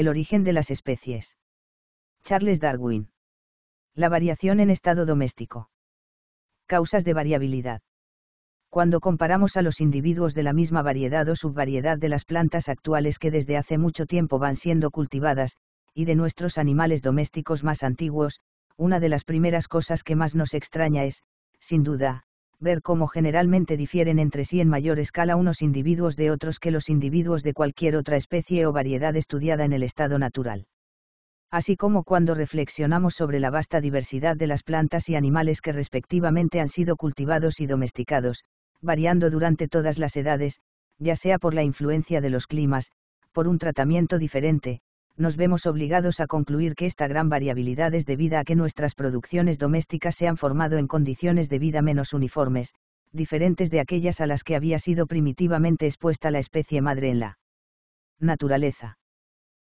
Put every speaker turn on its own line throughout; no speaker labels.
El origen de las especies. Charles Darwin. La variación en estado doméstico. Causas de variabilidad. Cuando comparamos a los individuos de la misma variedad o subvariedad de las plantas actuales que desde hace mucho tiempo van siendo cultivadas, y de nuestros animales domésticos más antiguos, una de las primeras cosas que más nos extraña es, sin duda, ver cómo generalmente difieren entre sí en mayor escala unos individuos de otros que los individuos de cualquier otra especie o variedad estudiada en el estado natural. Así como cuando reflexionamos sobre la vasta diversidad de las plantas y animales que respectivamente han sido cultivados y domesticados, variando durante todas las edades, ya sea por la influencia de los climas, por un tratamiento diferente, nos vemos obligados a concluir que esta gran variabilidad es debida a que nuestras producciones domésticas se han formado en condiciones de vida menos uniformes, diferentes de aquellas a las que había sido primitivamente expuesta la especie madre en la naturaleza.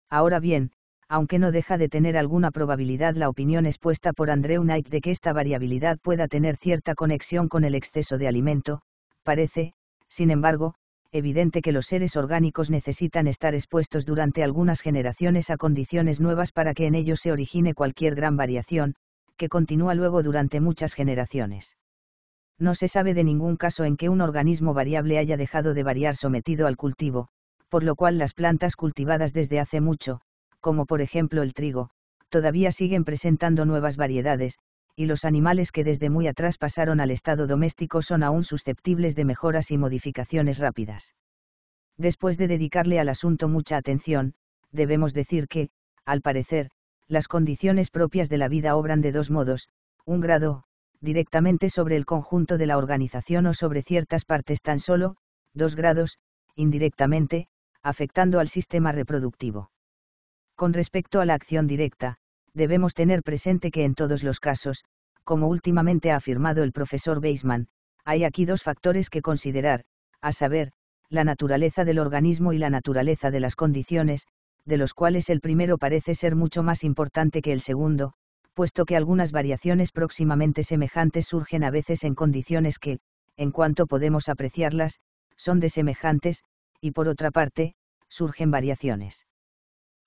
Ahora bien, aunque no deja de tener alguna probabilidad la opinión expuesta por Andrew Knight de que esta variabilidad pueda tener cierta conexión con el exceso de alimento, parece, sin embargo, evidente que los seres orgánicos necesitan estar expuestos durante algunas generaciones a condiciones nuevas para que en ellos se origine cualquier gran variación, que continúa luego durante muchas generaciones. No se sabe de ningún caso en que un organismo variable haya dejado de variar sometido al cultivo, por lo cual las plantas cultivadas desde hace mucho, como por ejemplo el trigo, todavía siguen presentando nuevas variedades, y los animales que desde muy atrás pasaron al estado doméstico son aún susceptibles de mejoras y modificaciones rápidas. Después de dedicarle al asunto mucha atención, debemos decir que, al parecer, las condiciones propias de la vida obran de dos modos, un grado, directamente sobre el conjunto de la organización o sobre ciertas partes tan solo, dos grados, indirectamente, afectando al sistema reproductivo. Con respecto a la acción directa, debemos tener presente que en todos los casos, como últimamente ha afirmado el profesor Beisman, hay aquí dos factores que considerar, a saber, la naturaleza del organismo y la naturaleza de las condiciones, de los cuales el primero parece ser mucho más importante que el segundo, puesto que algunas variaciones próximamente semejantes surgen a veces en condiciones que, en cuanto podemos apreciarlas, son de semejantes, y por otra parte, surgen variaciones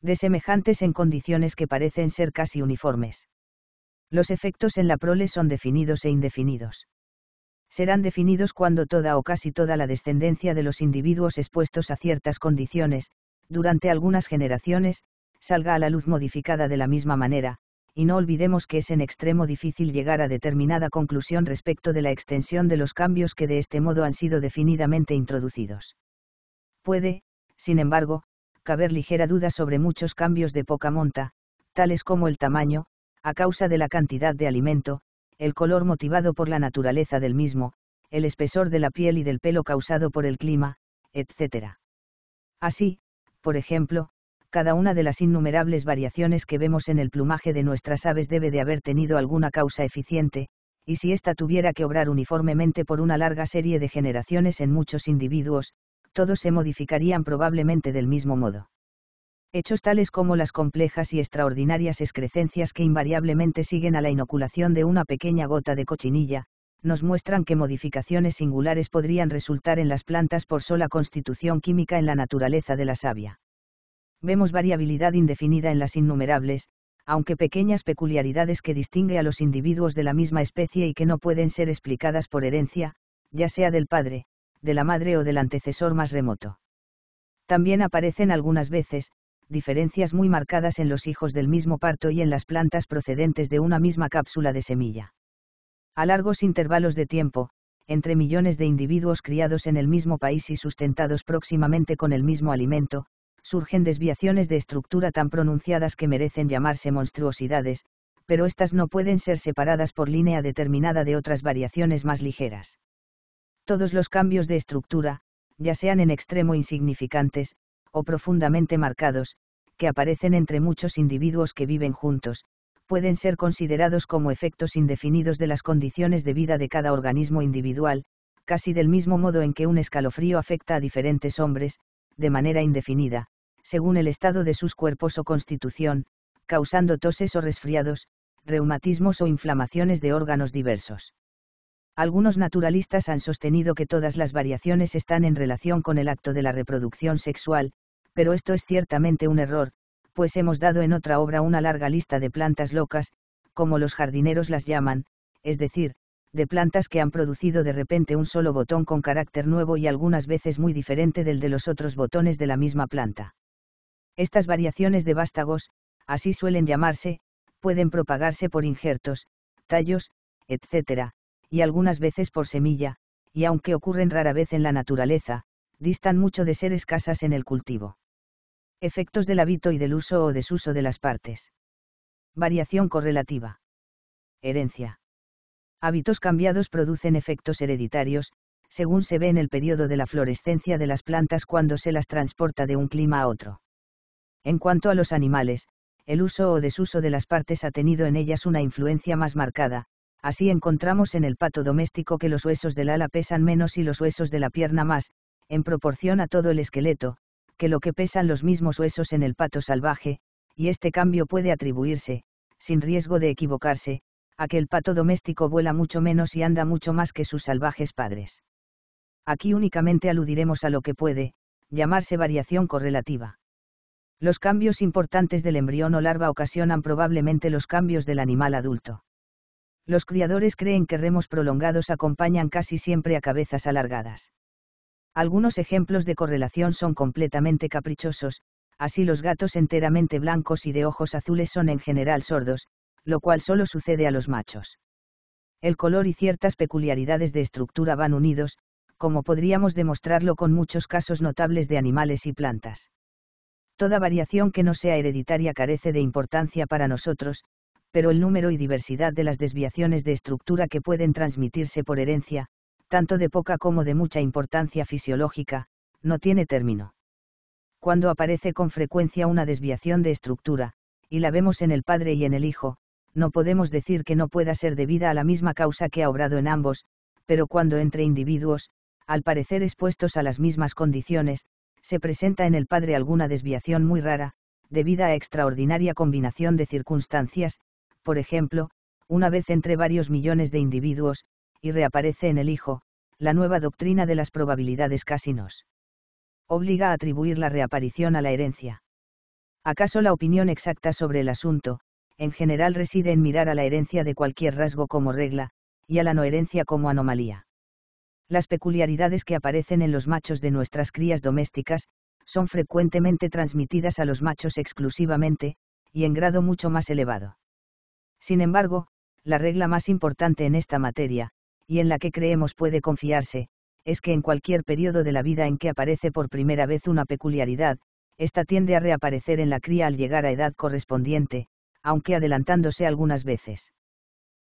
de semejantes en condiciones que parecen ser casi uniformes. Los efectos en la prole son definidos e indefinidos. Serán definidos cuando toda o casi toda la descendencia de los individuos expuestos a ciertas condiciones, durante algunas generaciones, salga a la luz modificada de la misma manera, y no olvidemos que es en extremo difícil llegar a determinada conclusión respecto de la extensión de los cambios que de este modo han sido definidamente introducidos. Puede, sin embargo, caber ligera duda sobre muchos cambios de poca monta, tales como el tamaño, a causa de la cantidad de alimento, el color motivado por la naturaleza del mismo, el espesor de la piel y del pelo causado por el clima, etc. Así, por ejemplo, cada una de las innumerables variaciones que vemos en el plumaje de nuestras aves debe de haber tenido alguna causa eficiente, y si ésta tuviera que obrar uniformemente por una larga serie de generaciones en muchos individuos, todos se modificarían probablemente del mismo modo. Hechos tales como las complejas y extraordinarias excrecencias que invariablemente siguen a la inoculación de una pequeña gota de cochinilla, nos muestran que modificaciones singulares podrían resultar en las plantas por sola constitución química en la naturaleza de la savia. Vemos variabilidad indefinida en las innumerables, aunque pequeñas peculiaridades que distingue a los individuos de la misma especie y que no pueden ser explicadas por herencia, ya sea del padre, de la madre o del antecesor más remoto. También aparecen algunas veces, diferencias muy marcadas en los hijos del mismo parto y en las plantas procedentes de una misma cápsula de semilla. A largos intervalos de tiempo, entre millones de individuos criados en el mismo país y sustentados próximamente con el mismo alimento, surgen desviaciones de estructura tan pronunciadas que merecen llamarse monstruosidades, pero estas no pueden ser separadas por línea determinada de otras variaciones más ligeras. Todos los cambios de estructura, ya sean en extremo insignificantes, o profundamente marcados, que aparecen entre muchos individuos que viven juntos, pueden ser considerados como efectos indefinidos de las condiciones de vida de cada organismo individual, casi del mismo modo en que un escalofrío afecta a diferentes hombres, de manera indefinida, según el estado de sus cuerpos o constitución, causando toses o resfriados, reumatismos o inflamaciones de órganos diversos. Algunos naturalistas han sostenido que todas las variaciones están en relación con el acto de la reproducción sexual, pero esto es ciertamente un error, pues hemos dado en otra obra una larga lista de plantas locas, como los jardineros las llaman, es decir, de plantas que han producido de repente un solo botón con carácter nuevo y algunas veces muy diferente del de los otros botones de la misma planta. Estas variaciones de vástagos, así suelen llamarse, pueden propagarse por injertos, tallos, etc., y algunas veces por semilla, y aunque ocurren rara vez en la naturaleza, distan mucho de ser escasas en el cultivo. Efectos del hábito y del uso o desuso de las partes. Variación correlativa. Herencia. Hábitos cambiados producen efectos hereditarios, según se ve en el periodo de la florescencia de las plantas cuando se las transporta de un clima a otro. En cuanto a los animales, el uso o desuso de las partes ha tenido en ellas una influencia más marcada, Así encontramos en el pato doméstico que los huesos del ala pesan menos y los huesos de la pierna más, en proporción a todo el esqueleto, que lo que pesan los mismos huesos en el pato salvaje, y este cambio puede atribuirse, sin riesgo de equivocarse, a que el pato doméstico vuela mucho menos y anda mucho más que sus salvajes padres. Aquí únicamente aludiremos a lo que puede, llamarse variación correlativa. Los cambios importantes del embrión o larva ocasionan probablemente los cambios del animal adulto. Los criadores creen que remos prolongados acompañan casi siempre a cabezas alargadas. Algunos ejemplos de correlación son completamente caprichosos, así los gatos enteramente blancos y de ojos azules son en general sordos, lo cual solo sucede a los machos. El color y ciertas peculiaridades de estructura van unidos, como podríamos demostrarlo con muchos casos notables de animales y plantas. Toda variación que no sea hereditaria carece de importancia para nosotros, pero el número y diversidad de las desviaciones de estructura que pueden transmitirse por herencia, tanto de poca como de mucha importancia fisiológica, no tiene término. Cuando aparece con frecuencia una desviación de estructura, y la vemos en el padre y en el hijo, no podemos decir que no pueda ser debida a la misma causa que ha obrado en ambos, pero cuando entre individuos, al parecer expuestos a las mismas condiciones, se presenta en el padre alguna desviación muy rara, debida a extraordinaria combinación de circunstancias, por ejemplo, una vez entre varios millones de individuos, y reaparece en el Hijo, la nueva doctrina de las probabilidades casi nos obliga a atribuir la reaparición a la herencia. ¿Acaso la opinión exacta sobre el asunto, en general reside en mirar a la herencia de cualquier rasgo como regla, y a la no herencia como anomalía? Las peculiaridades que aparecen en los machos de nuestras crías domésticas, son frecuentemente transmitidas a los machos exclusivamente, y en grado mucho más elevado. Sin embargo, la regla más importante en esta materia, y en la que creemos puede confiarse, es que en cualquier periodo de la vida en que aparece por primera vez una peculiaridad, esta tiende a reaparecer en la cría al llegar a edad correspondiente, aunque adelantándose algunas veces.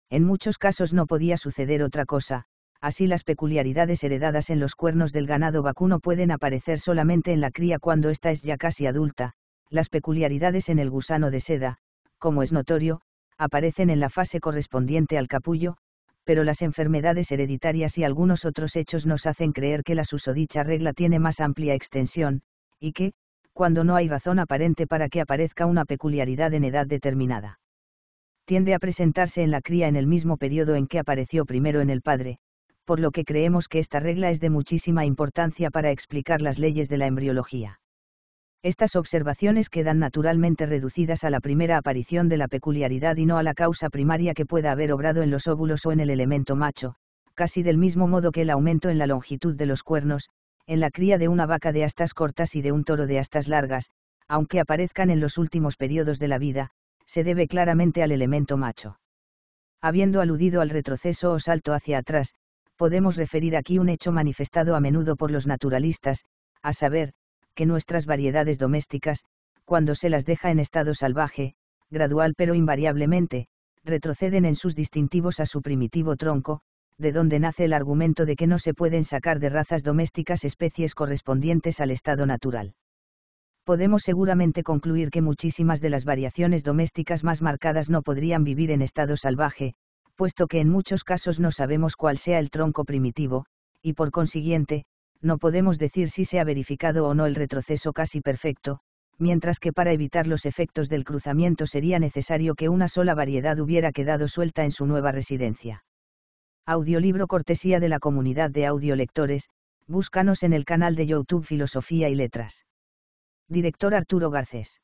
En muchos casos no podía suceder otra cosa, así las peculiaridades heredadas en los cuernos del ganado vacuno pueden aparecer solamente en la cría cuando ésta es ya casi adulta, las peculiaridades en el gusano de seda, como es notorio, aparecen en la fase correspondiente al capullo, pero las enfermedades hereditarias y algunos otros hechos nos hacen creer que la susodicha regla tiene más amplia extensión, y que, cuando no hay razón aparente para que aparezca una peculiaridad en edad determinada, tiende a presentarse en la cría en el mismo periodo en que apareció primero en el padre, por lo que creemos que esta regla es de muchísima importancia para explicar las leyes de la embriología estas observaciones quedan naturalmente reducidas a la primera aparición de la peculiaridad y no a la causa primaria que pueda haber obrado en los óvulos o en el elemento macho, casi del mismo modo que el aumento en la longitud de los cuernos, en la cría de una vaca de astas cortas y de un toro de astas largas, aunque aparezcan en los últimos periodos de la vida, se debe claramente al elemento macho. Habiendo aludido al retroceso o salto hacia atrás, podemos referir aquí un hecho manifestado a menudo por los naturalistas, a saber, que nuestras variedades domésticas, cuando se las deja en estado salvaje, gradual pero invariablemente, retroceden en sus distintivos a su primitivo tronco, de donde nace el argumento de que no se pueden sacar de razas domésticas especies correspondientes al estado natural. Podemos seguramente concluir que muchísimas de las variaciones domésticas más marcadas no podrían vivir en estado salvaje, puesto que en muchos casos no sabemos cuál sea el tronco primitivo, y por consiguiente, no podemos decir si se ha verificado o no el retroceso casi perfecto, mientras que para evitar los efectos del cruzamiento sería necesario que una sola variedad hubiera quedado suelta en su nueva residencia. Audiolibro cortesía de la comunidad de audiolectores, búscanos en el canal de YouTube Filosofía y Letras. Director Arturo Garcés.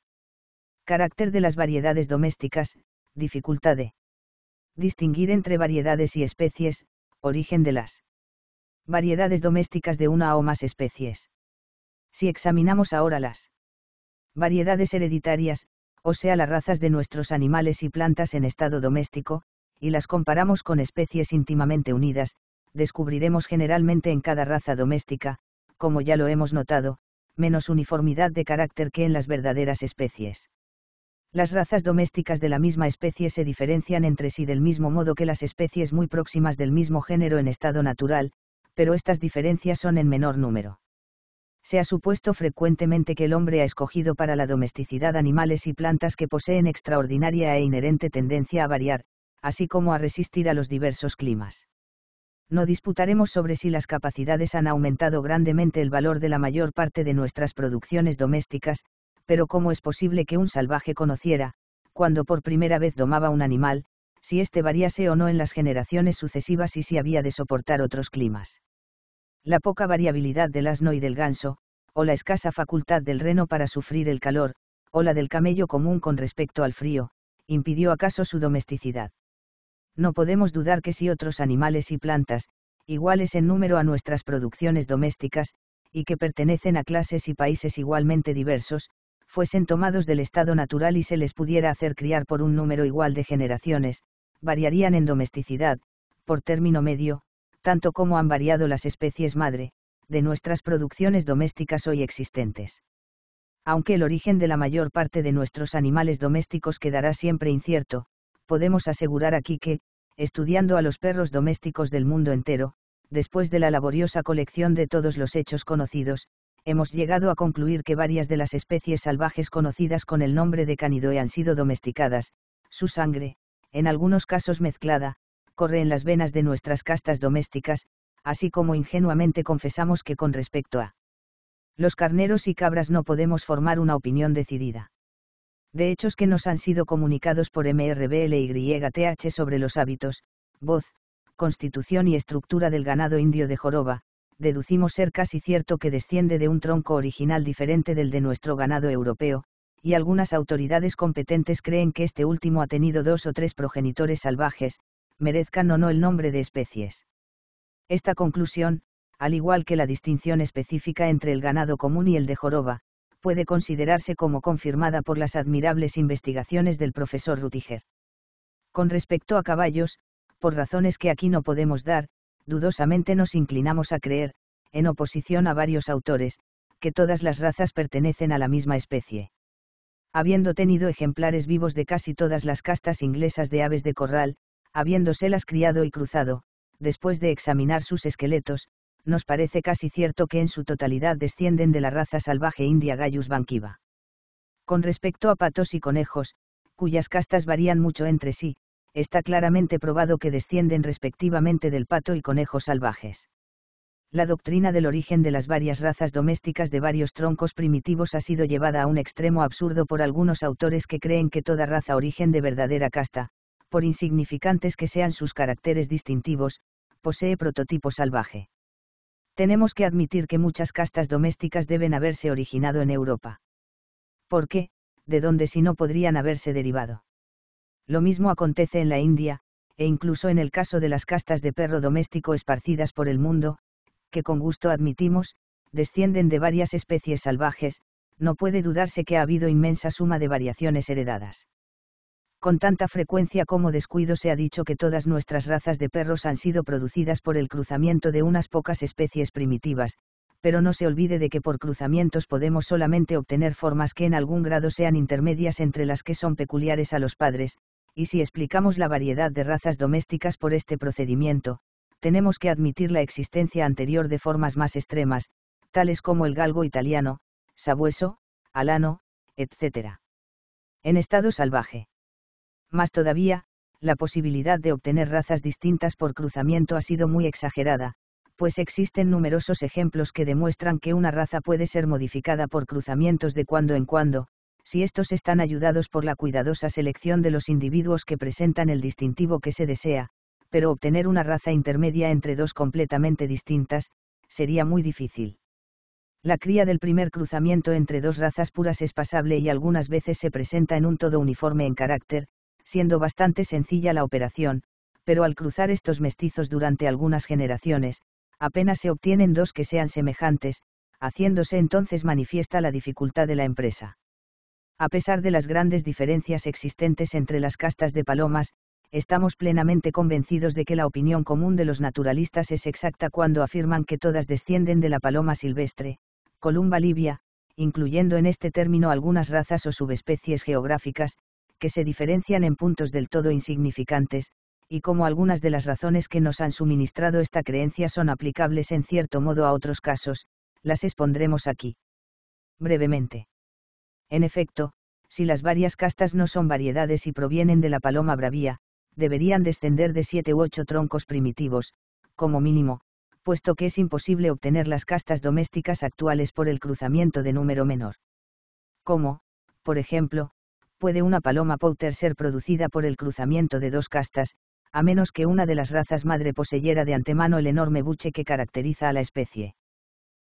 Carácter de las variedades domésticas, dificultad de distinguir entre variedades y especies, origen de las variedades domésticas de una o más especies. Si examinamos ahora las variedades hereditarias, o sea las razas de nuestros animales y plantas en estado doméstico, y las comparamos con especies íntimamente unidas, descubriremos generalmente en cada raza doméstica, como ya lo hemos notado, menos uniformidad de carácter que en las verdaderas especies. Las razas domésticas de la misma especie se diferencian entre sí del mismo modo que las especies muy próximas del mismo género en estado natural, pero estas diferencias son en menor número. Se ha supuesto frecuentemente que el hombre ha escogido para la domesticidad animales y plantas que poseen extraordinaria e inherente tendencia a variar, así como a resistir a los diversos climas. No disputaremos sobre si las capacidades han aumentado grandemente el valor de la mayor parte de nuestras producciones domésticas, pero cómo es posible que un salvaje conociera, cuando por primera vez domaba un animal, si éste variase o no en las generaciones sucesivas y si había de soportar otros climas. La poca variabilidad del asno y del ganso, o la escasa facultad del reno para sufrir el calor, o la del camello común con respecto al frío, impidió acaso su domesticidad. No podemos dudar que si otros animales y plantas, iguales en número a nuestras producciones domésticas, y que pertenecen a clases y países igualmente diversos, fuesen tomados del estado natural y se les pudiera hacer criar por un número igual de generaciones, variarían en domesticidad, por término medio, tanto como han variado las especies madre, de nuestras producciones domésticas hoy existentes. Aunque el origen de la mayor parte de nuestros animales domésticos quedará siempre incierto, podemos asegurar aquí que, estudiando a los perros domésticos del mundo entero, después de la laboriosa colección de todos los hechos conocidos, hemos llegado a concluir que varias de las especies salvajes conocidas con el nombre de canidoe han sido domesticadas, su sangre, en algunos casos mezclada, corre en las venas de nuestras castas domésticas, así como ingenuamente confesamos que con respecto a los carneros y cabras no podemos formar una opinión decidida. De hechos que nos han sido comunicados por MRBLYTH sobre los hábitos, voz, constitución y estructura del ganado indio de Joroba, deducimos ser casi cierto que desciende de un tronco original diferente del de nuestro ganado europeo, y algunas autoridades competentes creen que este último ha tenido dos o tres progenitores salvajes, merezcan o no el nombre de especies. Esta conclusión, al igual que la distinción específica entre el ganado común y el de joroba, puede considerarse como confirmada por las admirables investigaciones del profesor Rutiger. Con respecto a caballos, por razones que aquí no podemos dar, dudosamente nos inclinamos a creer, en oposición a varios autores, que todas las razas pertenecen a la misma especie habiendo tenido ejemplares vivos de casi todas las castas inglesas de aves de corral, habiéndoselas criado y cruzado, después de examinar sus esqueletos, nos parece casi cierto que en su totalidad descienden de la raza salvaje india Gallus bankiva. Con respecto a patos y conejos, cuyas castas varían mucho entre sí, está claramente probado que descienden respectivamente del pato y conejos salvajes la doctrina del origen de las varias razas domésticas de varios troncos primitivos ha sido llevada a un extremo absurdo por algunos autores que creen que toda raza origen de verdadera casta, por insignificantes que sean sus caracteres distintivos, posee prototipo salvaje. Tenemos que admitir que muchas castas domésticas deben haberse originado en Europa. ¿Por qué? ¿De dónde si no podrían haberse derivado? Lo mismo acontece en la India, e incluso en el caso de las castas de perro doméstico esparcidas por el mundo, que con gusto admitimos, descienden de varias especies salvajes, no puede dudarse que ha habido inmensa suma de variaciones heredadas. Con tanta frecuencia como descuido se ha dicho que todas nuestras razas de perros han sido producidas por el cruzamiento de unas pocas especies primitivas, pero no se olvide de que por cruzamientos podemos solamente obtener formas que en algún grado sean intermedias entre las que son peculiares a los padres, y si explicamos la variedad de razas domésticas por este procedimiento, tenemos que admitir la existencia anterior de formas más extremas, tales como el galgo italiano, sabueso, alano, etc. En estado salvaje. Más todavía, la posibilidad de obtener razas distintas por cruzamiento ha sido muy exagerada, pues existen numerosos ejemplos que demuestran que una raza puede ser modificada por cruzamientos de cuando en cuando, si estos están ayudados por la cuidadosa selección de los individuos que presentan el distintivo que se desea, pero obtener una raza intermedia entre dos completamente distintas, sería muy difícil. La cría del primer cruzamiento entre dos razas puras es pasable y algunas veces se presenta en un todo uniforme en carácter, siendo bastante sencilla la operación, pero al cruzar estos mestizos durante algunas generaciones, apenas se obtienen dos que sean semejantes, haciéndose entonces manifiesta la dificultad de la empresa. A pesar de las grandes diferencias existentes entre las castas de palomas, estamos plenamente convencidos de que la opinión común de los naturalistas es exacta cuando afirman que todas descienden de la paloma silvestre, Columba libia, incluyendo en este término algunas razas o subespecies geográficas, que se diferencian en puntos del todo insignificantes, y como algunas de las razones que nos han suministrado esta creencia son aplicables en cierto modo a otros casos, las expondremos aquí. Brevemente. En efecto, si las varias castas no son variedades y provienen de la paloma bravía, deberían descender de siete u ocho troncos primitivos, como mínimo, puesto que es imposible obtener las castas domésticas actuales por el cruzamiento de número menor. ¿Cómo, por ejemplo, puede una paloma pouter ser producida por el cruzamiento de dos castas, a menos que una de las razas madre poseyera de antemano el enorme buche que caracteriza a la especie.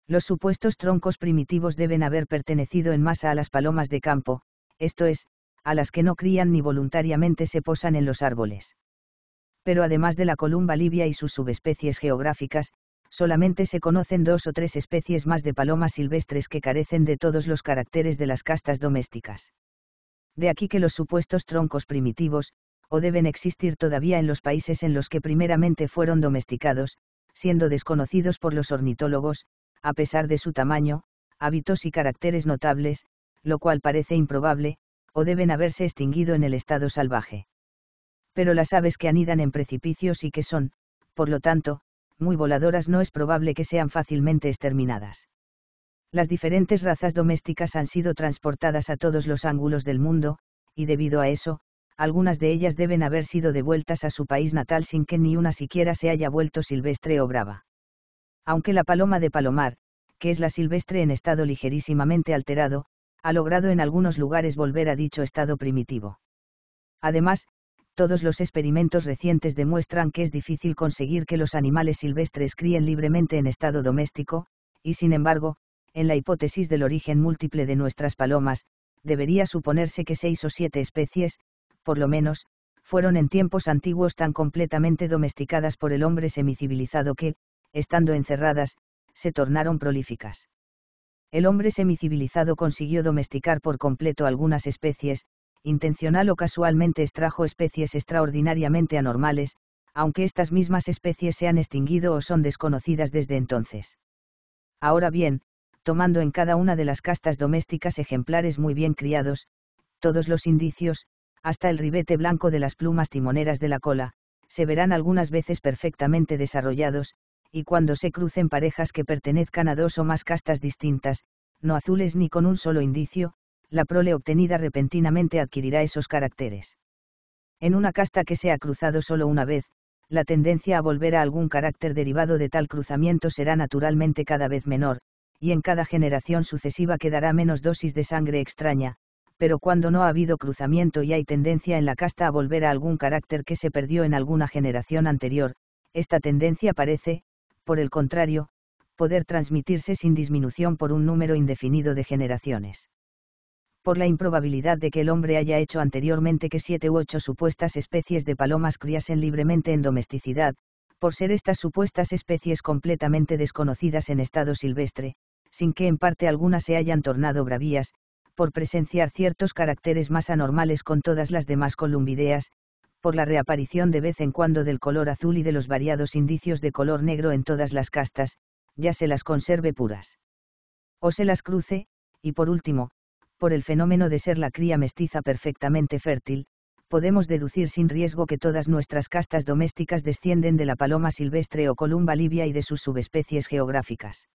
Los supuestos troncos primitivos deben haber pertenecido en masa a las palomas de campo, esto es, a las que no crían ni voluntariamente se posan en los árboles. Pero además de la columba libia y sus subespecies geográficas, solamente se conocen dos o tres especies más de palomas silvestres que carecen de todos los caracteres de las castas domésticas. De aquí que los supuestos troncos primitivos, o deben existir todavía en los países en los que primeramente fueron domesticados, siendo desconocidos por los ornitólogos, a pesar de su tamaño, hábitos y caracteres notables, lo cual parece improbable, o deben haberse extinguido en el estado salvaje. Pero las aves que anidan en precipicios y que son, por lo tanto, muy voladoras no es probable que sean fácilmente exterminadas. Las diferentes razas domésticas han sido transportadas a todos los ángulos del mundo, y debido a eso, algunas de ellas deben haber sido devueltas a su país natal sin que ni una siquiera se haya vuelto silvestre o brava. Aunque la paloma de palomar, que es la silvestre en estado ligerísimamente alterado, ha logrado en algunos lugares volver a dicho estado primitivo. Además, todos los experimentos recientes demuestran que es difícil conseguir que los animales silvestres críen libremente en estado doméstico, y sin embargo, en la hipótesis del origen múltiple de nuestras palomas, debería suponerse que seis o siete especies, por lo menos, fueron en tiempos antiguos tan completamente domesticadas por el hombre semicivilizado que, estando encerradas, se tornaron prolíficas el hombre semicivilizado consiguió domesticar por completo algunas especies, intencional o casualmente extrajo especies extraordinariamente anormales, aunque estas mismas especies se han extinguido o son desconocidas desde entonces. Ahora bien, tomando en cada una de las castas domésticas ejemplares muy bien criados, todos los indicios, hasta el ribete blanco de las plumas timoneras de la cola, se verán algunas veces perfectamente desarrollados, y cuando se crucen parejas que pertenezcan a dos o más castas distintas, no azules ni con un solo indicio, la prole obtenida repentinamente adquirirá esos caracteres. En una casta que se ha cruzado solo una vez, la tendencia a volver a algún carácter derivado de tal cruzamiento será naturalmente cada vez menor, y en cada generación sucesiva quedará menos dosis de sangre extraña, pero cuando no ha habido cruzamiento y hay tendencia en la casta a volver a algún carácter que se perdió en alguna generación anterior, esta tendencia parece, por el contrario, poder transmitirse sin disminución por un número indefinido de generaciones. Por la improbabilidad de que el hombre haya hecho anteriormente que siete u ocho supuestas especies de palomas criasen libremente en domesticidad, por ser estas supuestas especies completamente desconocidas en estado silvestre, sin que en parte alguna se hayan tornado bravías, por presenciar ciertos caracteres más anormales con todas las demás columbideas, por la reaparición de vez en cuando del color azul y de los variados indicios de color negro en todas las castas, ya se las conserve puras. O se las cruce, y por último, por el fenómeno de ser la cría mestiza perfectamente fértil, podemos deducir sin riesgo que todas nuestras castas domésticas descienden de la paloma silvestre o columba libia y de sus subespecies geográficas.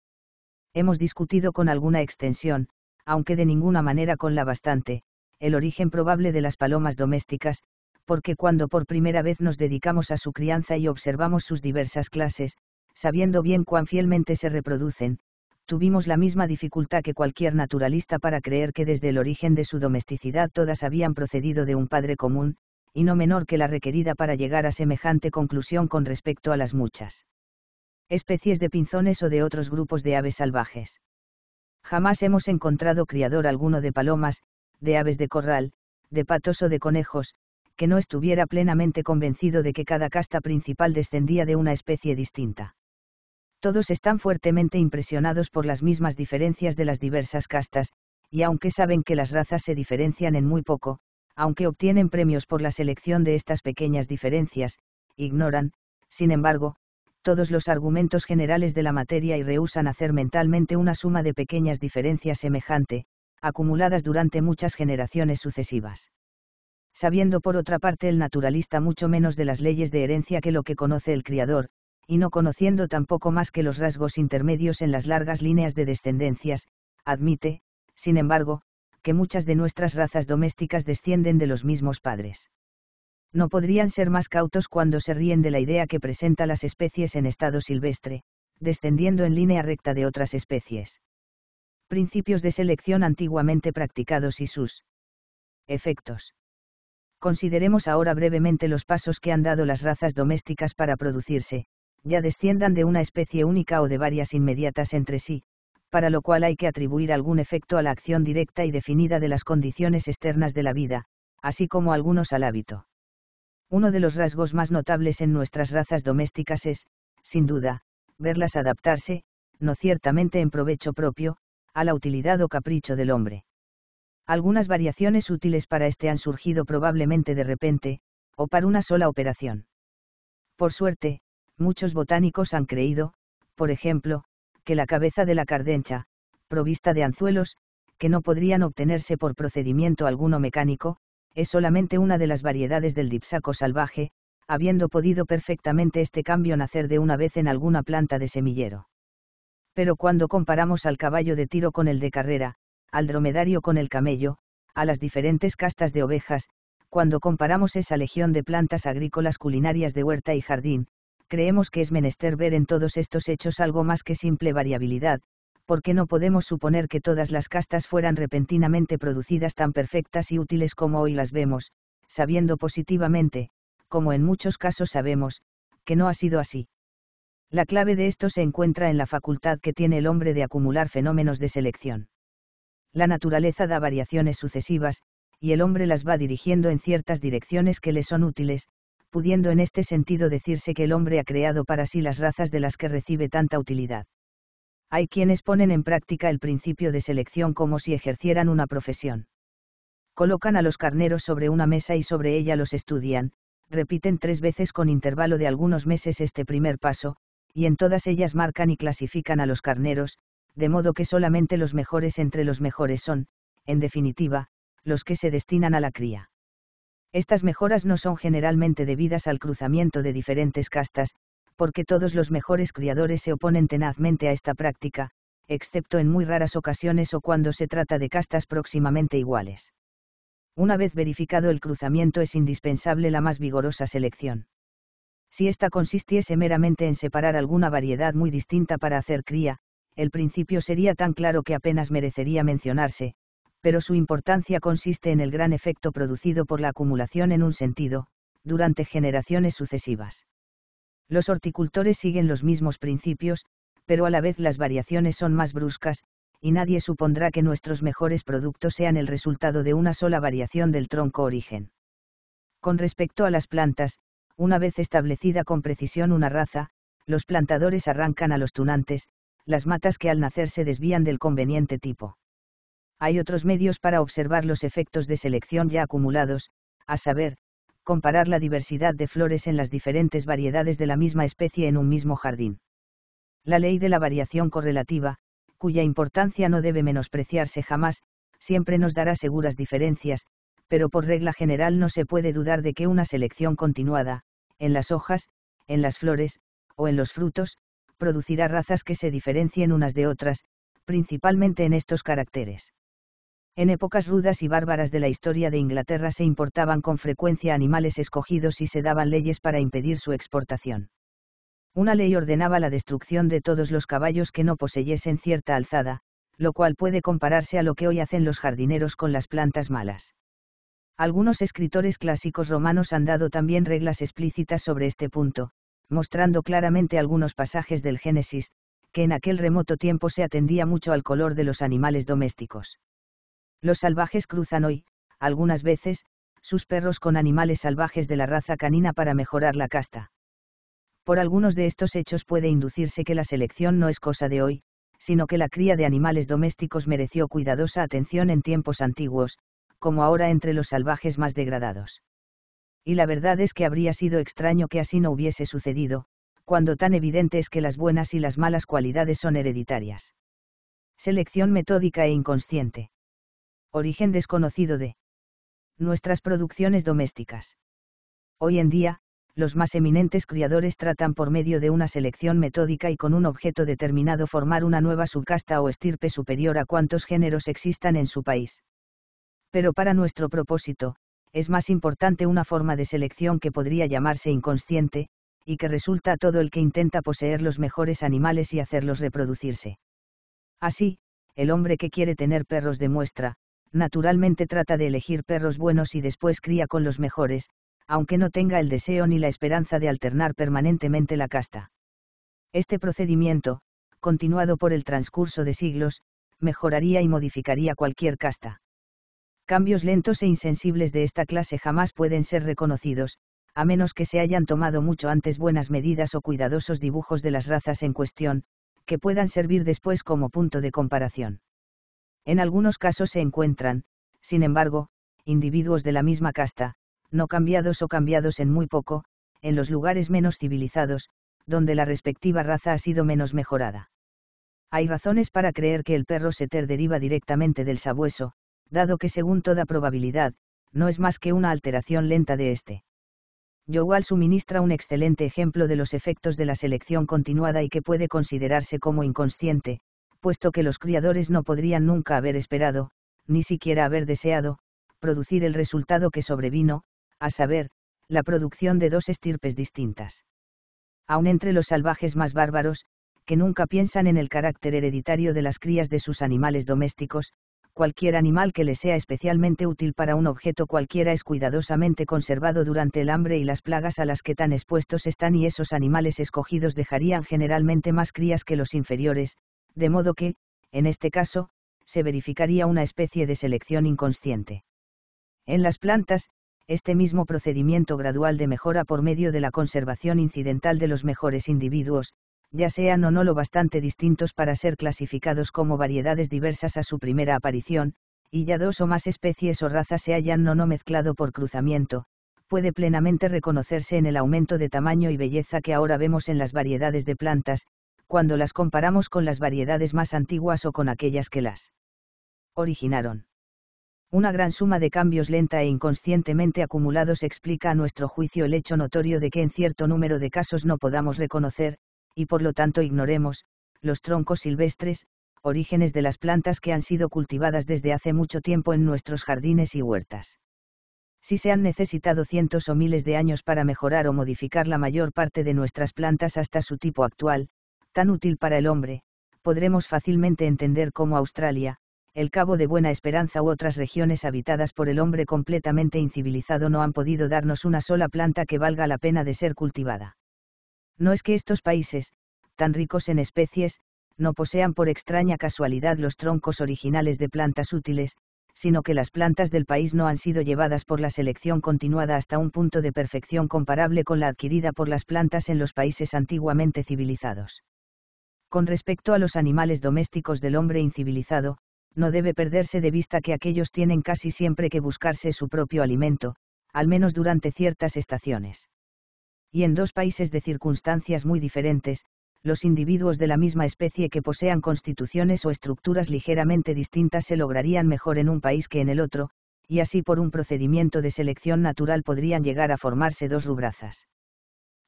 Hemos discutido con alguna extensión, aunque de ninguna manera con la bastante, el origen probable de las palomas domésticas, porque cuando por primera vez nos dedicamos a su crianza y observamos sus diversas clases, sabiendo bien cuán fielmente se reproducen, tuvimos la misma dificultad que cualquier naturalista para creer que desde el origen de su domesticidad todas habían procedido de un padre común, y no menor que la requerida para llegar a semejante conclusión con respecto a las muchas especies de pinzones o de otros grupos de aves salvajes. Jamás hemos encontrado criador alguno de palomas, de aves de corral, de patos o de conejos, que no estuviera plenamente convencido de que cada casta principal descendía de una especie distinta. Todos están fuertemente impresionados por las mismas diferencias de las diversas castas, y aunque saben que las razas se diferencian en muy poco, aunque obtienen premios por la selección de estas pequeñas diferencias, ignoran, sin embargo, todos los argumentos generales de la materia y rehusan hacer mentalmente una suma de pequeñas diferencias semejante, acumuladas durante muchas generaciones sucesivas sabiendo por otra parte el naturalista mucho menos de las leyes de herencia que lo que conoce el criador, y no conociendo tampoco más que los rasgos intermedios en las largas líneas de descendencias, admite, sin embargo, que muchas de nuestras razas domésticas descienden de los mismos padres. No podrían ser más cautos cuando se ríen de la idea que presenta las especies en estado silvestre, descendiendo en línea recta de otras especies. Principios de selección antiguamente practicados y sus efectos. Consideremos ahora brevemente los pasos que han dado las razas domésticas para producirse, ya desciendan de una especie única o de varias inmediatas entre sí, para lo cual hay que atribuir algún efecto a la acción directa y definida de las condiciones externas de la vida, así como algunos al hábito. Uno de los rasgos más notables en nuestras razas domésticas es, sin duda, verlas adaptarse, no ciertamente en provecho propio, a la utilidad o capricho del hombre. Algunas variaciones útiles para este han surgido probablemente de repente, o para una sola operación. Por suerte, muchos botánicos han creído, por ejemplo, que la cabeza de la cardencha, provista de anzuelos, que no podrían obtenerse por procedimiento alguno mecánico, es solamente una de las variedades del dipsaco salvaje, habiendo podido perfectamente este cambio nacer de una vez en alguna planta de semillero. Pero cuando comparamos al caballo de tiro con el de carrera, al dromedario con el camello, a las diferentes castas de ovejas, cuando comparamos esa legión de plantas agrícolas culinarias de huerta y jardín, creemos que es menester ver en todos estos hechos algo más que simple variabilidad, porque no podemos suponer que todas las castas fueran repentinamente producidas tan perfectas y útiles como hoy las vemos, sabiendo positivamente, como en muchos casos sabemos, que no ha sido así. La clave de esto se encuentra en la facultad que tiene el hombre de acumular fenómenos de selección la naturaleza da variaciones sucesivas, y el hombre las va dirigiendo en ciertas direcciones que le son útiles, pudiendo en este sentido decirse que el hombre ha creado para sí las razas de las que recibe tanta utilidad. Hay quienes ponen en práctica el principio de selección como si ejercieran una profesión. Colocan a los carneros sobre una mesa y sobre ella los estudian, repiten tres veces con intervalo de algunos meses este primer paso, y en todas ellas marcan y clasifican a los carneros, de modo que solamente los mejores entre los mejores son, en definitiva, los que se destinan a la cría. Estas mejoras no son generalmente debidas al cruzamiento de diferentes castas, porque todos los mejores criadores se oponen tenazmente a esta práctica, excepto en muy raras ocasiones o cuando se trata de castas próximamente iguales. Una vez verificado el cruzamiento es indispensable la más vigorosa selección. Si ésta consistiese meramente en separar alguna variedad muy distinta para hacer cría, el principio sería tan claro que apenas merecería mencionarse, pero su importancia consiste en el gran efecto producido por la acumulación en un sentido, durante generaciones sucesivas. Los horticultores siguen los mismos principios, pero a la vez las variaciones son más bruscas, y nadie supondrá que nuestros mejores productos sean el resultado de una sola variación del tronco origen. Con respecto a las plantas, una vez establecida con precisión una raza, los plantadores arrancan a los tunantes, las matas que al nacer se desvían del conveniente tipo. Hay otros medios para observar los efectos de selección ya acumulados, a saber, comparar la diversidad de flores en las diferentes variedades de la misma especie en un mismo jardín. La ley de la variación correlativa, cuya importancia no debe menospreciarse jamás, siempre nos dará seguras diferencias, pero por regla general no se puede dudar de que una selección continuada, en las hojas, en las flores, o en los frutos, producirá razas que se diferencien unas de otras, principalmente en estos caracteres. En épocas rudas y bárbaras de la historia de Inglaterra se importaban con frecuencia animales escogidos y se daban leyes para impedir su exportación. Una ley ordenaba la destrucción de todos los caballos que no poseyesen cierta alzada, lo cual puede compararse a lo que hoy hacen los jardineros con las plantas malas. Algunos escritores clásicos romanos han dado también reglas explícitas sobre este punto, mostrando claramente algunos pasajes del Génesis, que en aquel remoto tiempo se atendía mucho al color de los animales domésticos. Los salvajes cruzan hoy, algunas veces, sus perros con animales salvajes de la raza canina para mejorar la casta. Por algunos de estos hechos puede inducirse que la selección no es cosa de hoy, sino que la cría de animales domésticos mereció cuidadosa atención en tiempos antiguos, como ahora entre los salvajes más degradados y la verdad es que habría sido extraño que así no hubiese sucedido, cuando tan evidente es que las buenas y las malas cualidades son hereditarias. Selección metódica e inconsciente. Origen desconocido de nuestras producciones domésticas. Hoy en día, los más eminentes criadores tratan por medio de una selección metódica y con un objeto determinado formar una nueva subcasta o estirpe superior a cuantos géneros existan en su país. Pero para nuestro propósito, es más importante una forma de selección que podría llamarse inconsciente, y que resulta todo el que intenta poseer los mejores animales y hacerlos reproducirse. Así, el hombre que quiere tener perros de muestra, naturalmente trata de elegir perros buenos y después cría con los mejores, aunque no tenga el deseo ni la esperanza de alternar permanentemente la casta. Este procedimiento, continuado por el transcurso de siglos, mejoraría y modificaría cualquier casta. Cambios lentos e insensibles de esta clase jamás pueden ser reconocidos, a menos que se hayan tomado mucho antes buenas medidas o cuidadosos dibujos de las razas en cuestión, que puedan servir después como punto de comparación. En algunos casos se encuentran, sin embargo, individuos de la misma casta, no cambiados o cambiados en muy poco, en los lugares menos civilizados, donde la respectiva raza ha sido menos mejorada. Hay razones para creer que el perro seter deriva directamente del sabueso, dado que según toda probabilidad, no es más que una alteración lenta de este. Yowal suministra un excelente ejemplo de los efectos de la selección continuada y que puede considerarse como inconsciente, puesto que los criadores no podrían nunca haber esperado, ni siquiera haber deseado, producir el resultado que sobrevino, a saber, la producción de dos estirpes distintas. Aun entre los salvajes más bárbaros, que nunca piensan en el carácter hereditario de las crías de sus animales domésticos, cualquier animal que le sea especialmente útil para un objeto cualquiera es cuidadosamente conservado durante el hambre y las plagas a las que tan expuestos están y esos animales escogidos dejarían generalmente más crías que los inferiores, de modo que, en este caso, se verificaría una especie de selección inconsciente. En las plantas, este mismo procedimiento gradual de mejora por medio de la conservación incidental de los mejores individuos, ya sean o no lo bastante distintos para ser clasificados como variedades diversas a su primera aparición, y ya dos o más especies o razas se hayan o no mezclado por cruzamiento, puede plenamente reconocerse en el aumento de tamaño y belleza que ahora vemos en las variedades de plantas, cuando las comparamos con las variedades más antiguas o con aquellas que las originaron. Una gran suma de cambios lenta e inconscientemente acumulados explica a nuestro juicio el hecho notorio de que en cierto número de casos no podamos reconocer, y por lo tanto ignoremos, los troncos silvestres, orígenes de las plantas que han sido cultivadas desde hace mucho tiempo en nuestros jardines y huertas. Si se han necesitado cientos o miles de años para mejorar o modificar la mayor parte de nuestras plantas hasta su tipo actual, tan útil para el hombre, podremos fácilmente entender cómo Australia, el Cabo de Buena Esperanza u otras regiones habitadas por el hombre completamente incivilizado no han podido darnos una sola planta que valga la pena de ser cultivada. No es que estos países, tan ricos en especies, no posean por extraña casualidad los troncos originales de plantas útiles, sino que las plantas del país no han sido llevadas por la selección continuada hasta un punto de perfección comparable con la adquirida por las plantas en los países antiguamente civilizados. Con respecto a los animales domésticos del hombre incivilizado, no debe perderse de vista que aquellos tienen casi siempre que buscarse su propio alimento, al menos durante ciertas estaciones y en dos países de circunstancias muy diferentes, los individuos de la misma especie que posean constituciones o estructuras ligeramente distintas se lograrían mejor en un país que en el otro, y así por un procedimiento de selección natural podrían llegar a formarse dos rubrazas.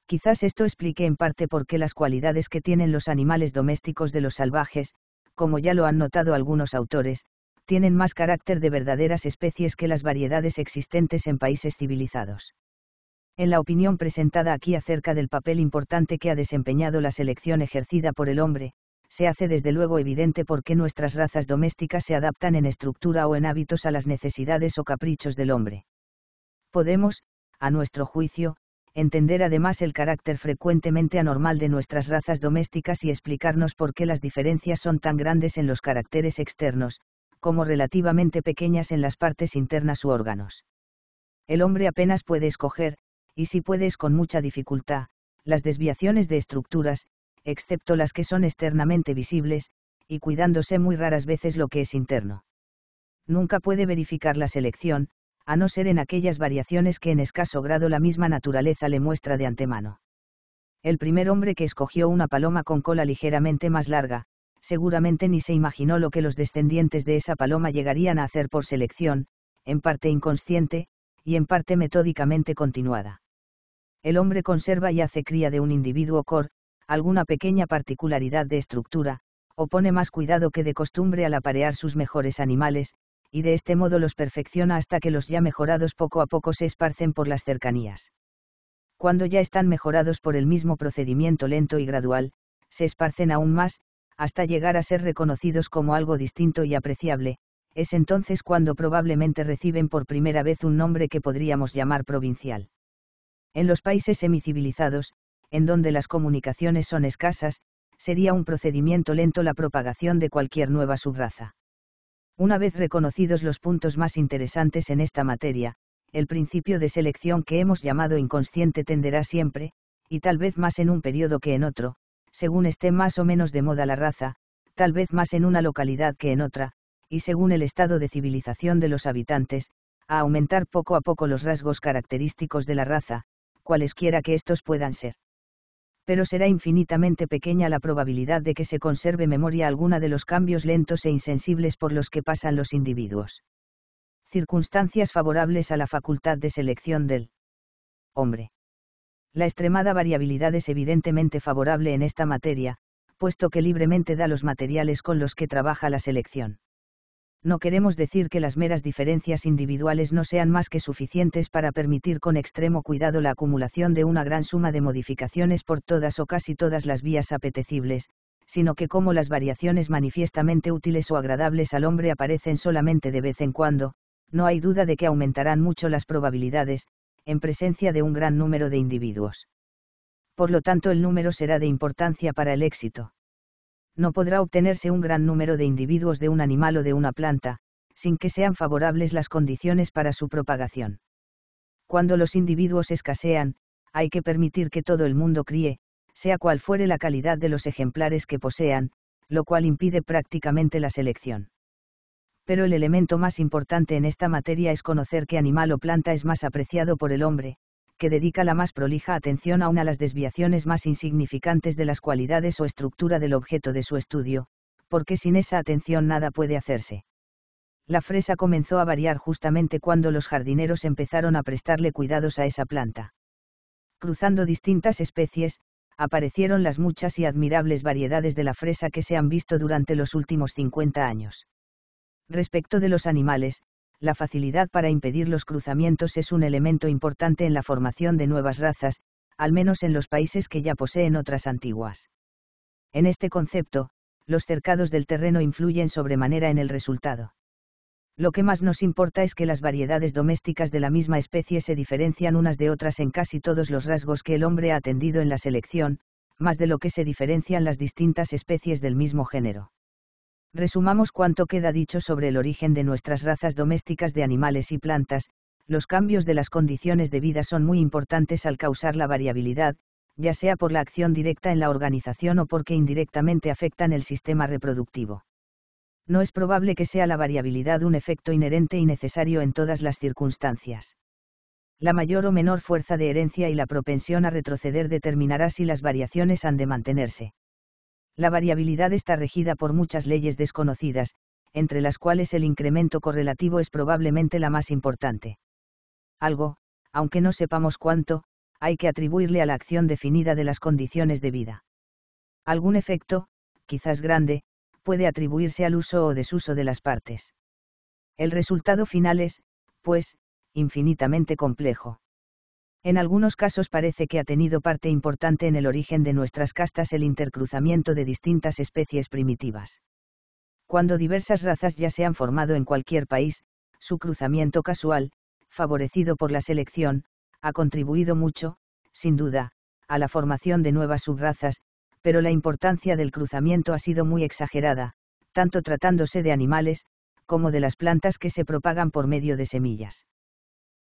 Quizás esto explique en parte por qué las cualidades que tienen los animales domésticos de los salvajes, como ya lo han notado algunos autores, tienen más carácter de verdaderas especies que las variedades existentes en países civilizados en la opinión presentada aquí acerca del papel importante que ha desempeñado la selección ejercida por el hombre, se hace desde luego evidente por qué nuestras razas domésticas se adaptan en estructura o en hábitos a las necesidades o caprichos del hombre. Podemos, a nuestro juicio, entender además el carácter frecuentemente anormal de nuestras razas domésticas y explicarnos por qué las diferencias son tan grandes en los caracteres externos, como relativamente pequeñas en las partes internas u órganos. El hombre apenas puede escoger, y si puedes con mucha dificultad, las desviaciones de estructuras, excepto las que son externamente visibles, y cuidándose muy raras veces lo que es interno. Nunca puede verificar la selección, a no ser en aquellas variaciones que en escaso grado la misma naturaleza le muestra de antemano. El primer hombre que escogió una paloma con cola ligeramente más larga, seguramente ni se imaginó lo que los descendientes de esa paloma llegarían a hacer por selección, en parte inconsciente, y en parte metódicamente continuada el hombre conserva y hace cría de un individuo cor, alguna pequeña particularidad de estructura, o pone más cuidado que de costumbre al aparear sus mejores animales, y de este modo los perfecciona hasta que los ya mejorados poco a poco se esparcen por las cercanías. Cuando ya están mejorados por el mismo procedimiento lento y gradual, se esparcen aún más, hasta llegar a ser reconocidos como algo distinto y apreciable, es entonces cuando probablemente reciben por primera vez un nombre que podríamos llamar provincial. En los países semicivilizados, en donde las comunicaciones son escasas, sería un procedimiento lento la propagación de cualquier nueva subraza. Una vez reconocidos los puntos más interesantes en esta materia, el principio de selección que hemos llamado inconsciente tenderá siempre, y tal vez más en un periodo que en otro, según esté más o menos de moda la raza, tal vez más en una localidad que en otra, y según el estado de civilización de los habitantes, a aumentar poco a poco los rasgos característicos de la raza, cualesquiera que estos puedan ser. Pero será infinitamente pequeña la probabilidad de que se conserve memoria alguna de los cambios lentos e insensibles por los que pasan los individuos. Circunstancias favorables a la facultad de selección del hombre. La extremada variabilidad es evidentemente favorable en esta materia, puesto que libremente da los materiales con los que trabaja la selección no queremos decir que las meras diferencias individuales no sean más que suficientes para permitir con extremo cuidado la acumulación de una gran suma de modificaciones por todas o casi todas las vías apetecibles, sino que como las variaciones manifiestamente útiles o agradables al hombre aparecen solamente de vez en cuando, no hay duda de que aumentarán mucho las probabilidades, en presencia de un gran número de individuos. Por lo tanto, el número será de importancia para el éxito no podrá obtenerse un gran número de individuos de un animal o de una planta, sin que sean favorables las condiciones para su propagación. Cuando los individuos escasean, hay que permitir que todo el mundo críe, sea cual fuere la calidad de los ejemplares que posean, lo cual impide prácticamente la selección. Pero el elemento más importante en esta materia es conocer qué animal o planta es más apreciado por el hombre, que dedica la más prolija atención aún a las desviaciones más insignificantes de las cualidades o estructura del objeto de su estudio, porque sin esa atención nada puede hacerse. La fresa comenzó a variar justamente cuando los jardineros empezaron a prestarle cuidados a esa planta. Cruzando distintas especies, aparecieron las muchas y admirables variedades de la fresa que se han visto durante los últimos 50 años. Respecto de los animales, la facilidad para impedir los cruzamientos es un elemento importante en la formación de nuevas razas, al menos en los países que ya poseen otras antiguas. En este concepto, los cercados del terreno influyen sobremanera en el resultado. Lo que más nos importa es que las variedades domésticas de la misma especie se diferencian unas de otras en casi todos los rasgos que el hombre ha atendido en la selección, más de lo que se diferencian las distintas especies del mismo género resumamos cuanto queda dicho sobre el origen de nuestras razas domésticas de animales y plantas, los cambios de las condiciones de vida son muy importantes al causar la variabilidad, ya sea por la acción directa en la organización o porque indirectamente afectan el sistema reproductivo. No es probable que sea la variabilidad un efecto inherente y necesario en todas las circunstancias. La mayor o menor fuerza de herencia y la propensión a retroceder determinará si las variaciones han de mantenerse. La variabilidad está regida por muchas leyes desconocidas, entre las cuales el incremento correlativo es probablemente la más importante. Algo, aunque no sepamos cuánto, hay que atribuirle a la acción definida de las condiciones de vida. Algún efecto, quizás grande, puede atribuirse al uso o desuso de las partes. El resultado final es, pues, infinitamente complejo. En algunos casos parece que ha tenido parte importante en el origen de nuestras castas el intercruzamiento de distintas especies primitivas. Cuando diversas razas ya se han formado en cualquier país, su cruzamiento casual, favorecido por la selección, ha contribuido mucho, sin duda, a la formación de nuevas subrazas, pero la importancia del cruzamiento ha sido muy exagerada, tanto tratándose de animales, como de las plantas que se propagan por medio de semillas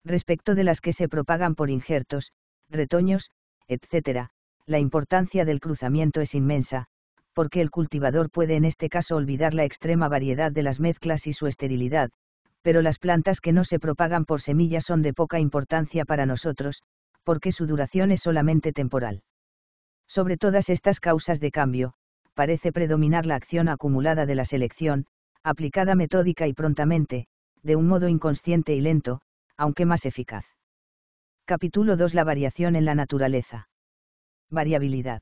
respecto de las que se propagan por injertos, retoños, etc., la importancia del cruzamiento es inmensa, porque el cultivador puede en este caso olvidar la extrema variedad de las mezclas y su esterilidad, pero las plantas que no se propagan por semillas son de poca importancia para nosotros, porque su duración es solamente temporal. Sobre todas estas causas de cambio, parece predominar la acción acumulada de la selección, aplicada metódica y prontamente, de un modo inconsciente y lento, aunque más eficaz. Capítulo 2 La variación en la naturaleza. Variabilidad.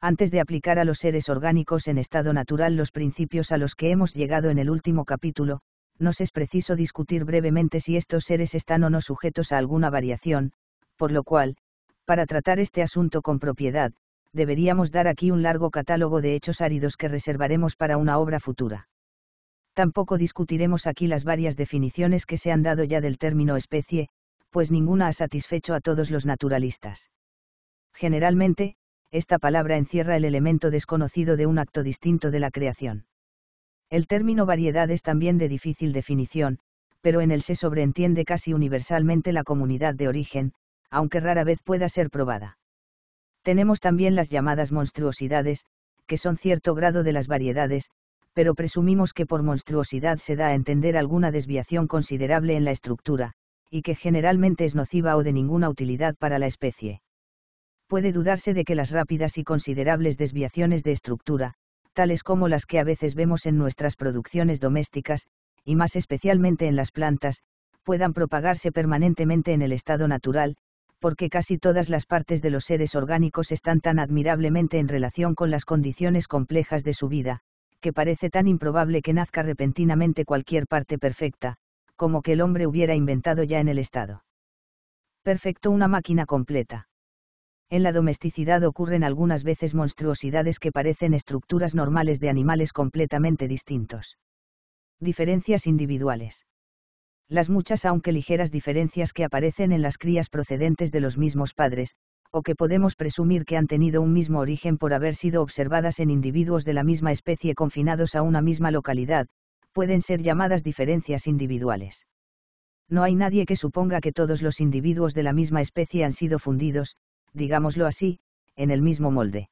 Antes de aplicar a los seres orgánicos en estado natural los principios a los que hemos llegado en el último capítulo, nos es preciso discutir brevemente si estos seres están o no sujetos a alguna variación, por lo cual, para tratar este asunto con propiedad, deberíamos dar aquí un largo catálogo de hechos áridos que reservaremos para una obra futura. Tampoco discutiremos aquí las varias definiciones que se han dado ya del término especie, pues ninguna ha satisfecho a todos los naturalistas. Generalmente, esta palabra encierra el elemento desconocido de un acto distinto de la creación. El término variedad es también de difícil definición, pero en él se sobreentiende casi universalmente la comunidad de origen, aunque rara vez pueda ser probada. Tenemos también las llamadas monstruosidades, que son cierto grado de las variedades, pero presumimos que por monstruosidad se da a entender alguna desviación considerable en la estructura, y que generalmente es nociva o de ninguna utilidad para la especie. Puede dudarse de que las rápidas y considerables desviaciones de estructura, tales como las que a veces vemos en nuestras producciones domésticas, y más especialmente en las plantas, puedan propagarse permanentemente en el estado natural, porque casi todas las partes de los seres orgánicos están tan admirablemente en relación con las condiciones complejas de su vida, que parece tan improbable que nazca repentinamente cualquier parte perfecta, como que el hombre hubiera inventado ya en el Estado. Perfecto una máquina completa. En la domesticidad ocurren algunas veces monstruosidades que parecen estructuras normales de animales completamente distintos. Diferencias individuales. Las muchas aunque ligeras diferencias que aparecen en las crías procedentes de los mismos padres, o que podemos presumir que han tenido un mismo origen por haber sido observadas en individuos de la misma especie confinados a una misma localidad, pueden ser llamadas diferencias individuales. No hay nadie que suponga que todos los individuos de la misma especie han sido fundidos, digámoslo así, en el mismo molde.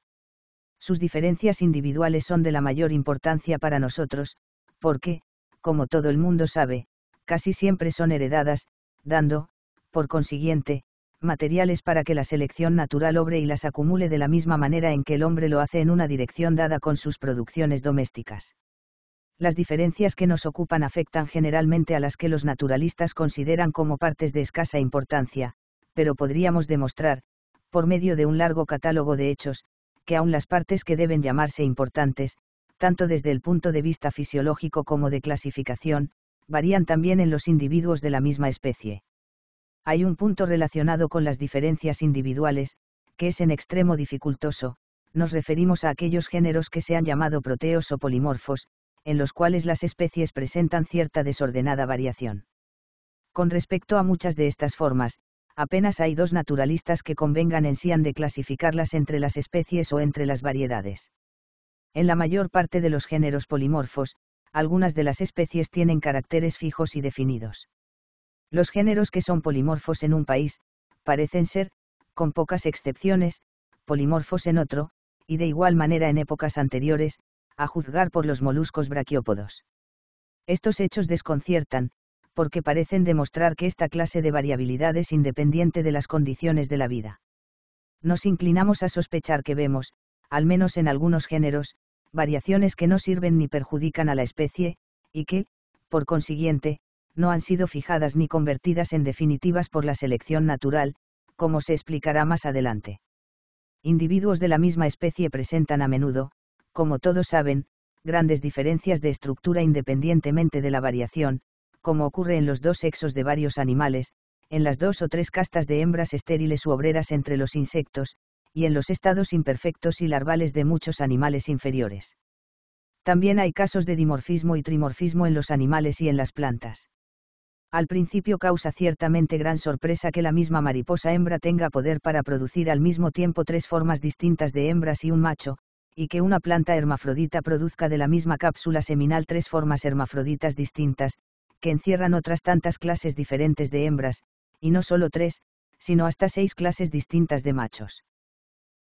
Sus diferencias individuales son de la mayor importancia para nosotros, porque, como todo el mundo sabe, casi siempre son heredadas, dando, por consiguiente, materiales para que la selección natural obre y las acumule de la misma manera en que el hombre lo hace en una dirección dada con sus producciones domésticas. Las diferencias que nos ocupan afectan generalmente a las que los naturalistas consideran como partes de escasa importancia, pero podríamos demostrar, por medio de un largo catálogo de hechos, que aun las partes que deben llamarse importantes, tanto desde el punto de vista fisiológico como de clasificación, varían también en los individuos de la misma especie hay un punto relacionado con las diferencias individuales, que es en extremo dificultoso, nos referimos a aquellos géneros que se han llamado proteos o polimorfos, en los cuales las especies presentan cierta desordenada variación. Con respecto a muchas de estas formas, apenas hay dos naturalistas que convengan en sí han de clasificarlas entre las especies o entre las variedades. En la mayor parte de los géneros polimorfos, algunas de las especies tienen caracteres fijos y definidos los géneros que son polimorfos en un país, parecen ser, con pocas excepciones, polimorfos en otro, y de igual manera en épocas anteriores, a juzgar por los moluscos braquiópodos. Estos hechos desconciertan, porque parecen demostrar que esta clase de variabilidad es independiente de las condiciones de la vida. Nos inclinamos a sospechar que vemos, al menos en algunos géneros, variaciones que no sirven ni perjudican a la especie, y que, por consiguiente, no han sido fijadas ni convertidas en definitivas por la selección natural, como se explicará más adelante. Individuos de la misma especie presentan a menudo, como todos saben, grandes diferencias de estructura independientemente de la variación, como ocurre en los dos sexos de varios animales, en las dos o tres castas de hembras estériles u obreras entre los insectos, y en los estados imperfectos y larvales de muchos animales inferiores. También hay casos de dimorfismo y trimorfismo en los animales y en las plantas al principio causa ciertamente gran sorpresa que la misma mariposa hembra tenga poder para producir al mismo tiempo tres formas distintas de hembras y un macho, y que una planta hermafrodita produzca de la misma cápsula seminal tres formas hermafroditas distintas, que encierran otras tantas clases diferentes de hembras, y no solo tres, sino hasta seis clases distintas de machos.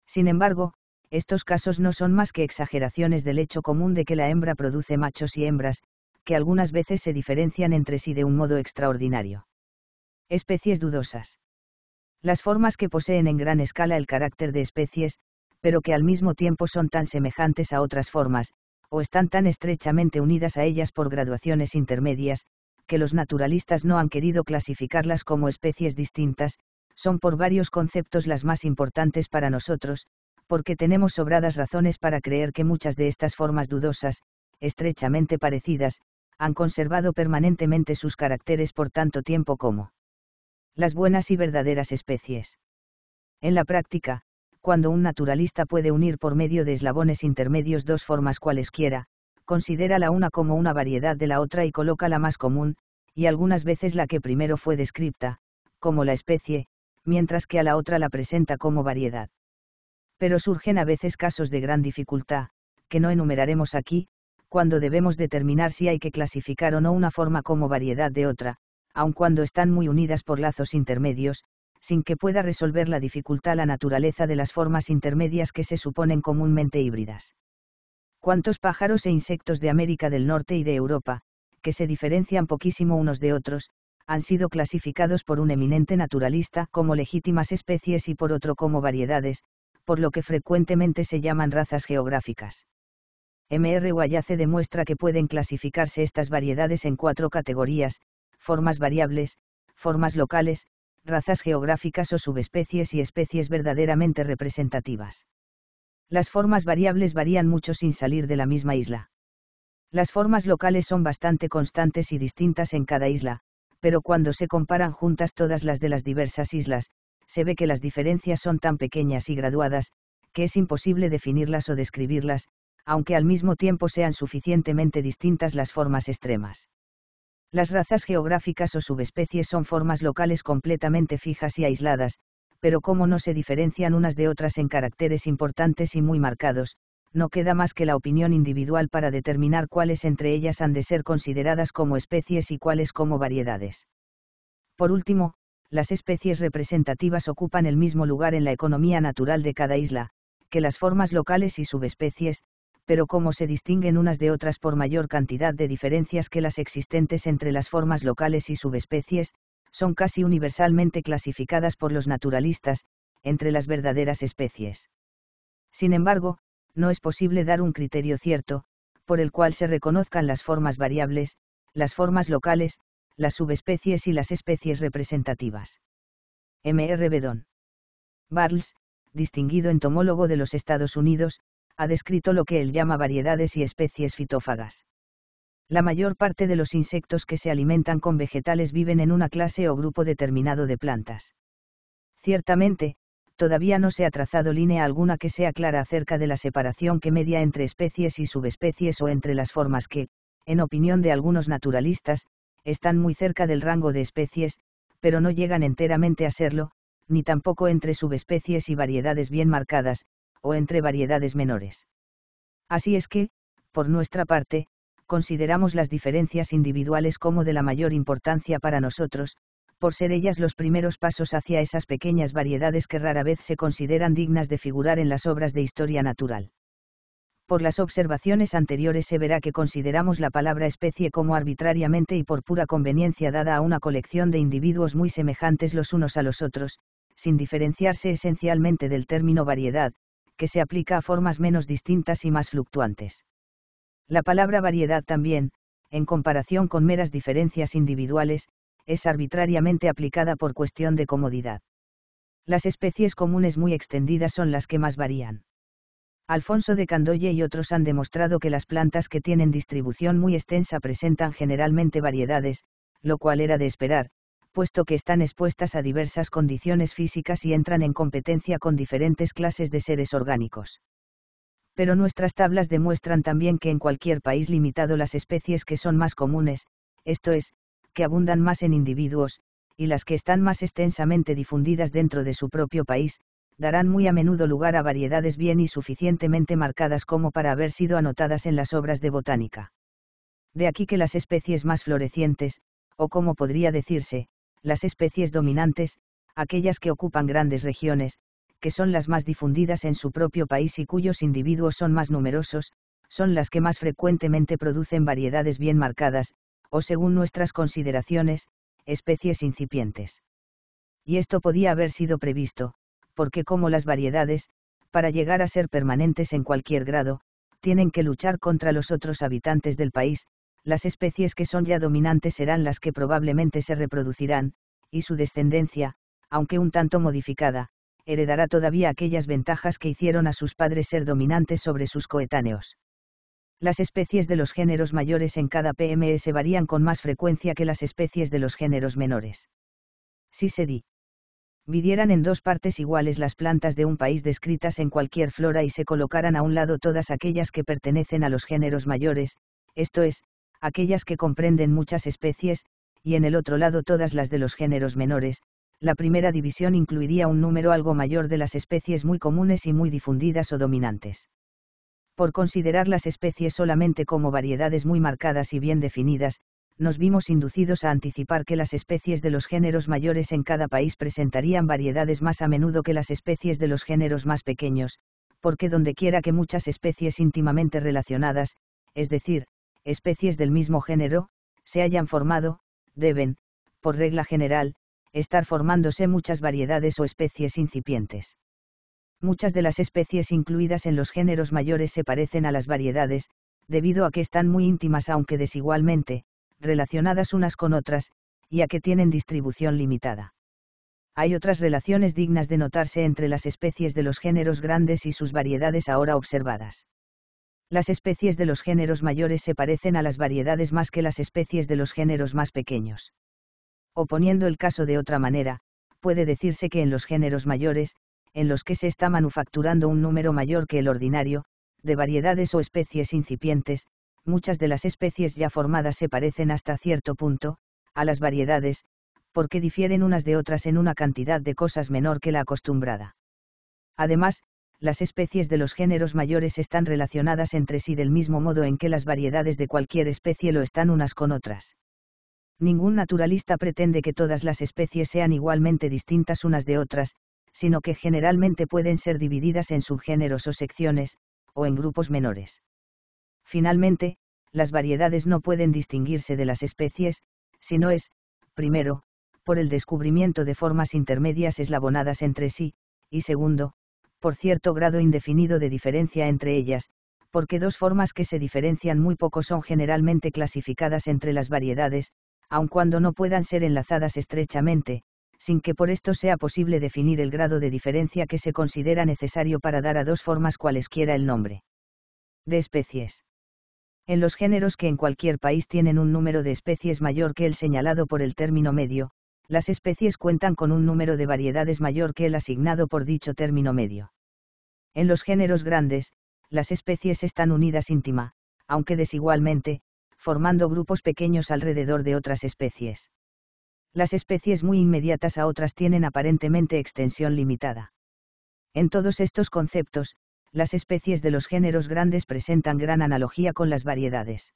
Sin embargo, estos casos no son más que exageraciones del hecho común de que la hembra produce machos y hembras, que algunas veces se diferencian entre sí de un modo extraordinario. Especies dudosas. Las formas que poseen en gran escala el carácter de especies, pero que al mismo tiempo son tan semejantes a otras formas, o están tan estrechamente unidas a ellas por graduaciones intermedias, que los naturalistas no han querido clasificarlas como especies distintas, son por varios conceptos las más importantes para nosotros, porque tenemos sobradas razones para creer que muchas de estas formas dudosas, estrechamente parecidas, han conservado permanentemente sus caracteres por tanto tiempo como las buenas y verdaderas especies. En la práctica, cuando un naturalista puede unir por medio de eslabones intermedios dos formas cualesquiera, considera la una como una variedad de la otra y coloca la más común, y algunas veces la que primero fue descripta, como la especie, mientras que a la otra la presenta como variedad. Pero surgen a veces casos de gran dificultad, que no enumeraremos aquí, cuando debemos determinar si hay que clasificar o no una forma como variedad de otra, aun cuando están muy unidas por lazos intermedios, sin que pueda resolver la dificultad la naturaleza de las formas intermedias que se suponen comúnmente híbridas. ¿Cuántos pájaros e insectos de América del Norte y de Europa, que se diferencian poquísimo unos de otros, han sido clasificados por un eminente naturalista como legítimas especies y por otro como variedades, por lo que frecuentemente se llaman razas geográficas? MR Guayace demuestra que pueden clasificarse estas variedades en cuatro categorías, formas variables, formas locales, razas geográficas o subespecies y especies verdaderamente representativas. Las formas variables varían mucho sin salir de la misma isla. Las formas locales son bastante constantes y distintas en cada isla, pero cuando se comparan juntas todas las de las diversas islas, se ve que las diferencias son tan pequeñas y graduadas, que es imposible definirlas o describirlas, aunque al mismo tiempo sean suficientemente distintas las formas extremas. Las razas geográficas o subespecies son formas locales completamente fijas y aisladas, pero como no se diferencian unas de otras en caracteres importantes y muy marcados, no queda más que la opinión individual para determinar cuáles entre ellas han de ser consideradas como especies y cuáles como variedades. Por último, las especies representativas ocupan el mismo lugar en la economía natural de cada isla, que las formas locales y subespecies, pero como se distinguen unas de otras por mayor cantidad de diferencias que las existentes entre las formas locales y subespecies, son casi universalmente clasificadas por los naturalistas, entre las verdaderas especies. Sin embargo, no es posible dar un criterio cierto, por el cual se reconozcan las formas variables, las formas locales, las subespecies y las especies representativas. M. R. Bedon. Barles, distinguido entomólogo de los Estados Unidos, ha descrito lo que él llama variedades y especies fitófagas. La mayor parte de los insectos que se alimentan con vegetales viven en una clase o grupo determinado de plantas. Ciertamente, todavía no se ha trazado línea alguna que sea clara acerca de la separación que media entre especies y subespecies o entre las formas que, en opinión de algunos naturalistas, están muy cerca del rango de especies, pero no llegan enteramente a serlo, ni tampoco entre subespecies y variedades bien marcadas, o entre variedades menores. Así es que, por nuestra parte, consideramos las diferencias individuales como de la mayor importancia para nosotros, por ser ellas los primeros pasos hacia esas pequeñas variedades que rara vez se consideran dignas de figurar en las obras de historia natural. Por las observaciones anteriores se verá que consideramos la palabra especie como arbitrariamente y por pura conveniencia dada a una colección de individuos muy semejantes los unos a los otros, sin diferenciarse esencialmente del término variedad, que se aplica a formas menos distintas y más fluctuantes. La palabra variedad también, en comparación con meras diferencias individuales, es arbitrariamente aplicada por cuestión de comodidad. Las especies comunes muy extendidas son las que más varían. Alfonso de Candolle y otros han demostrado que las plantas que tienen distribución muy extensa presentan generalmente variedades, lo cual era de esperar, puesto que están expuestas a diversas condiciones físicas y entran en competencia con diferentes clases de seres orgánicos. Pero nuestras tablas demuestran también que en cualquier país limitado las especies que son más comunes, esto es, que abundan más en individuos, y las que están más extensamente difundidas dentro de su propio país, darán muy a menudo lugar a variedades bien y suficientemente marcadas como para haber sido anotadas en las obras de botánica. De aquí que las especies más florecientes, o como podría decirse, las especies dominantes, aquellas que ocupan grandes regiones, que son las más difundidas en su propio país y cuyos individuos son más numerosos, son las que más frecuentemente producen variedades bien marcadas, o según nuestras consideraciones, especies incipientes. Y esto podía haber sido previsto, porque como las variedades, para llegar a ser permanentes en cualquier grado, tienen que luchar contra los otros habitantes del país, las especies que son ya dominantes serán las que probablemente se reproducirán, y su descendencia, aunque un tanto modificada, heredará todavía aquellas ventajas que hicieron a sus padres ser dominantes sobre sus coetáneos. Las especies de los géneros mayores en cada PMS varían con más frecuencia que las especies de los géneros menores. Si se di. Vidieran en dos partes iguales las plantas de un país descritas en cualquier flora y se colocaran a un lado todas aquellas que pertenecen a los géneros mayores, esto es, aquellas que comprenden muchas especies, y en el otro lado todas las de los géneros menores, la primera división incluiría un número algo mayor de las especies muy comunes y muy difundidas o dominantes. Por considerar las especies solamente como variedades muy marcadas y bien definidas, nos vimos inducidos a anticipar que las especies de los géneros mayores en cada país presentarían variedades más a menudo que las especies de los géneros más pequeños, porque donde quiera que muchas especies íntimamente relacionadas, es decir, especies del mismo género, se hayan formado, deben, por regla general, estar formándose muchas variedades o especies incipientes. Muchas de las especies incluidas en los géneros mayores se parecen a las variedades, debido a que están muy íntimas aunque desigualmente, relacionadas unas con otras, y a que tienen distribución limitada. Hay otras relaciones dignas de notarse entre las especies de los géneros grandes y sus variedades ahora observadas. Las especies de los géneros mayores se parecen a las variedades más que las especies de los géneros más pequeños. O poniendo el caso de otra manera, puede decirse que en los géneros mayores, en los que se está manufacturando un número mayor que el ordinario, de variedades o especies incipientes, muchas de las especies ya formadas se parecen hasta cierto punto, a las variedades, porque difieren unas de otras en una cantidad de cosas menor que la acostumbrada. Además, las especies de los géneros mayores están relacionadas entre sí del mismo modo en que las variedades de cualquier especie lo están unas con otras. Ningún naturalista pretende que todas las especies sean igualmente distintas unas de otras, sino que generalmente pueden ser divididas en subgéneros o secciones, o en grupos menores. Finalmente, las variedades no pueden distinguirse de las especies, sino es, primero, por el descubrimiento de formas intermedias eslabonadas entre sí, y segundo, por cierto grado indefinido de diferencia entre ellas, porque dos formas que se diferencian muy poco son generalmente clasificadas entre las variedades, aun cuando no puedan ser enlazadas estrechamente, sin que por esto sea posible definir el grado de diferencia que se considera necesario para dar a dos formas cualesquiera el nombre. De especies. En los géneros que en cualquier país tienen un número de especies mayor que el señalado por el término medio, las especies cuentan con un número de variedades mayor que el asignado por dicho término medio. En los géneros grandes, las especies están unidas íntima, aunque desigualmente, formando grupos pequeños alrededor de otras especies. Las especies muy inmediatas a otras tienen aparentemente extensión limitada. En todos estos conceptos, las especies de los géneros grandes presentan gran analogía con las variedades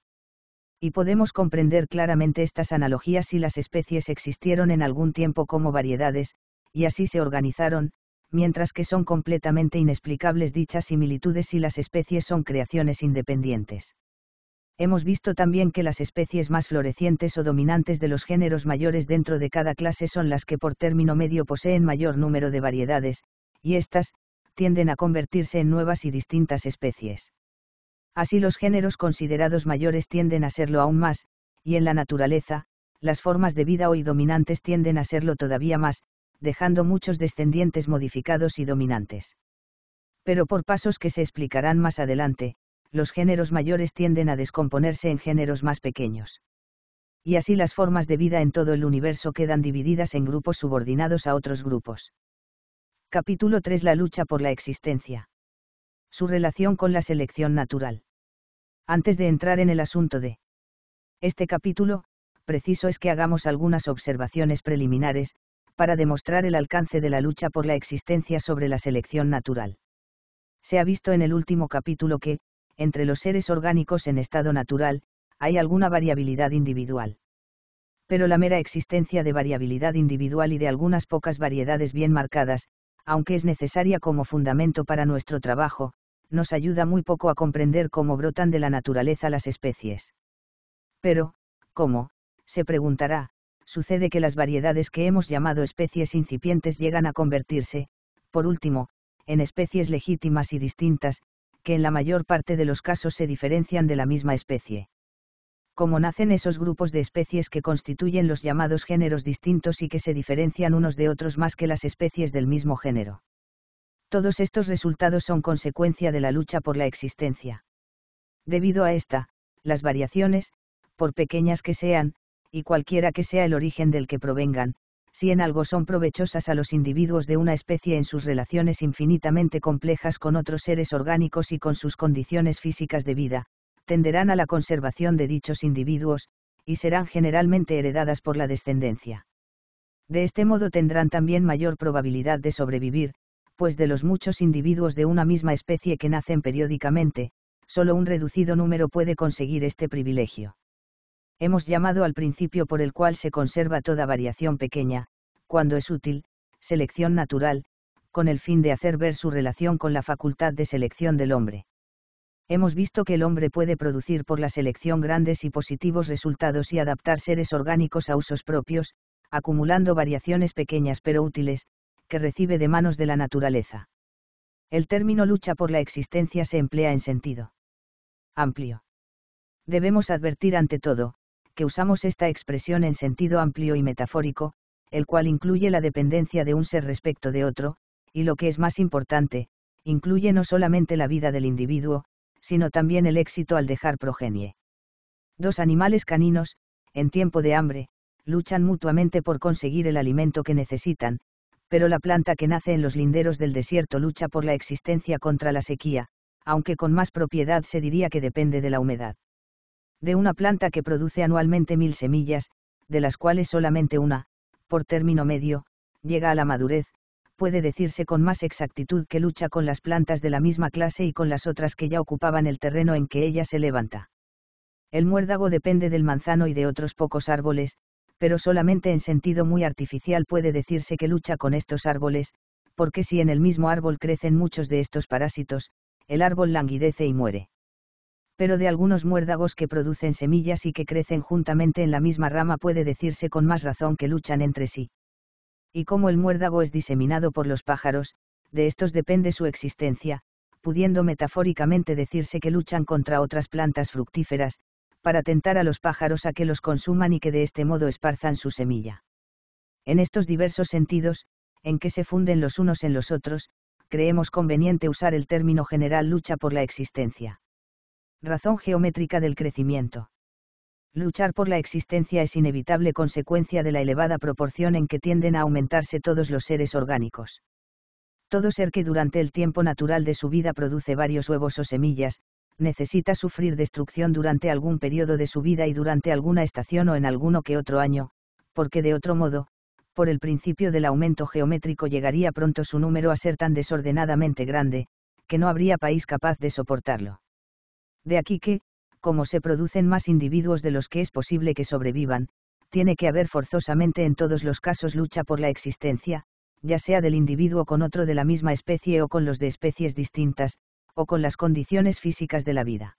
y podemos comprender claramente estas analogías si las especies existieron en algún tiempo como variedades, y así se organizaron, mientras que son completamente inexplicables dichas similitudes si las especies son creaciones independientes. Hemos visto también que las especies más florecientes o dominantes de los géneros mayores dentro de cada clase son las que por término medio poseen mayor número de variedades, y estas tienden a convertirse en nuevas y distintas especies. Así los géneros considerados mayores tienden a serlo aún más, y en la naturaleza, las formas de vida hoy dominantes tienden a serlo todavía más, dejando muchos descendientes modificados y dominantes. Pero por pasos que se explicarán más adelante, los géneros mayores tienden a descomponerse en géneros más pequeños. Y así las formas de vida en todo el universo quedan divididas en grupos subordinados a otros grupos. Capítulo 3 La lucha por la existencia su relación con la selección natural. Antes de entrar en el asunto de este capítulo, preciso es que hagamos algunas observaciones preliminares, para demostrar el alcance de la lucha por la existencia sobre la selección natural. Se ha visto en el último capítulo que, entre los seres orgánicos en estado natural, hay alguna variabilidad individual. Pero la mera existencia de variabilidad individual y de algunas pocas variedades bien marcadas, aunque es necesaria como fundamento para nuestro trabajo, nos ayuda muy poco a comprender cómo brotan de la naturaleza las especies. Pero, ¿cómo? se preguntará, sucede que las variedades que hemos llamado especies incipientes llegan a convertirse, por último, en especies legítimas y distintas, que en la mayor parte de los casos se diferencian de la misma especie. ¿Cómo nacen esos grupos de especies que constituyen los llamados géneros distintos y que se diferencian unos de otros más que las especies del mismo género? Todos estos resultados son consecuencia de la lucha por la existencia. Debido a esta, las variaciones, por pequeñas que sean, y cualquiera que sea el origen del que provengan, si en algo son provechosas a los individuos de una especie en sus relaciones infinitamente complejas con otros seres orgánicos y con sus condiciones físicas de vida, tenderán a la conservación de dichos individuos, y serán generalmente heredadas por la descendencia. De este modo tendrán también mayor probabilidad de sobrevivir, pues de los muchos individuos de una misma especie que nacen periódicamente, solo un reducido número puede conseguir este privilegio. Hemos llamado al principio por el cual se conserva toda variación pequeña, cuando es útil, selección natural, con el fin de hacer ver su relación con la facultad de selección del hombre. Hemos visto que el hombre puede producir por la selección grandes y positivos resultados y adaptar seres orgánicos a usos propios, acumulando variaciones pequeñas pero útiles, que recibe de manos de la naturaleza. El término lucha por la existencia se emplea en sentido amplio. Debemos advertir ante todo, que usamos esta expresión en sentido amplio y metafórico, el cual incluye la dependencia de un ser respecto de otro, y lo que es más importante, incluye no solamente la vida del individuo, sino también el éxito al dejar progenie. Dos animales caninos, en tiempo de hambre, luchan mutuamente por conseguir el alimento que necesitan, pero la planta que nace en los linderos del desierto lucha por la existencia contra la sequía, aunque con más propiedad se diría que depende de la humedad. De una planta que produce anualmente mil semillas, de las cuales solamente una, por término medio, llega a la madurez, puede decirse con más exactitud que lucha con las plantas de la misma clase y con las otras que ya ocupaban el terreno en que ella se levanta. El muérdago depende del manzano y de otros pocos árboles, pero solamente en sentido muy artificial puede decirse que lucha con estos árboles, porque si en el mismo árbol crecen muchos de estos parásitos, el árbol languidece y muere. Pero de algunos muérdagos que producen semillas y que crecen juntamente en la misma rama puede decirse con más razón que luchan entre sí. Y como el muérdago es diseminado por los pájaros, de estos depende su existencia, pudiendo metafóricamente decirse que luchan contra otras plantas fructíferas, para tentar a los pájaros a que los consuman y que de este modo esparzan su semilla. En estos diversos sentidos, en que se funden los unos en los otros, creemos conveniente usar el término general lucha por la existencia. Razón geométrica del crecimiento. Luchar por la existencia es inevitable consecuencia de la elevada proporción en que tienden a aumentarse todos los seres orgánicos. Todo ser que durante el tiempo natural de su vida produce varios huevos o semillas, necesita sufrir destrucción durante algún periodo de su vida y durante alguna estación o en alguno que otro año, porque de otro modo, por el principio del aumento geométrico llegaría pronto su número a ser tan desordenadamente grande, que no habría país capaz de soportarlo. De aquí que, como se producen más individuos de los que es posible que sobrevivan, tiene que haber forzosamente en todos los casos lucha por la existencia, ya sea del individuo con otro de la misma especie o con los de especies distintas, con las condiciones físicas de la vida.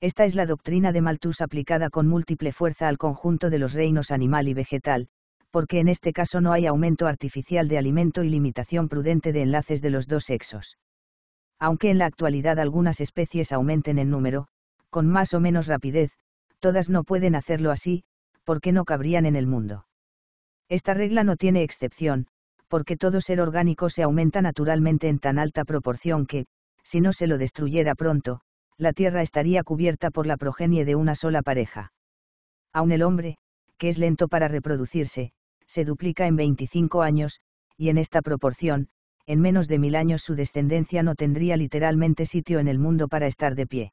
Esta es la doctrina de Malthus aplicada con múltiple fuerza al conjunto de los reinos animal y vegetal, porque en este caso no hay aumento artificial de alimento y limitación prudente de enlaces de los dos sexos. Aunque en la actualidad algunas especies aumenten en número, con más o menos rapidez, todas no pueden hacerlo así, porque no cabrían en el mundo. Esta regla no tiene excepción, porque todo ser orgánico se aumenta naturalmente en tan alta proporción que, si no se lo destruyera pronto, la tierra estaría cubierta por la progenie de una sola pareja. Aun el hombre, que es lento para reproducirse, se duplica en 25 años, y en esta proporción, en menos de mil años su descendencia no tendría literalmente sitio en el mundo para estar de pie.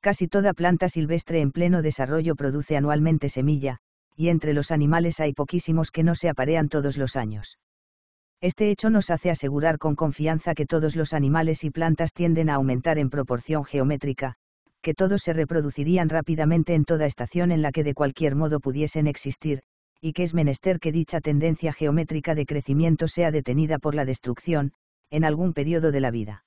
Casi toda planta silvestre en pleno desarrollo produce anualmente semilla, y entre los animales hay poquísimos que no se aparean todos los años. Este hecho nos hace asegurar con confianza que todos los animales y plantas tienden a aumentar en proporción geométrica, que todos se reproducirían rápidamente en toda estación en la que de cualquier modo pudiesen existir, y que es menester que dicha tendencia geométrica de crecimiento sea detenida por la destrucción, en algún periodo de la vida.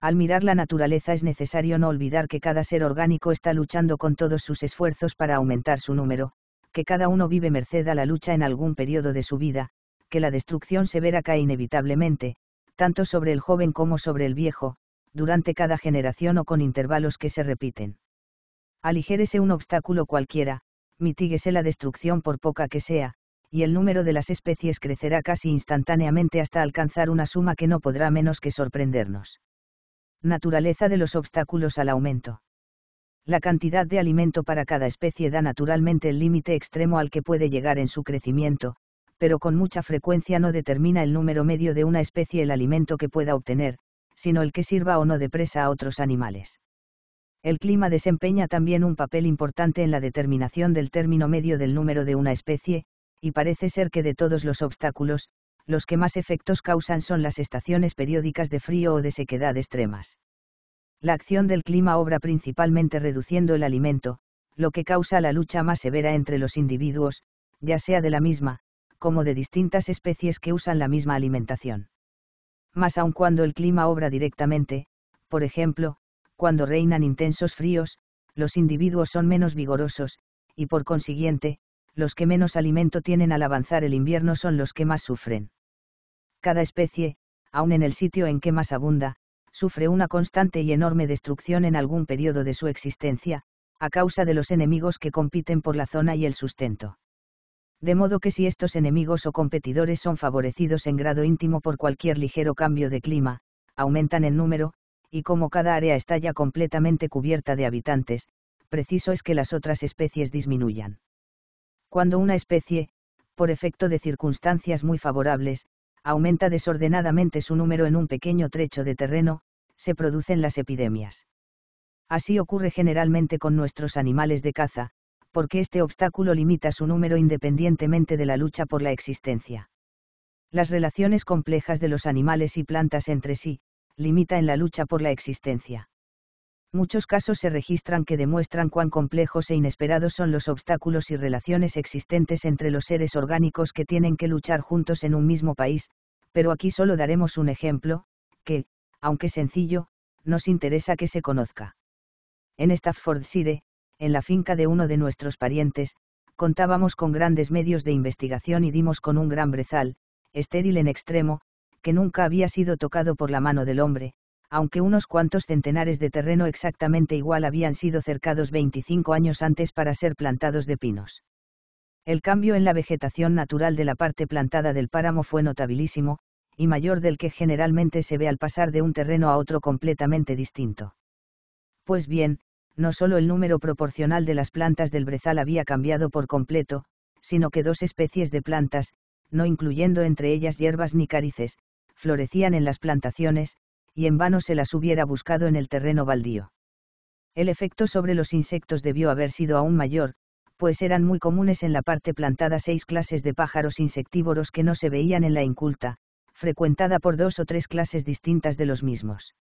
Al mirar la naturaleza es necesario no olvidar que cada ser orgánico está luchando con todos sus esfuerzos para aumentar su número, que cada uno vive merced a la lucha en algún periodo de su vida, que la destrucción severa cae inevitablemente, tanto sobre el joven como sobre el viejo, durante cada generación o con intervalos que se repiten. Aligérese un obstáculo cualquiera, mitíguese la destrucción por poca que sea, y el número de las especies crecerá casi instantáneamente hasta alcanzar una suma que no podrá menos que sorprendernos. Naturaleza de los obstáculos al aumento. La cantidad de alimento para cada especie da naturalmente el límite extremo al que puede llegar en su crecimiento, pero con mucha frecuencia no determina el número medio de una especie el alimento que pueda obtener, sino el que sirva o no de presa a otros animales. El clima desempeña también un papel importante en la determinación del término medio del número de una especie, y parece ser que de todos los obstáculos, los que más efectos causan son las estaciones periódicas de frío o de sequedad extremas. La acción del clima obra principalmente reduciendo el alimento, lo que causa la lucha más severa entre los individuos, ya sea de la misma, como de distintas especies que usan la misma alimentación. Más aun cuando el clima obra directamente, por ejemplo, cuando reinan intensos fríos, los individuos son menos vigorosos, y por consiguiente, los que menos alimento tienen al avanzar el invierno son los que más sufren. Cada especie, aun en el sitio en que más abunda, sufre una constante y enorme destrucción en algún periodo de su existencia, a causa de los enemigos que compiten por la zona y el sustento de modo que si estos enemigos o competidores son favorecidos en grado íntimo por cualquier ligero cambio de clima, aumentan en número, y como cada área está ya completamente cubierta de habitantes, preciso es que las otras especies disminuyan. Cuando una especie, por efecto de circunstancias muy favorables, aumenta desordenadamente su número en un pequeño trecho de terreno, se producen las epidemias. Así ocurre generalmente con nuestros animales de caza, porque este obstáculo limita su número independientemente de la lucha por la existencia. Las relaciones complejas de los animales y plantas entre sí, limita en la lucha por la existencia. Muchos casos se registran que demuestran cuán complejos e inesperados son los obstáculos y relaciones existentes entre los seres orgánicos que tienen que luchar juntos en un mismo país, pero aquí solo daremos un ejemplo, que, aunque sencillo, nos interesa que se conozca. En Staffordshire, en la finca de uno de nuestros parientes, contábamos con grandes medios de investigación y dimos con un gran brezal, estéril en extremo, que nunca había sido tocado por la mano del hombre, aunque unos cuantos centenares de terreno exactamente igual habían sido cercados 25 años antes para ser plantados de pinos. El cambio en la vegetación natural de la parte plantada del páramo fue notabilísimo, y mayor del que generalmente se ve al pasar de un terreno a otro completamente distinto. Pues bien, no solo el número proporcional de las plantas del brezal había cambiado por completo, sino que dos especies de plantas, no incluyendo entre ellas hierbas ni carices, florecían en las plantaciones, y en vano se las hubiera buscado en el terreno baldío. El efecto sobre los insectos debió haber sido aún mayor, pues eran muy comunes en la parte plantada seis clases de pájaros insectívoros que no se veían en la inculta, frecuentada por dos o tres clases distintas de los mismos.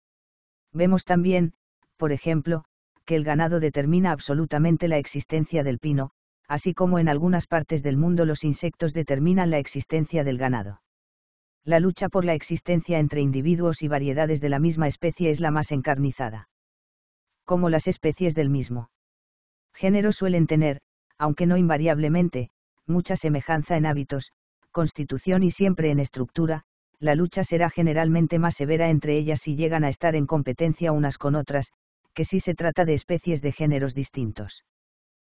Vemos también, por ejemplo, que el ganado determina absolutamente la existencia del pino, así como en algunas partes del mundo los insectos determinan la existencia del ganado. La lucha por la existencia entre individuos y variedades de la misma especie es la más encarnizada. Como las especies del mismo género suelen tener, aunque no invariablemente, mucha semejanza en hábitos, constitución y siempre en estructura, la lucha será generalmente más severa entre ellas si llegan a estar en competencia unas con otras, que sí se trata de especies de géneros distintos.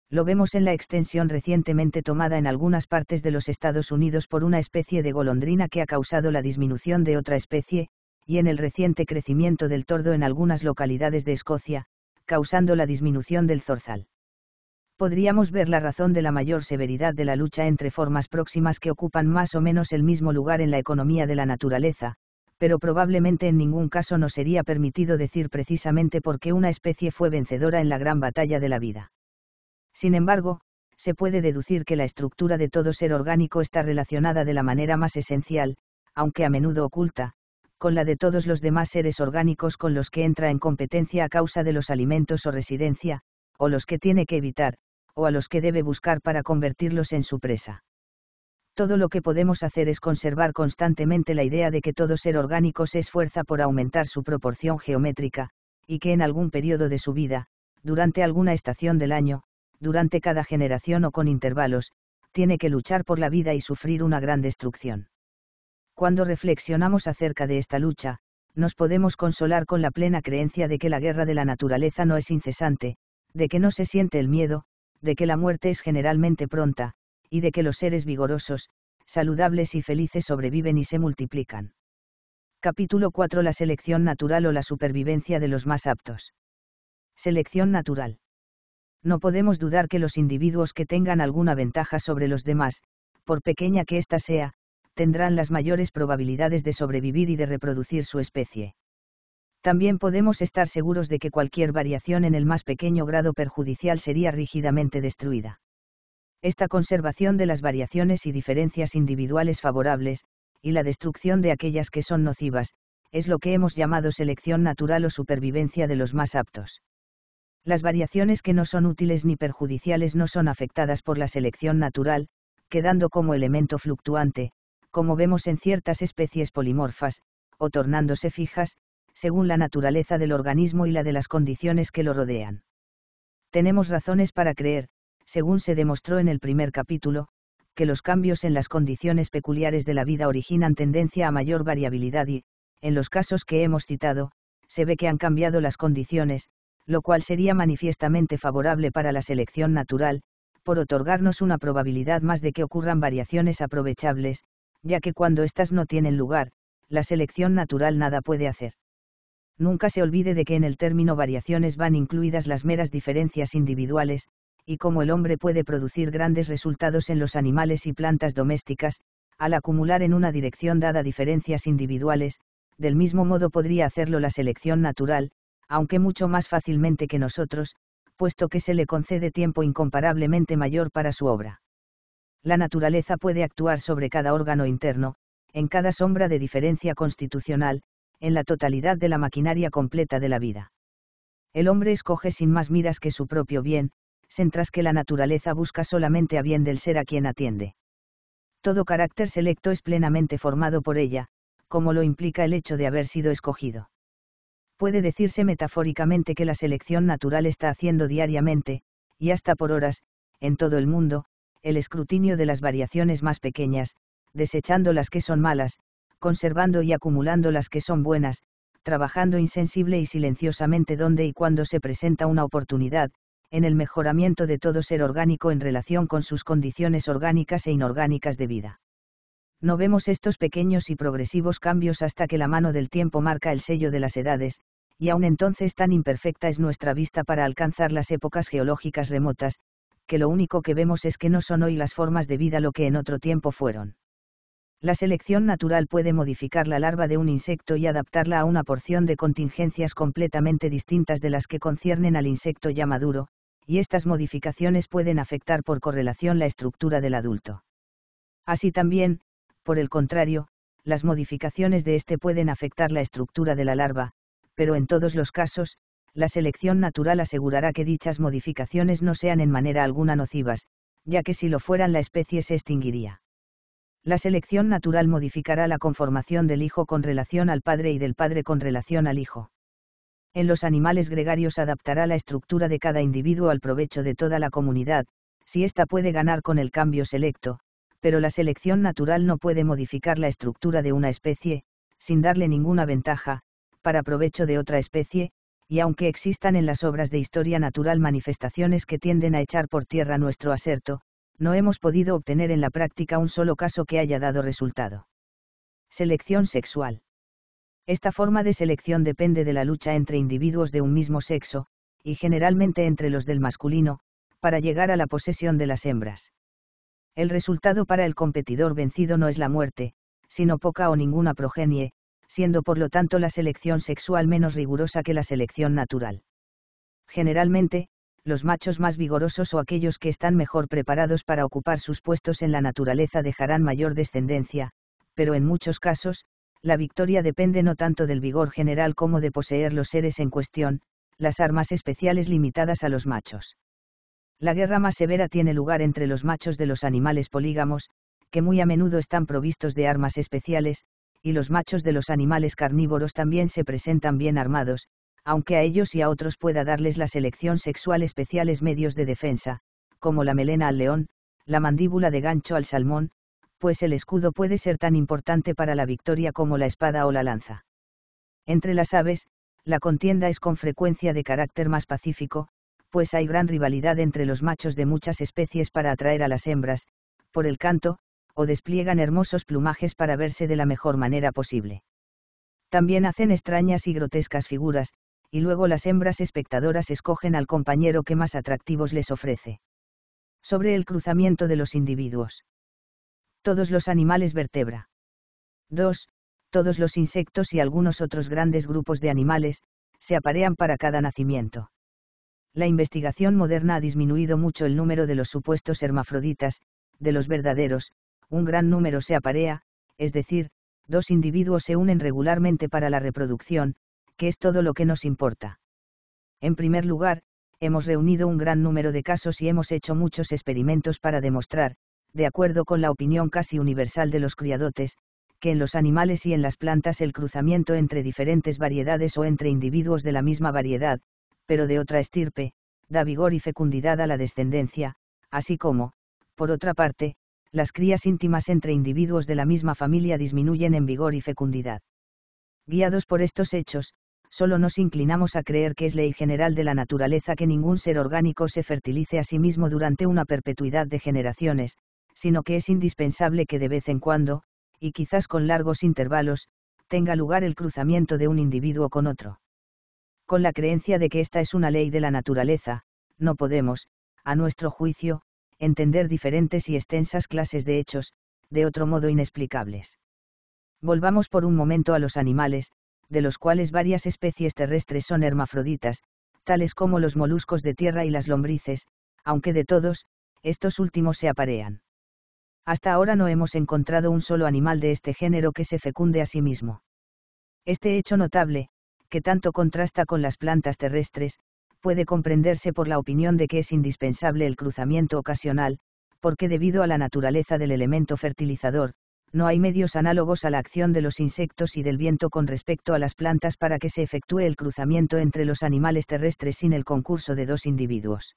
Lo vemos en la extensión recientemente tomada en algunas partes de los Estados Unidos por una especie de golondrina que ha causado la disminución de otra especie, y en el reciente crecimiento del tordo en algunas localidades de Escocia, causando la disminución del zorzal podríamos ver la razón de la mayor severidad de la lucha entre formas próximas que ocupan más o menos el mismo lugar en la economía de la naturaleza, pero probablemente en ningún caso nos sería permitido decir precisamente por qué una especie fue vencedora en la gran batalla de la vida. Sin embargo, se puede deducir que la estructura de todo ser orgánico está relacionada de la manera más esencial, aunque a menudo oculta, con la de todos los demás seres orgánicos con los que entra en competencia a causa de los alimentos o residencia, o los que tiene que evitar, o a los que debe buscar para convertirlos en su presa todo lo que podemos hacer es conservar constantemente la idea de que todo ser orgánico se esfuerza por aumentar su proporción geométrica, y que en algún periodo de su vida, durante alguna estación del año, durante cada generación o con intervalos, tiene que luchar por la vida y sufrir una gran destrucción. Cuando reflexionamos acerca de esta lucha, nos podemos consolar con la plena creencia de que la guerra de la naturaleza no es incesante, de que no se siente el miedo, de que la muerte es generalmente pronta, y de que los seres vigorosos, saludables y felices sobreviven y se multiplican. Capítulo 4 La selección natural o la supervivencia de los más aptos. Selección natural. No podemos dudar que los individuos que tengan alguna ventaja sobre los demás, por pequeña que ésta sea, tendrán las mayores probabilidades de sobrevivir y de reproducir su especie. También podemos estar seguros de que cualquier variación en el más pequeño grado perjudicial sería rígidamente destruida esta conservación de las variaciones y diferencias individuales favorables, y la destrucción de aquellas que son nocivas, es lo que hemos llamado selección natural o supervivencia de los más aptos. Las variaciones que no son útiles ni perjudiciales no son afectadas por la selección natural, quedando como elemento fluctuante, como vemos en ciertas especies polimorfas, o tornándose fijas, según la naturaleza del organismo y la de las condiciones que lo rodean. Tenemos razones para creer, según se demostró en el primer capítulo, que los cambios en las condiciones peculiares de la vida originan tendencia a mayor variabilidad y, en los casos que hemos citado, se ve que han cambiado las condiciones, lo cual sería manifiestamente favorable para la selección natural, por otorgarnos una probabilidad más de que ocurran variaciones aprovechables, ya que cuando éstas no tienen lugar, la selección natural nada puede hacer. Nunca se olvide de que en el término variaciones van incluidas las meras diferencias individuales, y como el hombre puede producir grandes resultados en los animales y plantas domésticas, al acumular en una dirección dada diferencias individuales, del mismo modo podría hacerlo la selección natural, aunque mucho más fácilmente que nosotros, puesto que se le concede tiempo incomparablemente mayor para su obra. La naturaleza puede actuar sobre cada órgano interno, en cada sombra de diferencia constitucional, en la totalidad de la maquinaria completa de la vida. El hombre escoge sin más miras que su propio bien, mientras que la naturaleza busca solamente a bien del ser a quien atiende. Todo carácter selecto es plenamente formado por ella, como lo implica el hecho de haber sido escogido. Puede decirse metafóricamente que la selección natural está haciendo diariamente, y hasta por horas, en todo el mundo, el escrutinio de las variaciones más pequeñas, desechando las que son malas, conservando y acumulando las que son buenas, trabajando insensible y silenciosamente donde y cuando se presenta una oportunidad, en el mejoramiento de todo ser orgánico en relación con sus condiciones orgánicas e inorgánicas de vida. No vemos estos pequeños y progresivos cambios hasta que la mano del tiempo marca el sello de las edades, y aún entonces tan imperfecta es nuestra vista para alcanzar las épocas geológicas remotas, que lo único que vemos es que no son hoy las formas de vida lo que en otro tiempo fueron. La selección natural puede modificar la larva de un insecto y adaptarla a una porción de contingencias completamente distintas de las que conciernen al insecto ya maduro, y estas modificaciones pueden afectar por correlación la estructura del adulto. Así también, por el contrario, las modificaciones de este pueden afectar la estructura de la larva, pero en todos los casos, la selección natural asegurará que dichas modificaciones no sean en manera alguna nocivas, ya que si lo fueran la especie se extinguiría. La selección natural modificará la conformación del hijo con relación al padre y del padre con relación al hijo en los animales gregarios adaptará la estructura de cada individuo al provecho de toda la comunidad, si ésta puede ganar con el cambio selecto, pero la selección natural no puede modificar la estructura de una especie, sin darle ninguna ventaja, para provecho de otra especie, y aunque existan en las obras de historia natural manifestaciones que tienden a echar por tierra nuestro aserto, no hemos podido obtener en la práctica un solo caso que haya dado resultado. Selección sexual. Esta forma de selección depende de la lucha entre individuos de un mismo sexo, y generalmente entre los del masculino, para llegar a la posesión de las hembras. El resultado para el competidor vencido no es la muerte, sino poca o ninguna progenie, siendo por lo tanto la selección sexual menos rigurosa que la selección natural. Generalmente, los machos más vigorosos o aquellos que están mejor preparados para ocupar sus puestos en la naturaleza dejarán mayor descendencia, pero en muchos casos, la victoria depende no tanto del vigor general como de poseer los seres en cuestión, las armas especiales limitadas a los machos. La guerra más severa tiene lugar entre los machos de los animales polígamos, que muy a menudo están provistos de armas especiales, y los machos de los animales carnívoros también se presentan bien armados, aunque a ellos y a otros pueda darles la selección sexual especiales medios de defensa, como la melena al león, la mandíbula de gancho al salmón, pues el escudo puede ser tan importante para la victoria como la espada o la lanza. Entre las aves, la contienda es con frecuencia de carácter más pacífico, pues hay gran rivalidad entre los machos de muchas especies para atraer a las hembras, por el canto, o despliegan hermosos plumajes para verse de la mejor manera posible. También hacen extrañas y grotescas figuras, y luego las hembras espectadoras escogen al compañero que más atractivos les ofrece. Sobre el cruzamiento de los individuos todos los animales vertebra. 2. Todos los insectos y algunos otros grandes grupos de animales, se aparean para cada nacimiento. La investigación moderna ha disminuido mucho el número de los supuestos hermafroditas, de los verdaderos, un gran número se aparea, es decir, dos individuos se unen regularmente para la reproducción, que es todo lo que nos importa. En primer lugar, hemos reunido un gran número de casos y hemos hecho muchos experimentos para demostrar, de acuerdo con la opinión casi universal de los criadotes, que en los animales y en las plantas el cruzamiento entre diferentes variedades o entre individuos de la misma variedad, pero de otra estirpe, da vigor y fecundidad a la descendencia, así como, por otra parte, las crías íntimas entre individuos de la misma familia disminuyen en vigor y fecundidad. Guiados por estos hechos, solo nos inclinamos a creer que es ley general de la naturaleza que ningún ser orgánico se fertilice a sí mismo durante una perpetuidad de generaciones, sino que es indispensable que de vez en cuando, y quizás con largos intervalos, tenga lugar el cruzamiento de un individuo con otro. Con la creencia de que esta es una ley de la naturaleza, no podemos, a nuestro juicio, entender diferentes y extensas clases de hechos, de otro modo inexplicables. Volvamos por un momento a los animales, de los cuales varias especies terrestres son hermafroditas, tales como los moluscos de tierra y las lombrices, aunque de todos, estos últimos se aparean hasta ahora no hemos encontrado un solo animal de este género que se fecunde a sí mismo. Este hecho notable, que tanto contrasta con las plantas terrestres, puede comprenderse por la opinión de que es indispensable el cruzamiento ocasional, porque debido a la naturaleza del elemento fertilizador, no hay medios análogos a la acción de los insectos y del viento con respecto a las plantas para que se efectúe el cruzamiento entre los animales terrestres sin el concurso de dos individuos.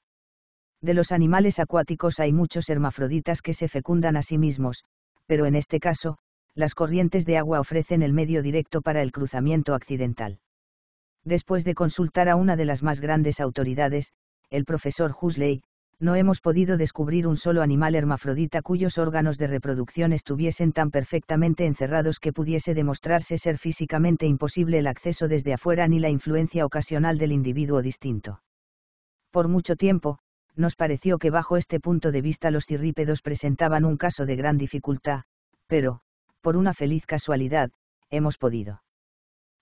De los animales acuáticos hay muchos hermafroditas que se fecundan a sí mismos, pero en este caso, las corrientes de agua ofrecen el medio directo para el cruzamiento accidental. Después de consultar a una de las más grandes autoridades, el profesor Husley, no hemos podido descubrir un solo animal hermafrodita cuyos órganos de reproducción estuviesen tan perfectamente encerrados que pudiese demostrarse ser físicamente imposible el acceso desde afuera ni la influencia ocasional del individuo distinto. Por mucho tiempo, nos pareció que bajo este punto de vista los cirrípedos presentaban un caso de gran dificultad, pero, por una feliz casualidad, hemos podido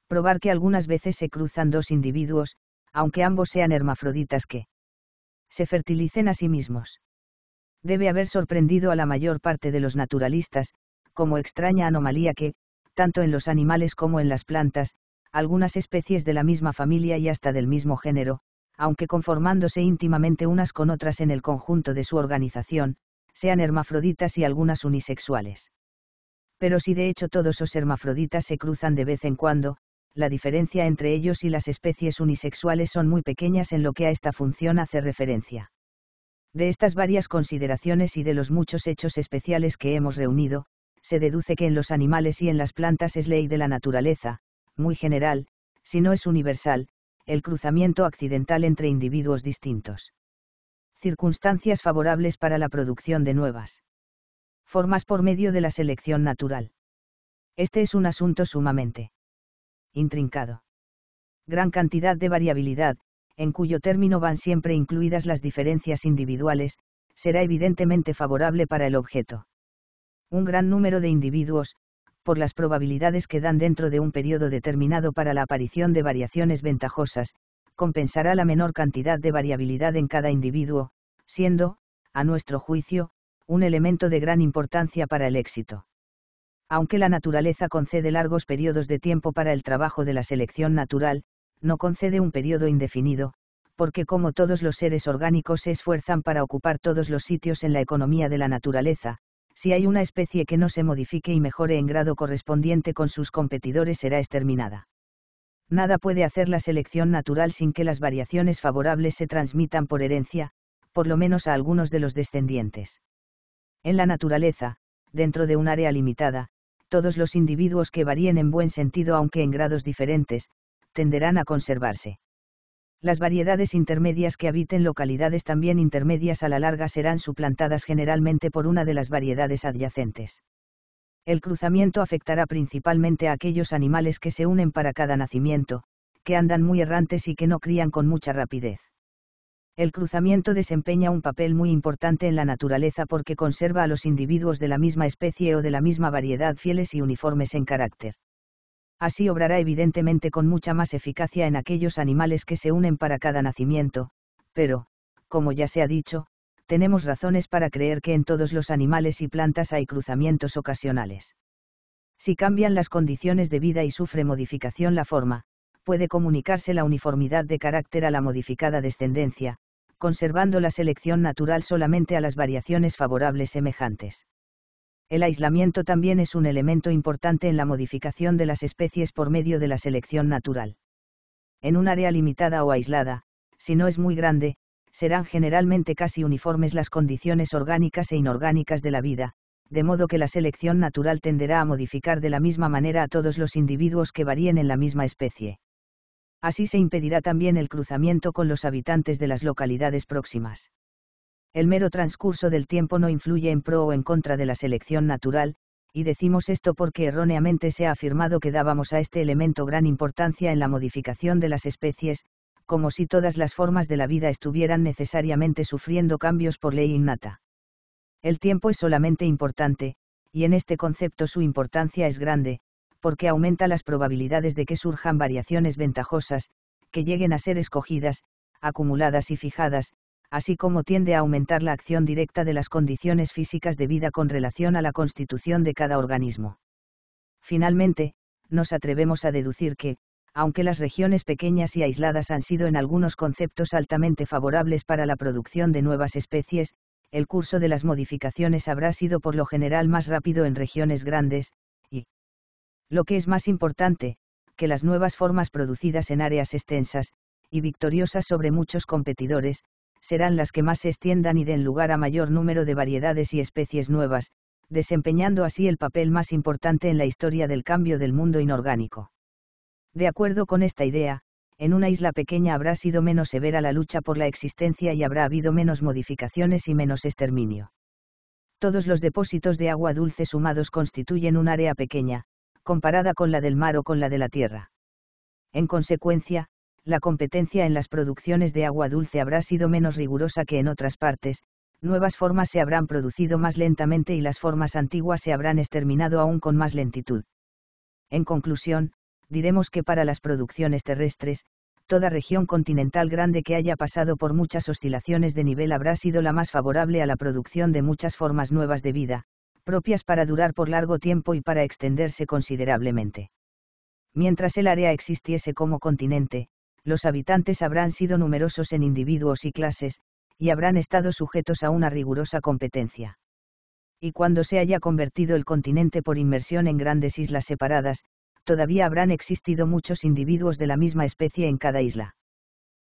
probar que algunas veces se cruzan dos individuos, aunque ambos sean hermafroditas que se fertilicen a sí mismos. Debe haber sorprendido a la mayor parte de los naturalistas, como extraña anomalía que, tanto en los animales como en las plantas, algunas especies de la misma familia y hasta del mismo género, aunque conformándose íntimamente unas con otras en el conjunto de su organización, sean hermafroditas y algunas unisexuales. Pero si de hecho todos los hermafroditas se cruzan de vez en cuando, la diferencia entre ellos y las especies unisexuales son muy pequeñas en lo que a esta función hace referencia. De estas varias consideraciones y de los muchos hechos especiales que hemos reunido, se deduce que en los animales y en las plantas es ley de la naturaleza, muy general, si no es universal, el cruzamiento accidental entre individuos distintos. Circunstancias favorables para la producción de nuevas formas por medio de la selección natural. Este es un asunto sumamente intrincado. Gran cantidad de variabilidad, en cuyo término van siempre incluidas las diferencias individuales, será evidentemente favorable para el objeto. Un gran número de individuos, por las probabilidades que dan dentro de un periodo determinado para la aparición de variaciones ventajosas, compensará la menor cantidad de variabilidad en cada individuo, siendo, a nuestro juicio, un elemento de gran importancia para el éxito. Aunque la naturaleza concede largos periodos de tiempo para el trabajo de la selección natural, no concede un periodo indefinido, porque como todos los seres orgánicos se esfuerzan para ocupar todos los sitios en la economía de la naturaleza, si hay una especie que no se modifique y mejore en grado correspondiente con sus competidores será exterminada. Nada puede hacer la selección natural sin que las variaciones favorables se transmitan por herencia, por lo menos a algunos de los descendientes. En la naturaleza, dentro de un área limitada, todos los individuos que varíen en buen sentido aunque en grados diferentes, tenderán a conservarse. Las variedades intermedias que habiten localidades también intermedias a la larga serán suplantadas generalmente por una de las variedades adyacentes. El cruzamiento afectará principalmente a aquellos animales que se unen para cada nacimiento, que andan muy errantes y que no crían con mucha rapidez. El cruzamiento desempeña un papel muy importante en la naturaleza porque conserva a los individuos de la misma especie o de la misma variedad fieles y uniformes en carácter así obrará evidentemente con mucha más eficacia en aquellos animales que se unen para cada nacimiento, pero, como ya se ha dicho, tenemos razones para creer que en todos los animales y plantas hay cruzamientos ocasionales. Si cambian las condiciones de vida y sufre modificación la forma, puede comunicarse la uniformidad de carácter a la modificada descendencia, conservando la selección natural solamente a las variaciones favorables semejantes el aislamiento también es un elemento importante en la modificación de las especies por medio de la selección natural. En un área limitada o aislada, si no es muy grande, serán generalmente casi uniformes las condiciones orgánicas e inorgánicas de la vida, de modo que la selección natural tenderá a modificar de la misma manera a todos los individuos que varíen en la misma especie. Así se impedirá también el cruzamiento con los habitantes de las localidades próximas. El mero transcurso del tiempo no influye en pro o en contra de la selección natural, y decimos esto porque erróneamente se ha afirmado que dábamos a este elemento gran importancia en la modificación de las especies, como si todas las formas de la vida estuvieran necesariamente sufriendo cambios por ley innata. El tiempo es solamente importante, y en este concepto su importancia es grande, porque aumenta las probabilidades de que surjan variaciones ventajosas, que lleguen a ser escogidas, acumuladas y fijadas, así como tiende a aumentar la acción directa de las condiciones físicas de vida con relación a la constitución de cada organismo. Finalmente, nos atrevemos a deducir que, aunque las regiones pequeñas y aisladas han sido en algunos conceptos altamente favorables para la producción de nuevas especies, el curso de las modificaciones habrá sido por lo general más rápido en regiones grandes, y, lo que es más importante, que las nuevas formas producidas en áreas extensas, y victoriosas sobre muchos competidores, serán las que más se extiendan y den lugar a mayor número de variedades y especies nuevas, desempeñando así el papel más importante en la historia del cambio del mundo inorgánico. De acuerdo con esta idea, en una isla pequeña habrá sido menos severa la lucha por la existencia y habrá habido menos modificaciones y menos exterminio. Todos los depósitos de agua dulce sumados constituyen un área pequeña, comparada con la del mar o con la de la tierra. En consecuencia, la competencia en las producciones de agua dulce habrá sido menos rigurosa que en otras partes, nuevas formas se habrán producido más lentamente y las formas antiguas se habrán exterminado aún con más lentitud. En conclusión, diremos que para las producciones terrestres, toda región continental grande que haya pasado por muchas oscilaciones de nivel habrá sido la más favorable a la producción de muchas formas nuevas de vida, propias para durar por largo tiempo y para extenderse considerablemente. Mientras el área existiese como continente, los habitantes habrán sido numerosos en individuos y clases, y habrán estado sujetos a una rigurosa competencia. Y cuando se haya convertido el continente por inmersión en grandes islas separadas, todavía habrán existido muchos individuos de la misma especie en cada isla.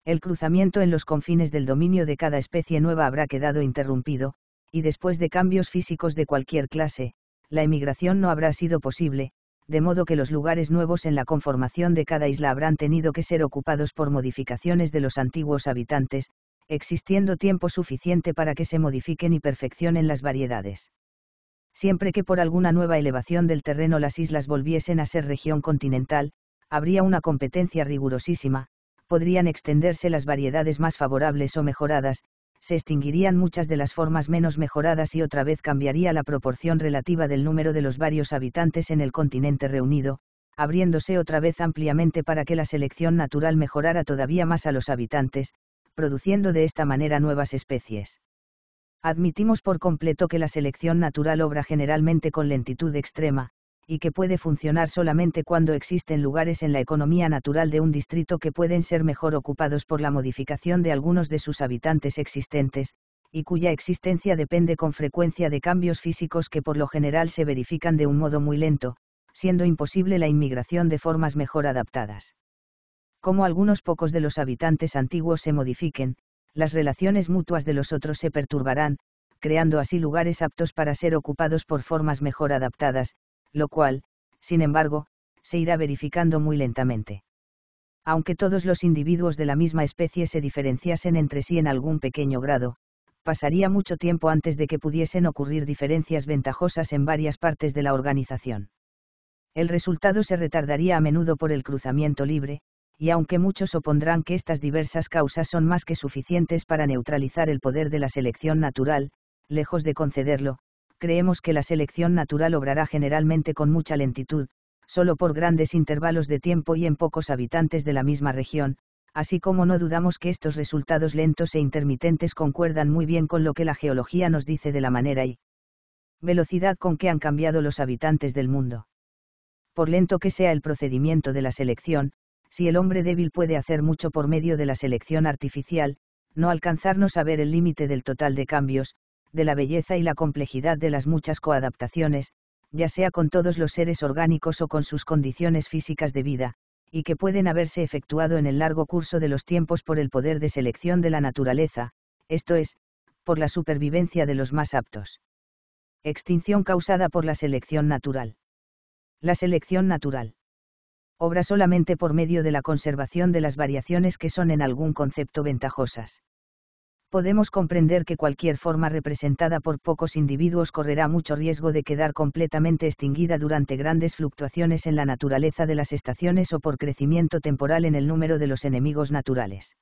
El cruzamiento en los confines del dominio de cada especie nueva habrá quedado interrumpido, y después de cambios físicos de cualquier clase, la emigración no habrá sido posible, de modo que los lugares nuevos en la conformación de cada isla habrán tenido que ser ocupados por modificaciones de los antiguos habitantes, existiendo tiempo suficiente para que se modifiquen y perfeccionen las variedades. Siempre que por alguna nueva elevación del terreno las islas volviesen a ser región continental, habría una competencia rigurosísima, podrían extenderse las variedades más favorables o mejoradas, se extinguirían muchas de las formas menos mejoradas y otra vez cambiaría la proporción relativa del número de los varios habitantes en el continente reunido, abriéndose otra vez ampliamente para que la selección natural mejorara todavía más a los habitantes, produciendo de esta manera nuevas especies. Admitimos por completo que la selección natural obra generalmente con lentitud extrema, y que puede funcionar solamente cuando existen lugares en la economía natural de un distrito que pueden ser mejor ocupados por la modificación de algunos de sus habitantes existentes, y cuya existencia depende con frecuencia de cambios físicos que por lo general se verifican de un modo muy lento, siendo imposible la inmigración de formas mejor adaptadas. Como algunos pocos de los habitantes antiguos se modifiquen, las relaciones mutuas de los otros se perturbarán, creando así lugares aptos para ser ocupados por formas mejor adaptadas, lo cual, sin embargo, se irá verificando muy lentamente. Aunque todos los individuos de la misma especie se diferenciasen entre sí en algún pequeño grado, pasaría mucho tiempo antes de que pudiesen ocurrir diferencias ventajosas en varias partes de la organización. El resultado se retardaría a menudo por el cruzamiento libre, y aunque muchos opondrán que estas diversas causas son más que suficientes para neutralizar el poder de la selección natural, lejos de concederlo, creemos que la selección natural obrará generalmente con mucha lentitud, solo por grandes intervalos de tiempo y en pocos habitantes de la misma región, así como no dudamos que estos resultados lentos e intermitentes concuerdan muy bien con lo que la geología nos dice de la manera y velocidad con que han cambiado los habitantes del mundo. Por lento que sea el procedimiento de la selección, si el hombre débil puede hacer mucho por medio de la selección artificial, no alcanzarnos a ver el límite del total de cambios, de la belleza y la complejidad de las muchas coadaptaciones, ya sea con todos los seres orgánicos o con sus condiciones físicas de vida, y que pueden haberse efectuado en el largo curso de los tiempos por el poder de selección de la naturaleza, esto es, por la supervivencia de los más aptos. Extinción causada por la selección natural. La selección natural. Obra solamente por medio de la conservación de las variaciones que son en algún concepto ventajosas podemos comprender que cualquier forma representada por pocos individuos correrá mucho riesgo de quedar completamente extinguida durante grandes fluctuaciones en la naturaleza de las estaciones o por crecimiento temporal en el número de los enemigos naturales.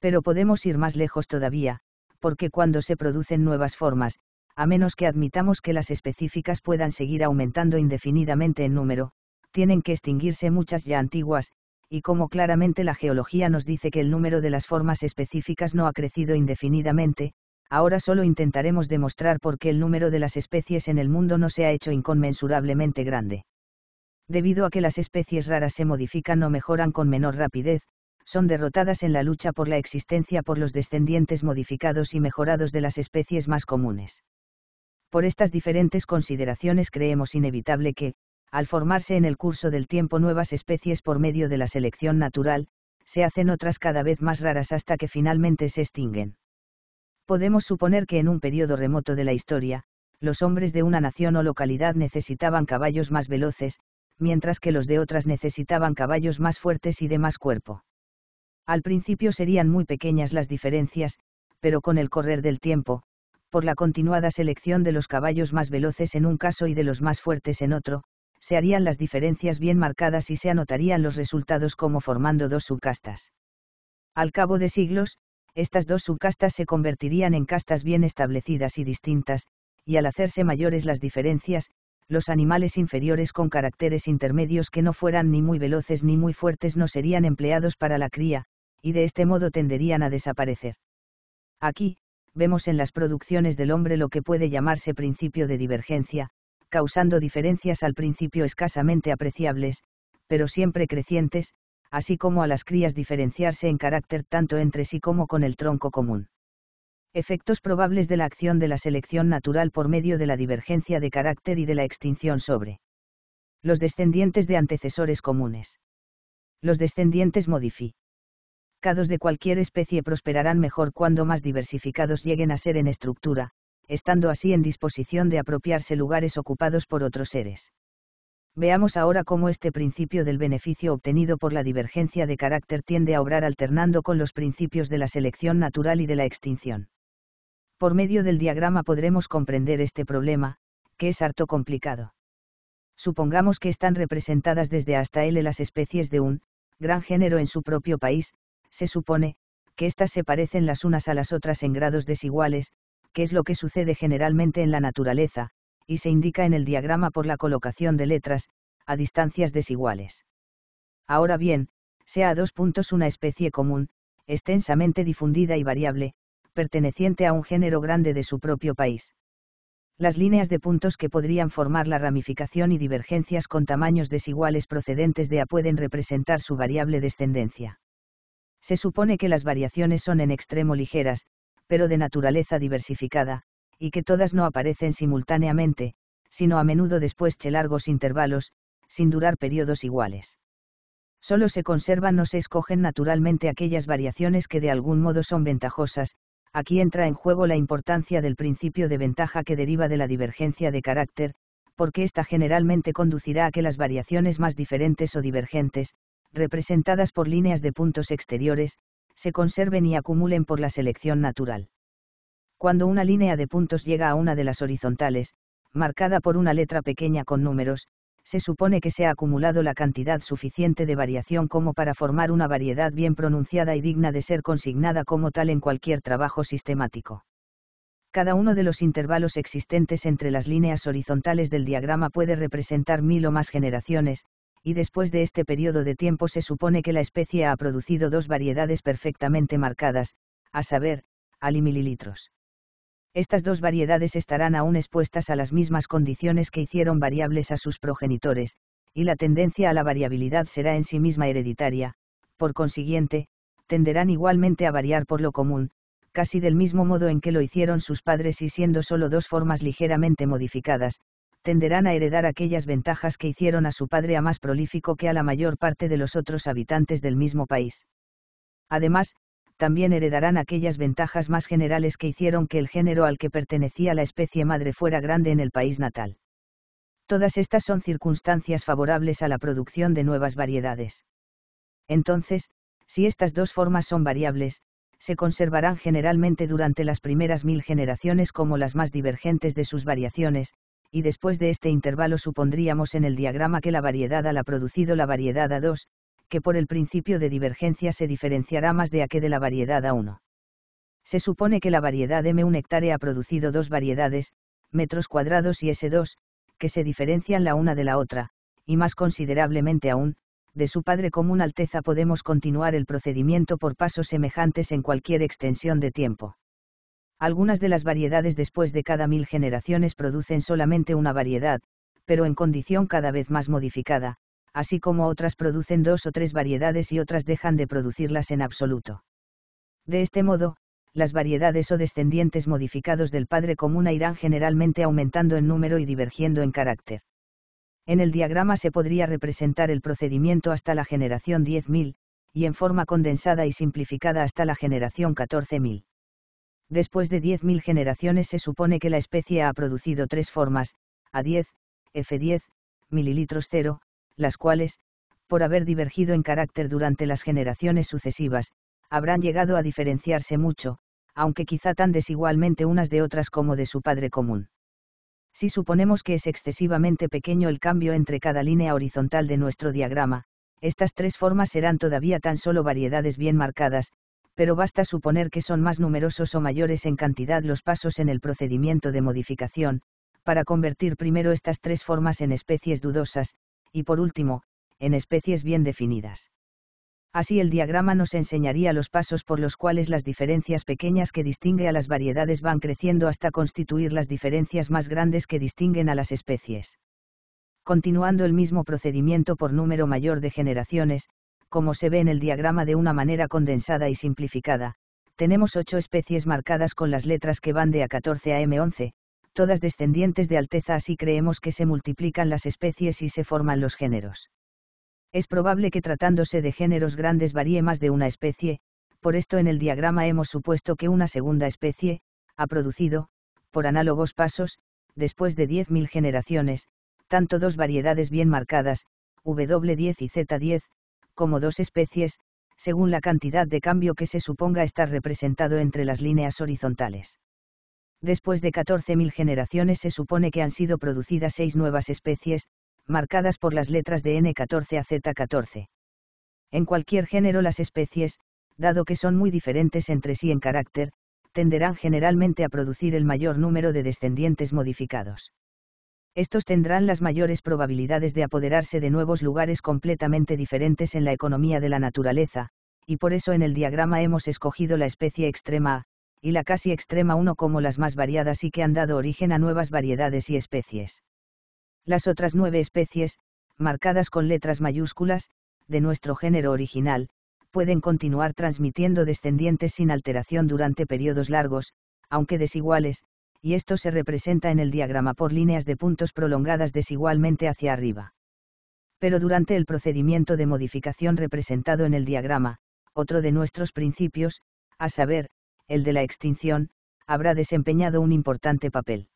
Pero podemos ir más lejos todavía, porque cuando se producen nuevas formas, a menos que admitamos que las específicas puedan seguir aumentando indefinidamente en número, tienen que extinguirse muchas ya antiguas, y como claramente la geología nos dice que el número de las formas específicas no ha crecido indefinidamente, ahora solo intentaremos demostrar por qué el número de las especies en el mundo no se ha hecho inconmensurablemente grande. Debido a que las especies raras se modifican o mejoran con menor rapidez, son derrotadas en la lucha por la existencia por los descendientes modificados y mejorados de las especies más comunes. Por estas diferentes consideraciones creemos inevitable que, al formarse en el curso del tiempo nuevas especies por medio de la selección natural, se hacen otras cada vez más raras hasta que finalmente se extinguen. Podemos suponer que en un periodo remoto de la historia, los hombres de una nación o localidad necesitaban caballos más veloces, mientras que los de otras necesitaban caballos más fuertes y de más cuerpo. Al principio serían muy pequeñas las diferencias, pero con el correr del tiempo, por la continuada selección de los caballos más veloces en un caso y de los más fuertes en otro, se harían las diferencias bien marcadas y se anotarían los resultados como formando dos subcastas. Al cabo de siglos, estas dos subcastas se convertirían en castas bien establecidas y distintas, y al hacerse mayores las diferencias, los animales inferiores con caracteres intermedios que no fueran ni muy veloces ni muy fuertes no serían empleados para la cría, y de este modo tenderían a desaparecer. Aquí, vemos en las producciones del hombre lo que puede llamarse principio de divergencia, causando diferencias al principio escasamente apreciables, pero siempre crecientes, así como a las crías diferenciarse en carácter tanto entre sí como con el tronco común. Efectos probables de la acción de la selección natural por medio de la divergencia de carácter y de la extinción sobre los descendientes de antecesores comunes. Los descendientes modificados de cualquier especie prosperarán mejor cuando más diversificados lleguen a ser en estructura, estando así en disposición de apropiarse lugares ocupados por otros seres. Veamos ahora cómo este principio del beneficio obtenido por la divergencia de carácter tiende a obrar alternando con los principios de la selección natural y de la extinción. Por medio del diagrama podremos comprender este problema, que es harto complicado. Supongamos que están representadas desde hasta L las especies de un gran género en su propio país, se supone, que éstas se parecen las unas a las otras en grados desiguales, que es lo que sucede generalmente en la naturaleza, y se indica en el diagrama por la colocación de letras, a distancias desiguales. Ahora bien, sea a dos puntos una especie común, extensamente difundida y variable, perteneciente a un género grande de su propio país. Las líneas de puntos que podrían formar la ramificación y divergencias con tamaños desiguales procedentes de A pueden representar su variable descendencia. Se supone que las variaciones son en extremo ligeras, pero de naturaleza diversificada, y que todas no aparecen simultáneamente, sino a menudo después de largos intervalos, sin durar periodos iguales. Solo se conservan o se escogen naturalmente aquellas variaciones que de algún modo son ventajosas, aquí entra en juego la importancia del principio de ventaja que deriva de la divergencia de carácter, porque ésta generalmente conducirá a que las variaciones más diferentes o divergentes, representadas por líneas de puntos exteriores, se conserven y acumulen por la selección natural. Cuando una línea de puntos llega a una de las horizontales, marcada por una letra pequeña con números, se supone que se ha acumulado la cantidad suficiente de variación como para formar una variedad bien pronunciada y digna de ser consignada como tal en cualquier trabajo sistemático. Cada uno de los intervalos existentes entre las líneas horizontales del diagrama puede representar mil o más generaciones, y después de este periodo de tiempo se supone que la especie ha producido dos variedades perfectamente marcadas, a saber, al mililitros. Estas dos variedades estarán aún expuestas a las mismas condiciones que hicieron variables a sus progenitores, y la tendencia a la variabilidad será en sí misma hereditaria, por consiguiente, tenderán igualmente a variar por lo común, casi del mismo modo en que lo hicieron sus padres y siendo solo dos formas ligeramente modificadas, tenderán a heredar aquellas ventajas que hicieron a su padre a más prolífico que a la mayor parte de los otros habitantes del mismo país. Además, también heredarán aquellas ventajas más generales que hicieron que el género al que pertenecía la especie madre fuera grande en el país natal. Todas estas son circunstancias favorables a la producción de nuevas variedades. Entonces, si estas dos formas son variables, se conservarán generalmente durante las primeras mil generaciones como las más divergentes de sus variaciones, y después de este intervalo supondríamos en el diagrama que la variedad la ha producido la variedad A2, que por el principio de divergencia se diferenciará más de A que de la variedad A1. Se supone que la variedad M1 hectárea ha producido dos variedades, metros cuadrados y S2, que se diferencian la una de la otra, y más considerablemente aún, de su padre común Alteza podemos continuar el procedimiento por pasos semejantes en cualquier extensión de tiempo. Algunas de las variedades después de cada mil generaciones producen solamente una variedad, pero en condición cada vez más modificada, así como otras producen dos o tres variedades y otras dejan de producirlas en absoluto. De este modo, las variedades o descendientes modificados del padre común irán generalmente aumentando en número y divergiendo en carácter. En el diagrama se podría representar el procedimiento hasta la generación 10.000, y en forma condensada y simplificada hasta la generación 14.000. Después de 10.000 generaciones se supone que la especie ha producido tres formas, A10, F10, mililitros 0, las cuales, por haber divergido en carácter durante las generaciones sucesivas, habrán llegado a diferenciarse mucho, aunque quizá tan desigualmente unas de otras como de su padre común. Si suponemos que es excesivamente pequeño el cambio entre cada línea horizontal de nuestro diagrama, estas tres formas serán todavía tan solo variedades bien marcadas, pero basta suponer que son más numerosos o mayores en cantidad los pasos en el procedimiento de modificación, para convertir primero estas tres formas en especies dudosas, y por último, en especies bien definidas. Así el diagrama nos enseñaría los pasos por los cuales las diferencias pequeñas que distingue a las variedades van creciendo hasta constituir las diferencias más grandes que distinguen a las especies. Continuando el mismo procedimiento por número mayor de generaciones, como se ve en el diagrama de una manera condensada y simplificada, tenemos ocho especies marcadas con las letras que van de A14 a M11, todas descendientes de Alteza así creemos que se multiplican las especies y se forman los géneros. Es probable que tratándose de géneros grandes varíe más de una especie, por esto en el diagrama hemos supuesto que una segunda especie, ha producido, por análogos pasos, después de 10.000 generaciones, tanto dos variedades bien marcadas, W10 y Z10, como dos especies, según la cantidad de cambio que se suponga estar representado entre las líneas horizontales. Después de 14.000 generaciones se supone que han sido producidas seis nuevas especies, marcadas por las letras de N14 a Z14. En cualquier género las especies, dado que son muy diferentes entre sí en carácter, tenderán generalmente a producir el mayor número de descendientes modificados estos tendrán las mayores probabilidades de apoderarse de nuevos lugares completamente diferentes en la economía de la naturaleza, y por eso en el diagrama hemos escogido la especie extrema A, y la casi extrema 1 como las más variadas y que han dado origen a nuevas variedades y especies. Las otras nueve especies, marcadas con letras mayúsculas, de nuestro género original, pueden continuar transmitiendo descendientes sin alteración durante periodos largos, aunque desiguales, y esto se representa en el diagrama por líneas de puntos prolongadas desigualmente hacia arriba. Pero durante el procedimiento de modificación representado en el diagrama, otro de nuestros principios, a saber, el de la extinción, habrá desempeñado un importante papel.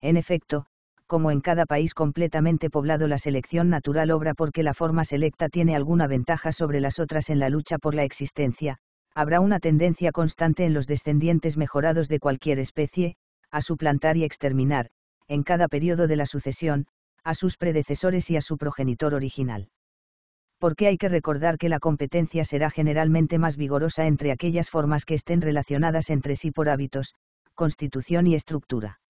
En efecto, como en cada país completamente poblado la selección natural obra porque la forma selecta tiene alguna ventaja sobre las otras en la lucha por la existencia, habrá una tendencia constante en los descendientes mejorados de cualquier especie, a suplantar y exterminar, en cada periodo de la sucesión, a sus predecesores y a su progenitor original. Porque hay que recordar que la competencia será generalmente más vigorosa entre aquellas formas que estén relacionadas entre sí por hábitos, constitución y estructura.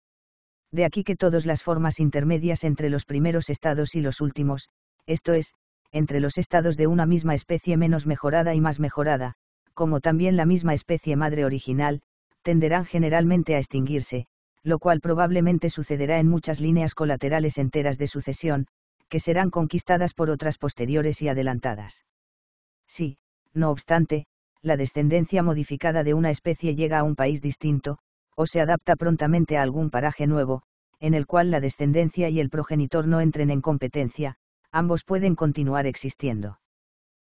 De aquí que todas las formas intermedias entre los primeros estados y los últimos, esto es, entre los estados de una misma especie menos mejorada y más mejorada, como también la misma especie madre original, tenderán generalmente a extinguirse, lo cual probablemente sucederá en muchas líneas colaterales enteras de sucesión, que serán conquistadas por otras posteriores y adelantadas. Si, no obstante, la descendencia modificada de una especie llega a un país distinto, o se adapta prontamente a algún paraje nuevo, en el cual la descendencia y el progenitor no entren en competencia, ambos pueden continuar existiendo.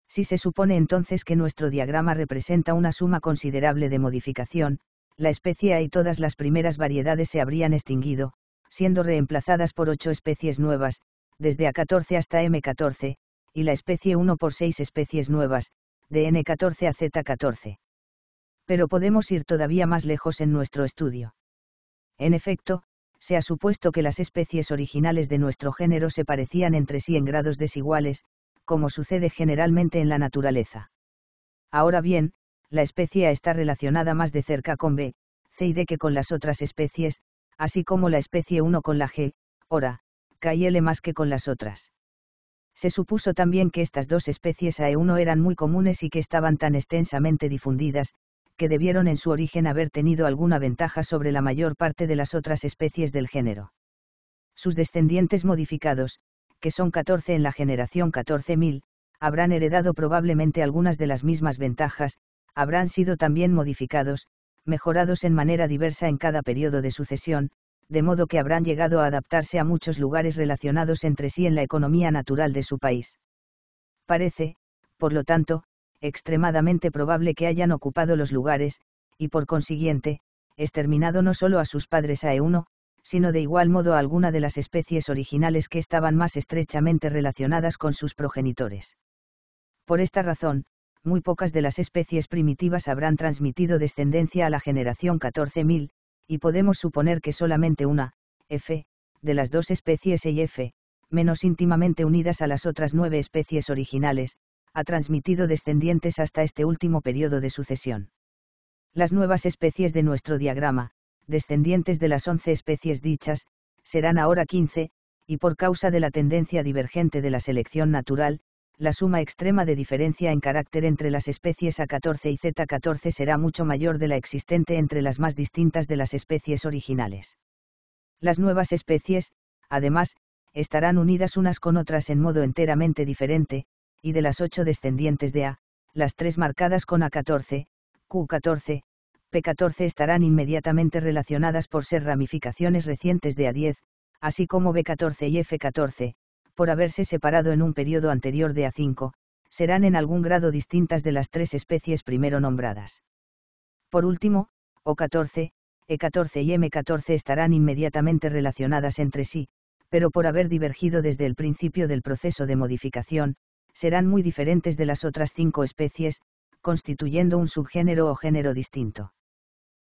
Si se supone entonces que nuestro diagrama representa una suma considerable de modificación, la especie A y todas las primeras variedades se habrían extinguido, siendo reemplazadas por ocho especies nuevas, desde A14 hasta M14, y la especie 1 por seis especies nuevas, de N14 a Z14. Pero podemos ir todavía más lejos en nuestro estudio. En efecto, se ha supuesto que las especies originales de nuestro género se parecían entre sí en grados desiguales, como sucede generalmente en la naturaleza. Ahora bien, la especie A está relacionada más de cerca con B, C y D que con las otras especies, así como la especie 1 con la G, ora, K y L más que con las otras. Se supuso también que estas dos especies AE1 eran muy comunes y que estaban tan extensamente difundidas, que debieron en su origen haber tenido alguna ventaja sobre la mayor parte de las otras especies del género. Sus descendientes modificados, que son 14 en la generación 14.000, habrán heredado probablemente algunas de las mismas ventajas, habrán sido también modificados, mejorados en manera diversa en cada periodo de sucesión, de modo que habrán llegado a adaptarse a muchos lugares relacionados entre sí en la economía natural de su país. Parece, por lo tanto, extremadamente probable que hayan ocupado los lugares, y por consiguiente, exterminado no solo a sus padres AE1, sino de igual modo a alguna de las especies originales que estaban más estrechamente relacionadas con sus progenitores. Por esta razón, muy pocas de las especies primitivas habrán transmitido descendencia a la generación 14.000, y podemos suponer que solamente una, F, de las dos especies E y F, menos íntimamente unidas a las otras nueve especies originales, ha transmitido descendientes hasta este último periodo de sucesión. Las nuevas especies de nuestro diagrama, descendientes de las once especies dichas, serán ahora 15, y por causa de la tendencia divergente de la selección natural, la suma extrema de diferencia en carácter entre las especies A14 y Z14 será mucho mayor de la existente entre las más distintas de las especies originales. Las nuevas especies, además, estarán unidas unas con otras en modo enteramente diferente, y de las ocho descendientes de A, las tres marcadas con A14, Q14, P14 estarán inmediatamente relacionadas por ser ramificaciones recientes de A10, así como B14 y F14, por haberse separado en un periodo anterior de A5, serán en algún grado distintas de las tres especies primero nombradas. Por último, O14, E14 y M14 estarán inmediatamente relacionadas entre sí, pero por haber divergido desde el principio del proceso de modificación, serán muy diferentes de las otras cinco especies, constituyendo un subgénero o género distinto.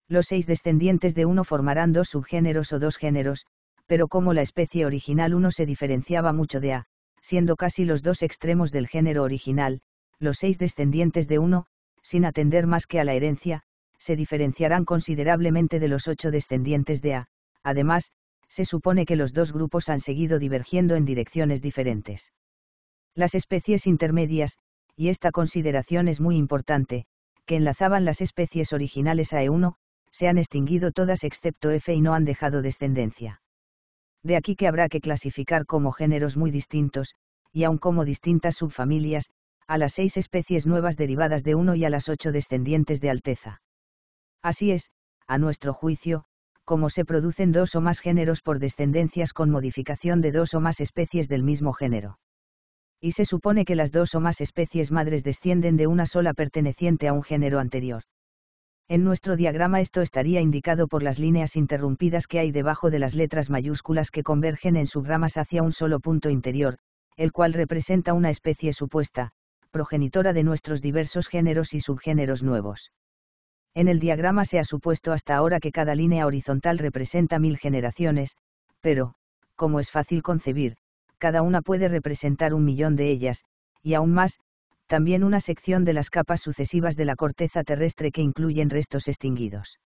Los seis descendientes de uno formarán dos subgéneros o dos géneros, pero como la especie original 1 se diferenciaba mucho de A, siendo casi los dos extremos del género original, los seis descendientes de 1, sin atender más que a la herencia, se diferenciarán considerablemente de los ocho descendientes de A. Además, se supone que los dos grupos han seguido divergiendo en direcciones diferentes. Las especies intermedias, y esta consideración es muy importante, que enlazaban las especies originales a E1, se han extinguido todas excepto F y no han dejado descendencia. De aquí que habrá que clasificar como géneros muy distintos, y aun como distintas subfamilias, a las seis especies nuevas derivadas de uno y a las ocho descendientes de Alteza. Así es, a nuestro juicio, como se producen dos o más géneros por descendencias con modificación de dos o más especies del mismo género. Y se supone que las dos o más especies madres descienden de una sola perteneciente a un género anterior. En nuestro diagrama esto estaría indicado por las líneas interrumpidas que hay debajo de las letras mayúsculas que convergen en subramas hacia un solo punto interior, el cual representa una especie supuesta, progenitora de nuestros diversos géneros y subgéneros nuevos. En el diagrama se ha supuesto hasta ahora que cada línea horizontal representa mil generaciones, pero, como es fácil concebir, cada una puede representar un millón de ellas, y aún más, también una sección de las capas sucesivas de la corteza terrestre que incluyen restos extinguidos.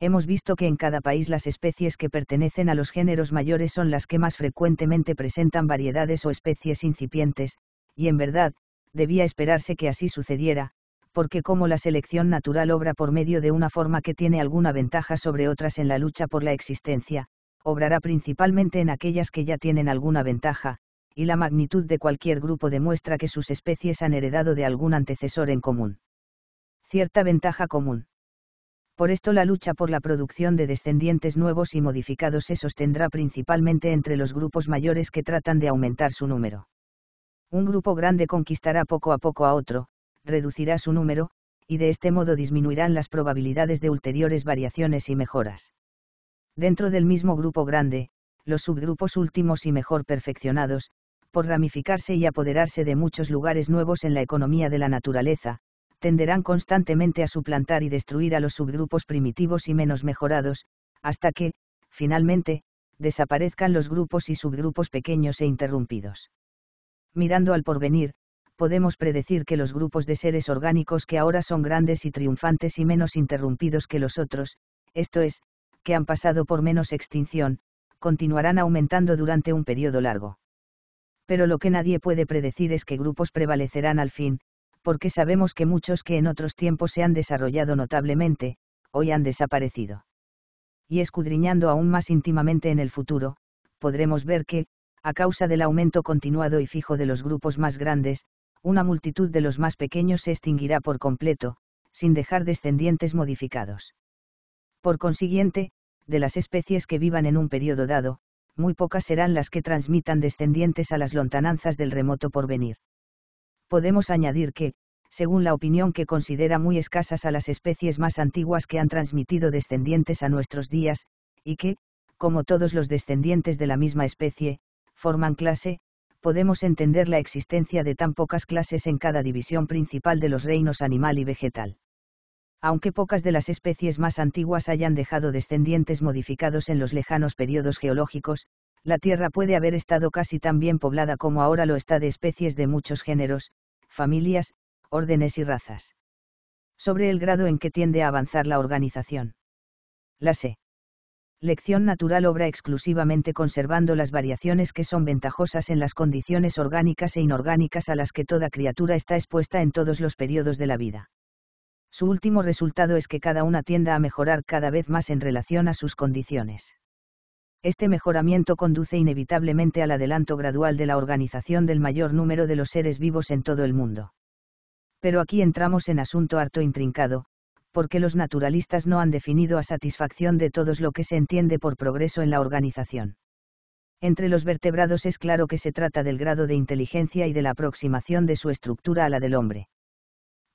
Hemos visto que en cada país las especies que pertenecen a los géneros mayores son las que más frecuentemente presentan variedades o especies incipientes, y en verdad, debía esperarse que así sucediera, porque como la selección natural obra por medio de una forma que tiene alguna ventaja sobre otras en la lucha por la existencia, obrará principalmente en aquellas que ya tienen alguna ventaja, y la magnitud de cualquier grupo demuestra que sus especies han heredado de algún antecesor en común. Cierta ventaja común. Por esto la lucha por la producción de descendientes nuevos y modificados se sostendrá principalmente entre los grupos mayores que tratan de aumentar su número. Un grupo grande conquistará poco a poco a otro, reducirá su número, y de este modo disminuirán las probabilidades de ulteriores variaciones y mejoras. Dentro del mismo grupo grande, los subgrupos últimos y mejor perfeccionados, por ramificarse y apoderarse de muchos lugares nuevos en la economía de la naturaleza, tenderán constantemente a suplantar y destruir a los subgrupos primitivos y menos mejorados, hasta que, finalmente, desaparezcan los grupos y subgrupos pequeños e interrumpidos. Mirando al porvenir, podemos predecir que los grupos de seres orgánicos que ahora son grandes y triunfantes y menos interrumpidos que los otros, esto es, que han pasado por menos extinción, continuarán aumentando durante un periodo largo pero lo que nadie puede predecir es que grupos prevalecerán al fin, porque sabemos que muchos que en otros tiempos se han desarrollado notablemente, hoy han desaparecido. Y escudriñando aún más íntimamente en el futuro, podremos ver que, a causa del aumento continuado y fijo de los grupos más grandes, una multitud de los más pequeños se extinguirá por completo, sin dejar descendientes modificados. Por consiguiente, de las especies que vivan en un periodo dado, muy pocas serán las que transmitan descendientes a las lontananzas del remoto porvenir. Podemos añadir que, según la opinión que considera muy escasas a las especies más antiguas que han transmitido descendientes a nuestros días, y que, como todos los descendientes de la misma especie, forman clase, podemos entender la existencia de tan pocas clases en cada división principal de los reinos animal y vegetal aunque pocas de las especies más antiguas hayan dejado descendientes modificados en los lejanos periodos geológicos, la Tierra puede haber estado casi tan bien poblada como ahora lo está de especies de muchos géneros, familias, órdenes y razas. Sobre el grado en que tiende a avanzar la organización. La C. Lección natural obra exclusivamente conservando las variaciones que son ventajosas en las condiciones orgánicas e inorgánicas a las que toda criatura está expuesta en todos los periodos de la vida su último resultado es que cada una tienda a mejorar cada vez más en relación a sus condiciones. Este mejoramiento conduce inevitablemente al adelanto gradual de la organización del mayor número de los seres vivos en todo el mundo. Pero aquí entramos en asunto harto intrincado, porque los naturalistas no han definido a satisfacción de todos lo que se entiende por progreso en la organización. Entre los vertebrados es claro que se trata del grado de inteligencia y de la aproximación de su estructura a la del hombre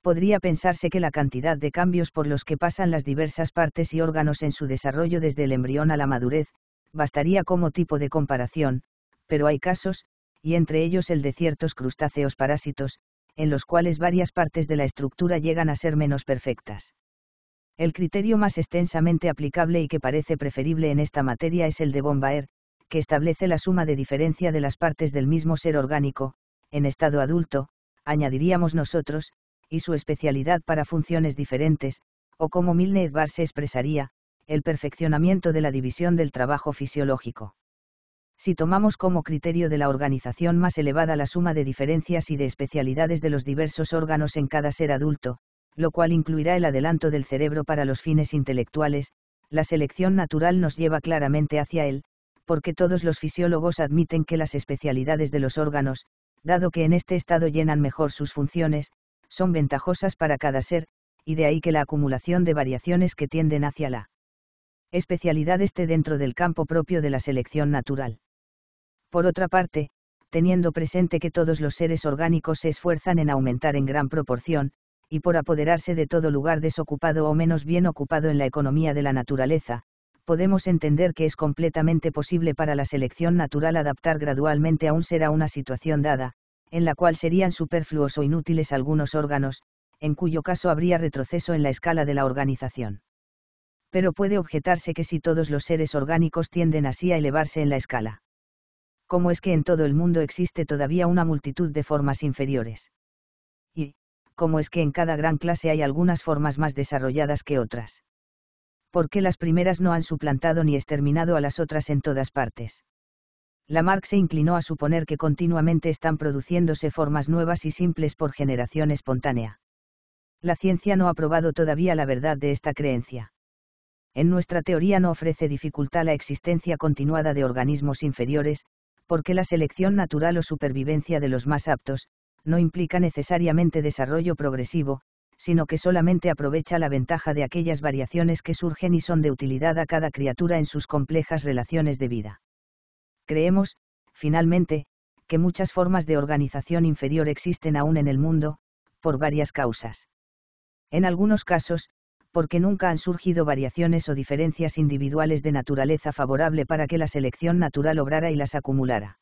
podría pensarse que la cantidad de cambios por los que pasan las diversas partes y órganos en su desarrollo desde el embrión a la madurez, bastaría como tipo de comparación, pero hay casos, y entre ellos el de ciertos crustáceos parásitos, en los cuales varias partes de la estructura llegan a ser menos perfectas. El criterio más extensamente aplicable y que parece preferible en esta materia es el de Bombaer, que establece la suma de diferencia de las partes del mismo ser orgánico, en estado adulto, añadiríamos nosotros, y su especialidad para funciones diferentes, o como Milne Edvar se expresaría, el perfeccionamiento de la división del trabajo fisiológico. Si tomamos como criterio de la organización más elevada la suma de diferencias y de especialidades de los diversos órganos en cada ser adulto, lo cual incluirá el adelanto del cerebro para los fines intelectuales, la selección natural nos lleva claramente hacia él, porque todos los fisiólogos admiten que las especialidades de los órganos, dado que en este estado llenan mejor sus funciones, son ventajosas para cada ser, y de ahí que la acumulación de variaciones que tienden hacia la especialidad esté dentro del campo propio de la selección natural. Por otra parte, teniendo presente que todos los seres orgánicos se esfuerzan en aumentar en gran proporción, y por apoderarse de todo lugar desocupado o menos bien ocupado en la economía de la naturaleza, podemos entender que es completamente posible para la selección natural adaptar gradualmente a un ser a una situación dada, en la cual serían superfluos o inútiles algunos órganos, en cuyo caso habría retroceso en la escala de la organización. Pero puede objetarse que si todos los seres orgánicos tienden así a elevarse en la escala. ¿Cómo es que en todo el mundo existe todavía una multitud de formas inferiores? Y, ¿cómo es que en cada gran clase hay algunas formas más desarrolladas que otras? ¿Por qué las primeras no han suplantado ni exterminado a las otras en todas partes? Lamarck se inclinó a suponer que continuamente están produciéndose formas nuevas y simples por generación espontánea. La ciencia no ha probado todavía la verdad de esta creencia. En nuestra teoría no ofrece dificultad la existencia continuada de organismos inferiores, porque la selección natural o supervivencia de los más aptos, no implica necesariamente desarrollo progresivo, sino que solamente aprovecha la ventaja de aquellas variaciones que surgen y son de utilidad a cada criatura en sus complejas relaciones de vida creemos, finalmente, que muchas formas de organización inferior existen aún en el mundo, por varias causas. En algunos casos, porque nunca han surgido variaciones o diferencias individuales de naturaleza favorable para que la selección natural obrara y las acumulara.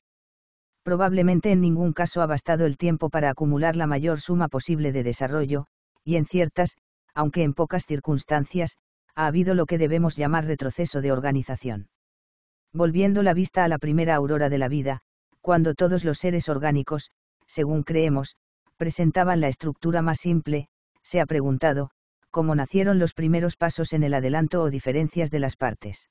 Probablemente en ningún caso ha bastado el tiempo para acumular la mayor suma posible de desarrollo, y en ciertas, aunque en pocas circunstancias, ha habido lo que debemos llamar retroceso de organización volviendo la vista a la primera aurora de la vida, cuando todos los seres orgánicos, según creemos, presentaban la estructura más simple, se ha preguntado, cómo nacieron los primeros pasos en el adelanto o diferencias de las partes.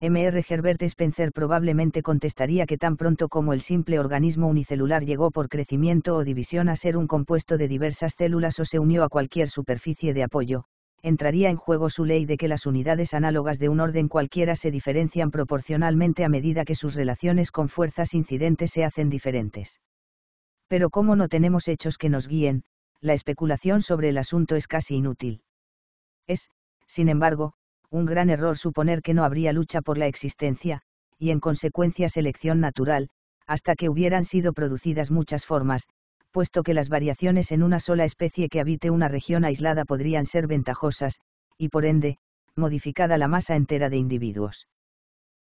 M.R. Herbert Spencer probablemente contestaría que tan pronto como el simple organismo unicelular llegó por crecimiento o división a ser un compuesto de diversas células o se unió a cualquier superficie de apoyo, entraría en juego su ley de que las unidades análogas de un orden cualquiera se diferencian proporcionalmente a medida que sus relaciones con fuerzas incidentes se hacen diferentes. Pero como no tenemos hechos que nos guíen, la especulación sobre el asunto es casi inútil. Es, sin embargo, un gran error suponer que no habría lucha por la existencia, y en consecuencia selección natural, hasta que hubieran sido producidas muchas formas, puesto que las variaciones en una sola especie que habite una región aislada podrían ser ventajosas, y por ende, modificada la masa entera de individuos.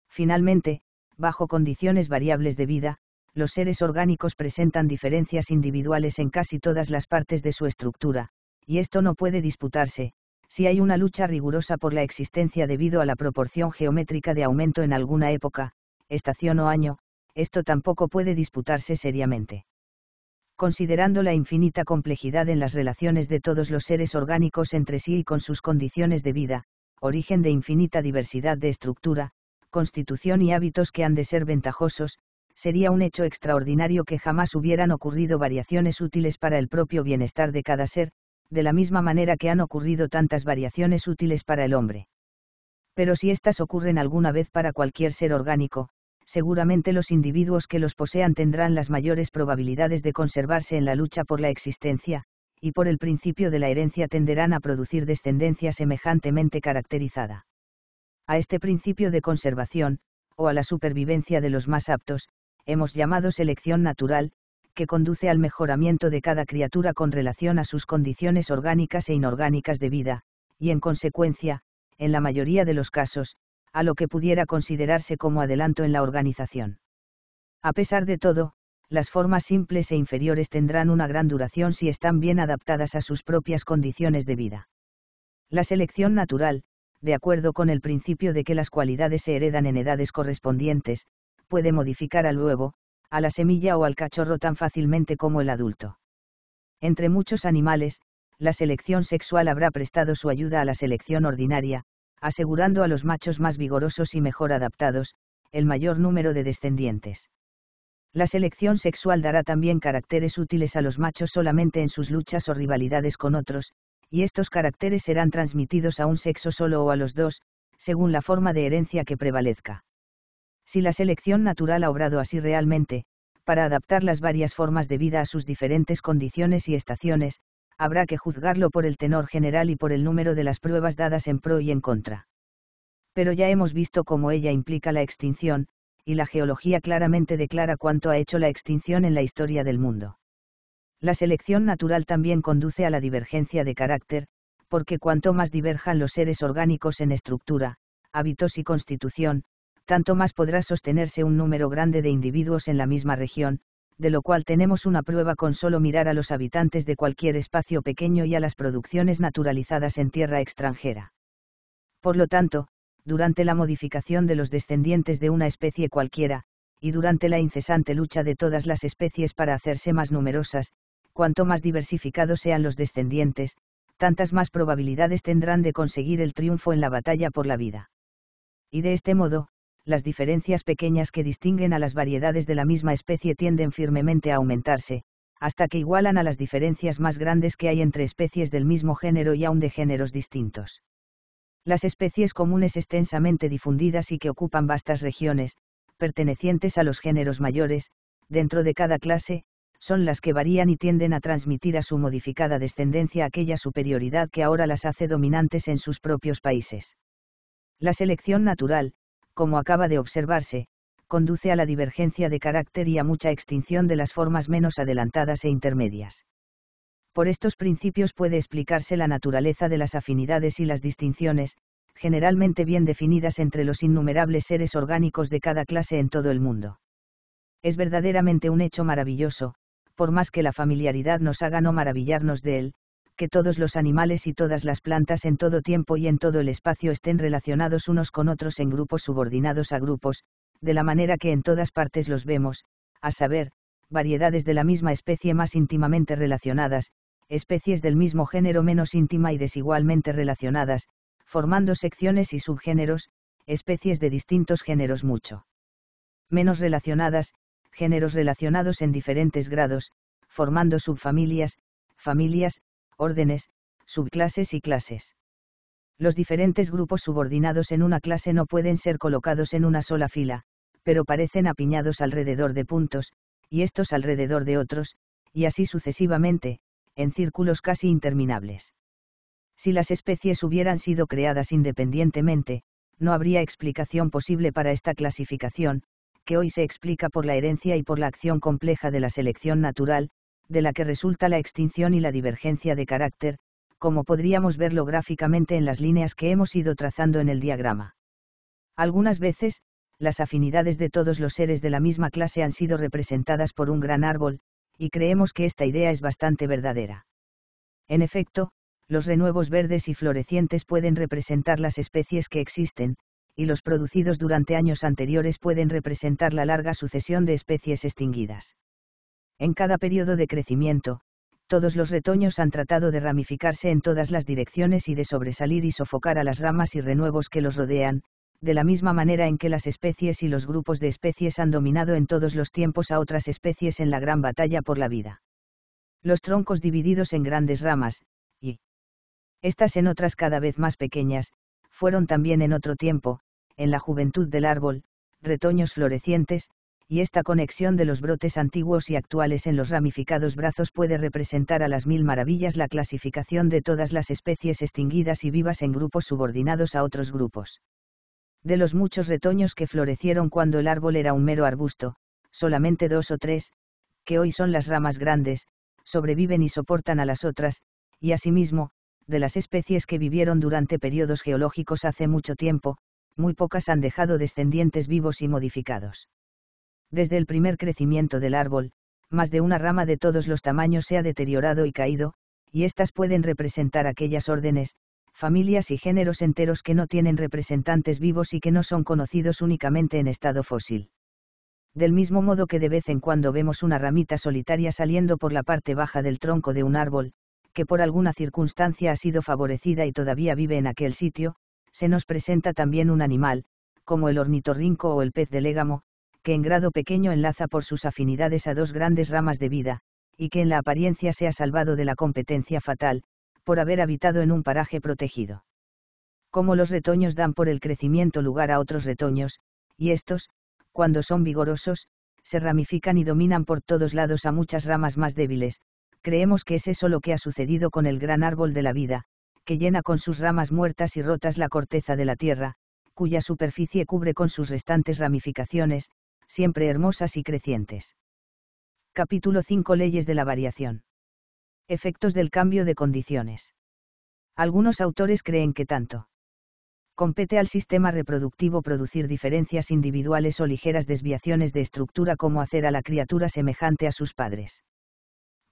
Finalmente, bajo condiciones variables de vida, los seres orgánicos presentan diferencias individuales en casi todas las partes de su estructura, y esto no puede disputarse, si hay una lucha rigurosa por la existencia debido a la proporción geométrica de aumento en alguna época, estación o año, esto tampoco puede disputarse seriamente considerando la infinita complejidad en las relaciones de todos los seres orgánicos entre sí y con sus condiciones de vida, origen de infinita diversidad de estructura, constitución y hábitos que han de ser ventajosos, sería un hecho extraordinario que jamás hubieran ocurrido variaciones útiles para el propio bienestar de cada ser, de la misma manera que han ocurrido tantas variaciones útiles para el hombre. Pero si éstas ocurren alguna vez para cualquier ser orgánico, seguramente los individuos que los posean tendrán las mayores probabilidades de conservarse en la lucha por la existencia, y por el principio de la herencia tenderán a producir descendencia semejantemente caracterizada. A este principio de conservación, o a la supervivencia de los más aptos, hemos llamado selección natural, que conduce al mejoramiento de cada criatura con relación a sus condiciones orgánicas e inorgánicas de vida, y en consecuencia, en la mayoría de los casos, a lo que pudiera considerarse como adelanto en la organización. A pesar de todo, las formas simples e inferiores tendrán una gran duración si están bien adaptadas a sus propias condiciones de vida. La selección natural, de acuerdo con el principio de que las cualidades se heredan en edades correspondientes, puede modificar al huevo, a la semilla o al cachorro tan fácilmente como el adulto. Entre muchos animales, la selección sexual habrá prestado su ayuda a la selección ordinaria, asegurando a los machos más vigorosos y mejor adaptados, el mayor número de descendientes. La selección sexual dará también caracteres útiles a los machos solamente en sus luchas o rivalidades con otros, y estos caracteres serán transmitidos a un sexo solo o a los dos, según la forma de herencia que prevalezca. Si la selección natural ha obrado así realmente, para adaptar las varias formas de vida a sus diferentes condiciones y estaciones, habrá que juzgarlo por el tenor general y por el número de las pruebas dadas en pro y en contra. Pero ya hemos visto cómo ella implica la extinción, y la geología claramente declara cuánto ha hecho la extinción en la historia del mundo. La selección natural también conduce a la divergencia de carácter, porque cuanto más diverjan los seres orgánicos en estructura, hábitos y constitución, tanto más podrá sostenerse un número grande de individuos en la misma región, de lo cual tenemos una prueba con solo mirar a los habitantes de cualquier espacio pequeño y a las producciones naturalizadas en tierra extranjera. Por lo tanto, durante la modificación de los descendientes de una especie cualquiera, y durante la incesante lucha de todas las especies para hacerse más numerosas, cuanto más diversificados sean los descendientes, tantas más probabilidades tendrán de conseguir el triunfo en la batalla por la vida. Y de este modo, las diferencias pequeñas que distinguen a las variedades de la misma especie tienden firmemente a aumentarse, hasta que igualan a las diferencias más grandes que hay entre especies del mismo género y aun de géneros distintos. Las especies comunes extensamente difundidas y que ocupan vastas regiones, pertenecientes a los géneros mayores, dentro de cada clase, son las que varían y tienden a transmitir a su modificada descendencia aquella superioridad que ahora las hace dominantes en sus propios países. La selección natural, como acaba de observarse, conduce a la divergencia de carácter y a mucha extinción de las formas menos adelantadas e intermedias. Por estos principios puede explicarse la naturaleza de las afinidades y las distinciones, generalmente bien definidas entre los innumerables seres orgánicos de cada clase en todo el mundo. Es verdaderamente un hecho maravilloso, por más que la familiaridad nos haga no maravillarnos de él, que todos los animales y todas las plantas en todo tiempo y en todo el espacio estén relacionados unos con otros en grupos subordinados a grupos, de la manera que en todas partes los vemos, a saber, variedades de la misma especie más íntimamente relacionadas, especies del mismo género menos íntima y desigualmente relacionadas, formando secciones y subgéneros, especies de distintos géneros mucho menos relacionadas, géneros relacionados en diferentes grados, formando subfamilias, familias, órdenes, subclases y clases. Los diferentes grupos subordinados en una clase no pueden ser colocados en una sola fila, pero parecen apiñados alrededor de puntos, y estos alrededor de otros, y así sucesivamente, en círculos casi interminables. Si las especies hubieran sido creadas independientemente, no habría explicación posible para esta clasificación, que hoy se explica por la herencia y por la acción compleja de la selección natural, de la que resulta la extinción y la divergencia de carácter, como podríamos verlo gráficamente en las líneas que hemos ido trazando en el diagrama. Algunas veces, las afinidades de todos los seres de la misma clase han sido representadas por un gran árbol, y creemos que esta idea es bastante verdadera. En efecto, los renuevos verdes y florecientes pueden representar las especies que existen, y los producidos durante años anteriores pueden representar la larga sucesión de especies extinguidas. En cada periodo de crecimiento, todos los retoños han tratado de ramificarse en todas las direcciones y de sobresalir y sofocar a las ramas y renuevos que los rodean, de la misma manera en que las especies y los grupos de especies han dominado en todos los tiempos a otras especies en la gran batalla por la vida. Los troncos divididos en grandes ramas, y estas en otras cada vez más pequeñas, fueron también en otro tiempo, en la juventud del árbol, retoños florecientes, y esta conexión de los brotes antiguos y actuales en los ramificados brazos puede representar a las mil maravillas la clasificación de todas las especies extinguidas y vivas en grupos subordinados a otros grupos. De los muchos retoños que florecieron cuando el árbol era un mero arbusto, solamente dos o tres, que hoy son las ramas grandes, sobreviven y soportan a las otras, y asimismo, de las especies que vivieron durante periodos geológicos hace mucho tiempo, muy pocas han dejado descendientes vivos y modificados desde el primer crecimiento del árbol, más de una rama de todos los tamaños se ha deteriorado y caído, y éstas pueden representar aquellas órdenes, familias y géneros enteros que no tienen representantes vivos y que no son conocidos únicamente en estado fósil. Del mismo modo que de vez en cuando vemos una ramita solitaria saliendo por la parte baja del tronco de un árbol, que por alguna circunstancia ha sido favorecida y todavía vive en aquel sitio, se nos presenta también un animal, como el ornitorrinco o el pez de légamo, que en grado pequeño enlaza por sus afinidades a dos grandes ramas de vida, y que en la apariencia se ha salvado de la competencia fatal, por haber habitado en un paraje protegido. Como los retoños dan por el crecimiento lugar a otros retoños, y estos, cuando son vigorosos, se ramifican y dominan por todos lados a muchas ramas más débiles, creemos que es eso lo que ha sucedido con el gran árbol de la vida, que llena con sus ramas muertas y rotas la corteza de la tierra, cuya superficie cubre con sus restantes ramificaciones, siempre hermosas y crecientes. Capítulo 5 Leyes de la variación. Efectos del cambio de condiciones. Algunos autores creen que tanto compete al sistema reproductivo producir diferencias individuales o ligeras desviaciones de estructura como hacer a la criatura semejante a sus padres.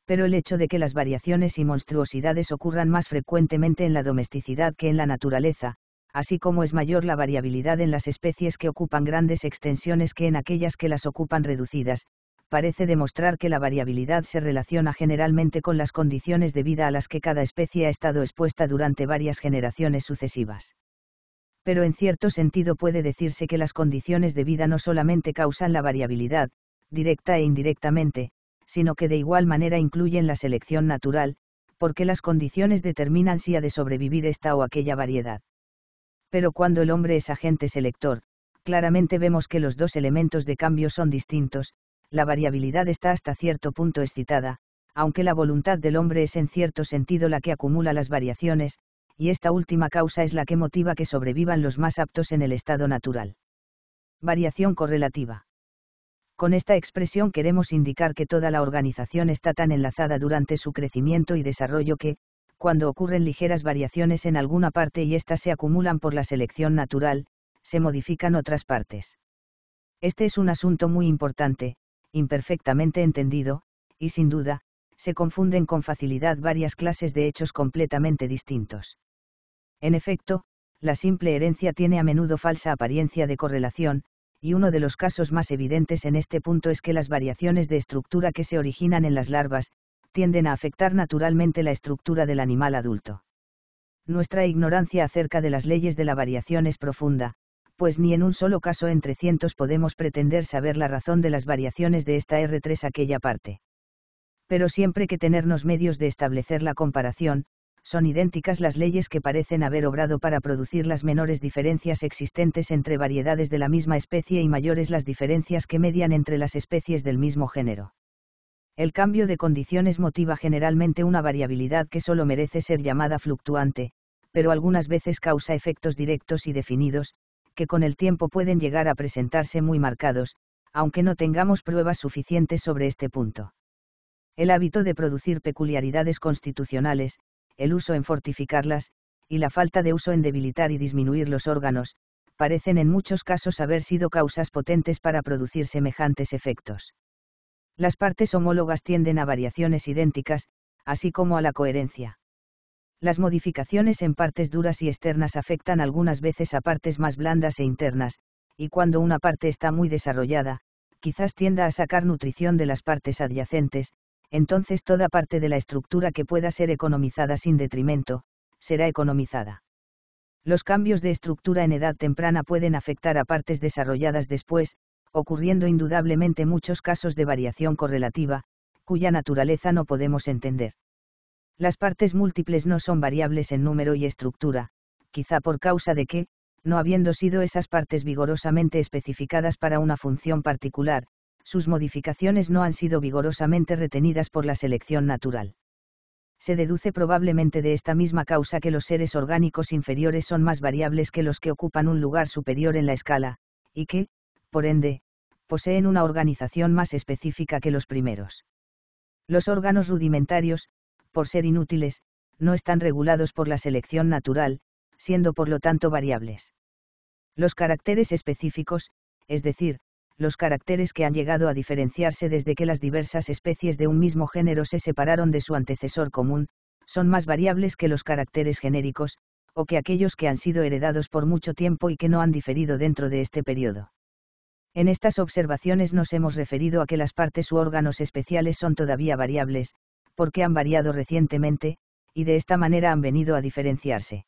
Pero el hecho de que las variaciones y monstruosidades ocurran más frecuentemente en la domesticidad que en la naturaleza, así como es mayor la variabilidad en las especies que ocupan grandes extensiones que en aquellas que las ocupan reducidas, parece demostrar que la variabilidad se relaciona generalmente con las condiciones de vida a las que cada especie ha estado expuesta durante varias generaciones sucesivas. Pero en cierto sentido puede decirse que las condiciones de vida no solamente causan la variabilidad, directa e indirectamente, sino que de igual manera incluyen la selección natural, porque las condiciones determinan si ha de sobrevivir esta o aquella variedad pero cuando el hombre es agente selector, claramente vemos que los dos elementos de cambio son distintos, la variabilidad está hasta cierto punto excitada, aunque la voluntad del hombre es en cierto sentido la que acumula las variaciones, y esta última causa es la que motiva que sobrevivan los más aptos en el estado natural. Variación correlativa. Con esta expresión queremos indicar que toda la organización está tan enlazada durante su crecimiento y desarrollo que, cuando ocurren ligeras variaciones en alguna parte y éstas se acumulan por la selección natural, se modifican otras partes. Este es un asunto muy importante, imperfectamente entendido, y sin duda, se confunden con facilidad varias clases de hechos completamente distintos. En efecto, la simple herencia tiene a menudo falsa apariencia de correlación, y uno de los casos más evidentes en este punto es que las variaciones de estructura que se originan en las larvas, tienden a afectar naturalmente la estructura del animal adulto. Nuestra ignorancia acerca de las leyes de la variación es profunda, pues ni en un solo caso entre cientos podemos pretender saber la razón de las variaciones de esta R3 aquella parte. Pero siempre que tenernos medios de establecer la comparación, son idénticas las leyes que parecen haber obrado para producir las menores diferencias existentes entre variedades de la misma especie y mayores las diferencias que median entre las especies del mismo género el cambio de condiciones motiva generalmente una variabilidad que solo merece ser llamada fluctuante, pero algunas veces causa efectos directos y definidos, que con el tiempo pueden llegar a presentarse muy marcados, aunque no tengamos pruebas suficientes sobre este punto. El hábito de producir peculiaridades constitucionales, el uso en fortificarlas, y la falta de uso en debilitar y disminuir los órganos, parecen en muchos casos haber sido causas potentes para producir semejantes efectos. Las partes homólogas tienden a variaciones idénticas, así como a la coherencia. Las modificaciones en partes duras y externas afectan algunas veces a partes más blandas e internas, y cuando una parte está muy desarrollada, quizás tienda a sacar nutrición de las partes adyacentes, entonces toda parte de la estructura que pueda ser economizada sin detrimento, será economizada. Los cambios de estructura en edad temprana pueden afectar a partes desarrolladas después, ocurriendo indudablemente muchos casos de variación correlativa, cuya naturaleza no podemos entender. Las partes múltiples no son variables en número y estructura, quizá por causa de que, no habiendo sido esas partes vigorosamente especificadas para una función particular, sus modificaciones no han sido vigorosamente retenidas por la selección natural. Se deduce probablemente de esta misma causa que los seres orgánicos inferiores son más variables que los que ocupan un lugar superior en la escala, y que, por ende, poseen una organización más específica que los primeros. Los órganos rudimentarios, por ser inútiles, no están regulados por la selección natural, siendo por lo tanto variables. Los caracteres específicos, es decir, los caracteres que han llegado a diferenciarse desde que las diversas especies de un mismo género se separaron de su antecesor común, son más variables que los caracteres genéricos, o que aquellos que han sido heredados por mucho tiempo y que no han diferido dentro de este periodo. En estas observaciones nos hemos referido a que las partes u órganos especiales son todavía variables, porque han variado recientemente, y de esta manera han venido a diferenciarse.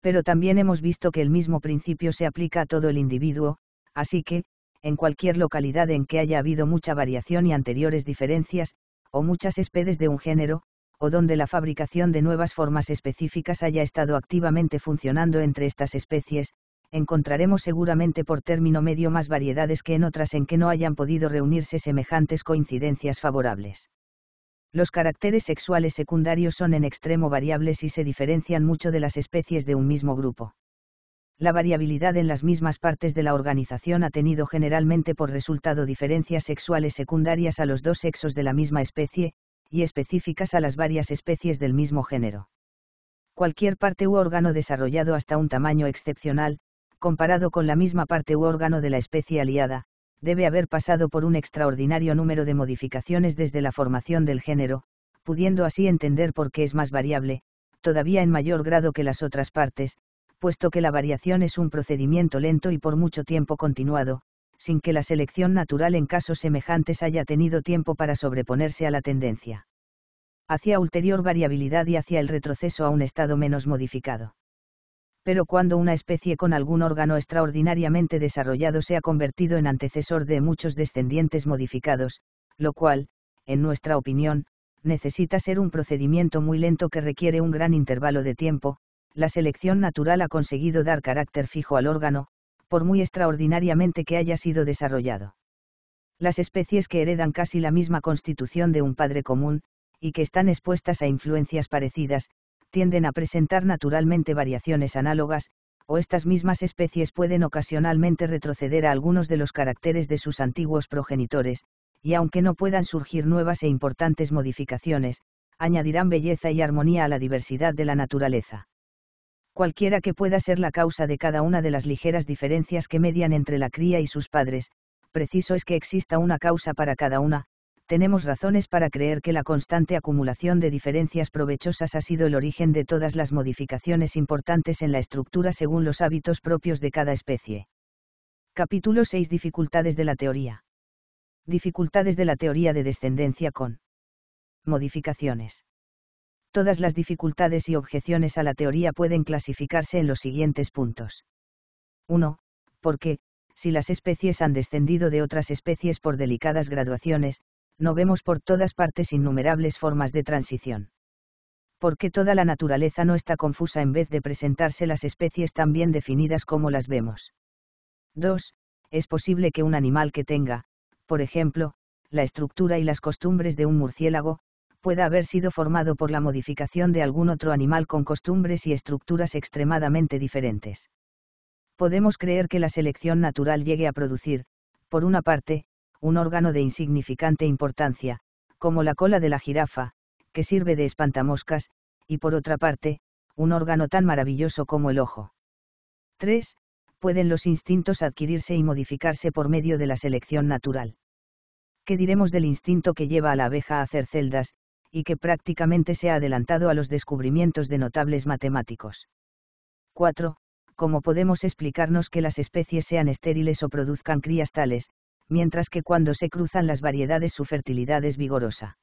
Pero también hemos visto que el mismo principio se aplica a todo el individuo, así que, en cualquier localidad en que haya habido mucha variación y anteriores diferencias, o muchas especies de un género, o donde la fabricación de nuevas formas específicas haya estado activamente funcionando entre estas especies, encontraremos seguramente por término medio más variedades que en otras en que no hayan podido reunirse semejantes coincidencias favorables. Los caracteres sexuales secundarios son en extremo variables y se diferencian mucho de las especies de un mismo grupo. La variabilidad en las mismas partes de la organización ha tenido generalmente por resultado diferencias sexuales secundarias a los dos sexos de la misma especie, y específicas a las varias especies del mismo género. Cualquier parte u órgano desarrollado hasta un tamaño excepcional, comparado con la misma parte u órgano de la especie aliada, debe haber pasado por un extraordinario número de modificaciones desde la formación del género, pudiendo así entender por qué es más variable, todavía en mayor grado que las otras partes, puesto que la variación es un procedimiento lento y por mucho tiempo continuado, sin que la selección natural en casos semejantes haya tenido tiempo para sobreponerse a la tendencia. Hacia ulterior variabilidad y hacia el retroceso a un estado menos modificado pero cuando una especie con algún órgano extraordinariamente desarrollado se ha convertido en antecesor de muchos descendientes modificados, lo cual, en nuestra opinión, necesita ser un procedimiento muy lento que requiere un gran intervalo de tiempo, la selección natural ha conseguido dar carácter fijo al órgano, por muy extraordinariamente que haya sido desarrollado. Las especies que heredan casi la misma constitución de un padre común, y que están expuestas a influencias parecidas, tienden a presentar naturalmente variaciones análogas, o estas mismas especies pueden ocasionalmente retroceder a algunos de los caracteres de sus antiguos progenitores, y aunque no puedan surgir nuevas e importantes modificaciones, añadirán belleza y armonía a la diversidad de la naturaleza. Cualquiera que pueda ser la causa de cada una de las ligeras diferencias que median entre la cría y sus padres, preciso es que exista una causa para cada una, tenemos razones para creer que la constante acumulación de diferencias provechosas ha sido el origen de todas las modificaciones importantes en la estructura según los hábitos propios de cada especie. Capítulo 6 Dificultades de la teoría. Dificultades de la teoría de descendencia con modificaciones. Todas las dificultades y objeciones a la teoría pueden clasificarse en los siguientes puntos. 1. Porque, si las especies han descendido de otras especies por delicadas graduaciones, no vemos por todas partes innumerables formas de transición. Porque toda la naturaleza no está confusa en vez de presentarse las especies tan bien definidas como las vemos. 2. Es posible que un animal que tenga, por ejemplo, la estructura y las costumbres de un murciélago, pueda haber sido formado por la modificación de algún otro animal con costumbres y estructuras extremadamente diferentes. Podemos creer que la selección natural llegue a producir, por una parte, un órgano de insignificante importancia, como la cola de la jirafa, que sirve de espantamoscas, y por otra parte, un órgano tan maravilloso como el ojo. 3. Pueden los instintos adquirirse y modificarse por medio de la selección natural. ¿Qué diremos del instinto que lleva a la abeja a hacer celdas, y que prácticamente se ha adelantado a los descubrimientos de notables matemáticos? 4. ¿Cómo podemos explicarnos que las especies sean estériles o produzcan crías tales, mientras que cuando se cruzan las variedades su fertilidad es vigorosa.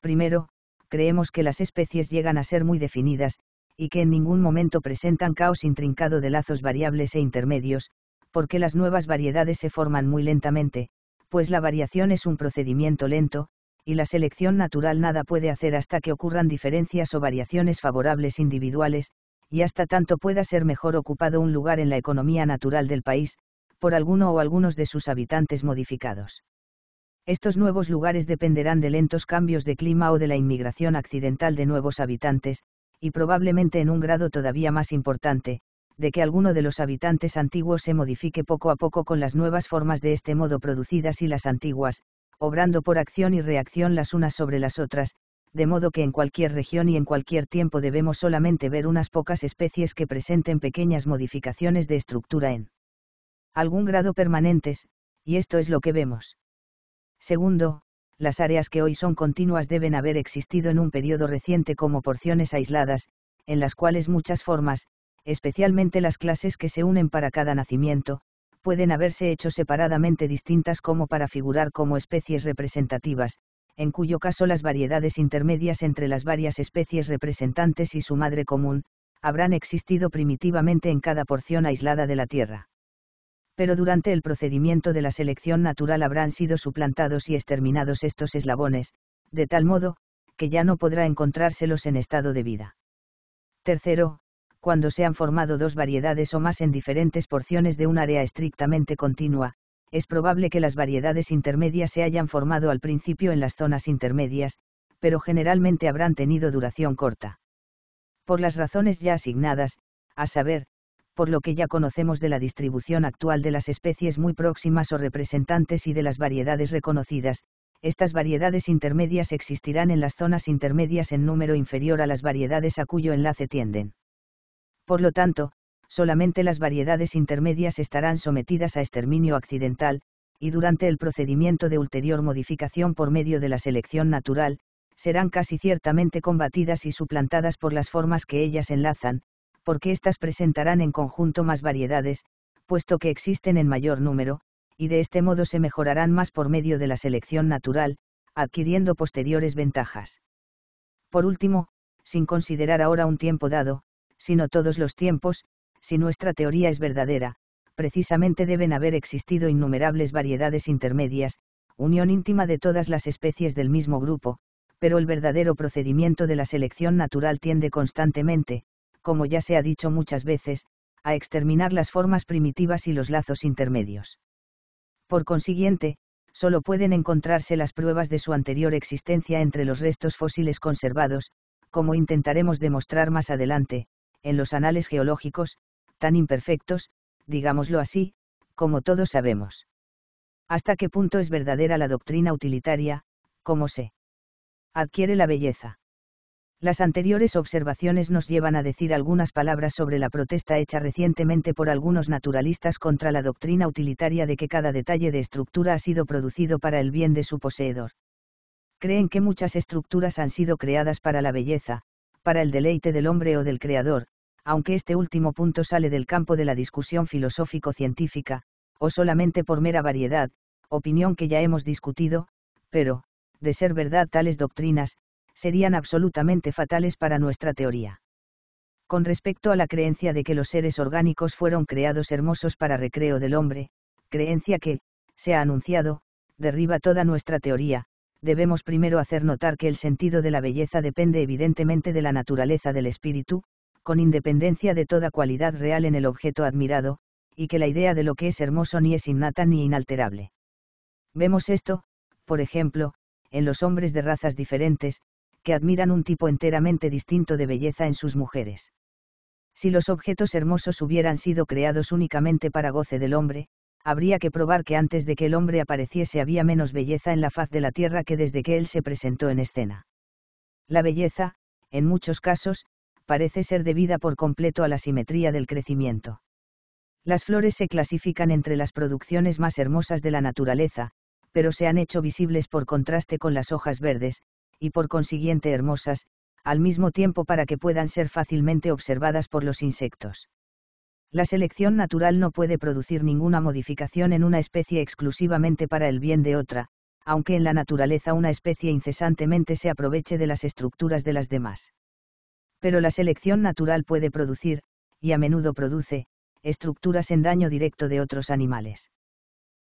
Primero, creemos que las especies llegan a ser muy definidas, y que en ningún momento presentan caos intrincado de lazos variables e intermedios, porque las nuevas variedades se forman muy lentamente, pues la variación es un procedimiento lento, y la selección natural nada puede hacer hasta que ocurran diferencias o variaciones favorables individuales, y hasta tanto pueda ser mejor ocupado un lugar en la economía natural del país, por alguno o algunos de sus habitantes modificados. Estos nuevos lugares dependerán de lentos cambios de clima o de la inmigración accidental de nuevos habitantes, y probablemente en un grado todavía más importante, de que alguno de los habitantes antiguos se modifique poco a poco con las nuevas formas de este modo producidas y las antiguas, obrando por acción y reacción las unas sobre las otras, de modo que en cualquier región y en cualquier tiempo debemos solamente ver unas pocas especies que presenten pequeñas modificaciones de estructura en algún grado permanentes, y esto es lo que vemos. Segundo, las áreas que hoy son continuas deben haber existido en un periodo reciente como porciones aisladas, en las cuales muchas formas, especialmente las clases que se unen para cada nacimiento, pueden haberse hecho separadamente distintas como para figurar como especies representativas, en cuyo caso las variedades intermedias entre las varias especies representantes y su madre común, habrán existido primitivamente en cada porción aislada de la Tierra pero durante el procedimiento de la selección natural habrán sido suplantados y exterminados estos eslabones, de tal modo, que ya no podrá encontrárselos en estado de vida. Tercero, cuando se han formado dos variedades o más en diferentes porciones de un área estrictamente continua, es probable que las variedades intermedias se hayan formado al principio en las zonas intermedias, pero generalmente habrán tenido duración corta. Por las razones ya asignadas, a saber, por lo que ya conocemos de la distribución actual de las especies muy próximas o representantes y de las variedades reconocidas, estas variedades intermedias existirán en las zonas intermedias en número inferior a las variedades a cuyo enlace tienden. Por lo tanto, solamente las variedades intermedias estarán sometidas a exterminio accidental, y durante el procedimiento de ulterior modificación por medio de la selección natural, serán casi ciertamente combatidas y suplantadas por las formas que ellas enlazan, porque éstas presentarán en conjunto más variedades, puesto que existen en mayor número, y de este modo se mejorarán más por medio de la selección natural, adquiriendo posteriores ventajas. Por último, sin considerar ahora un tiempo dado, sino todos los tiempos, si nuestra teoría es verdadera, precisamente deben haber existido innumerables variedades intermedias, unión íntima de todas las especies del mismo grupo, pero el verdadero procedimiento de la selección natural tiende constantemente, como ya se ha dicho muchas veces, a exterminar las formas primitivas y los lazos intermedios. Por consiguiente, solo pueden encontrarse las pruebas de su anterior existencia entre los restos fósiles conservados, como intentaremos demostrar más adelante, en los anales geológicos, tan imperfectos, digámoslo así, como todos sabemos. ¿Hasta qué punto es verdadera la doctrina utilitaria, como se adquiere la belleza? Las anteriores observaciones nos llevan a decir algunas palabras sobre la protesta hecha recientemente por algunos naturalistas contra la doctrina utilitaria de que cada detalle de estructura ha sido producido para el bien de su poseedor. Creen que muchas estructuras han sido creadas para la belleza, para el deleite del hombre o del creador, aunque este último punto sale del campo de la discusión filosófico-científica, o solamente por mera variedad, opinión que ya hemos discutido, pero, de ser verdad tales doctrinas, serían absolutamente fatales para nuestra teoría. Con respecto a la creencia de que los seres orgánicos fueron creados hermosos para recreo del hombre, creencia que, se ha anunciado, derriba toda nuestra teoría, debemos primero hacer notar que el sentido de la belleza depende evidentemente de la naturaleza del espíritu, con independencia de toda cualidad real en el objeto admirado, y que la idea de lo que es hermoso ni es innata ni inalterable. Vemos esto, por ejemplo, en los hombres de razas diferentes, que admiran un tipo enteramente distinto de belleza en sus mujeres. Si los objetos hermosos hubieran sido creados únicamente para goce del hombre, habría que probar que antes de que el hombre apareciese había menos belleza en la faz de la tierra que desde que él se presentó en escena. La belleza, en muchos casos, parece ser debida por completo a la simetría del crecimiento. Las flores se clasifican entre las producciones más hermosas de la naturaleza, pero se han hecho visibles por contraste con las hojas verdes, y por consiguiente hermosas, al mismo tiempo para que puedan ser fácilmente observadas por los insectos. La selección natural no puede producir ninguna modificación en una especie exclusivamente para el bien de otra, aunque en la naturaleza una especie incesantemente se aproveche de las estructuras de las demás. Pero la selección natural puede producir, y a menudo produce, estructuras en daño directo de otros animales.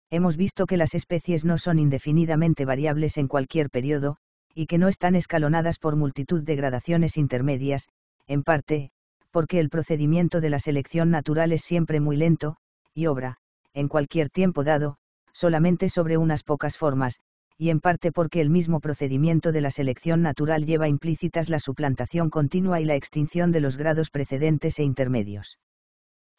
Hemos visto que las especies no son indefinidamente variables en cualquier periodo, y que no están escalonadas por multitud de gradaciones intermedias, en parte, porque el procedimiento de la selección natural es siempre muy lento, y obra, en cualquier tiempo dado, solamente sobre unas pocas formas, y en parte porque el mismo procedimiento de la selección natural lleva implícitas la suplantación continua y la extinción de los grados precedentes e intermedios.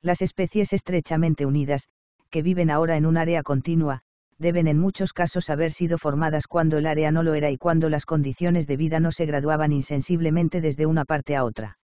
Las especies estrechamente unidas, que viven ahora en un área continua, deben en muchos casos haber sido formadas cuando el área no lo era y cuando las condiciones de vida no se graduaban insensiblemente desde una parte a otra.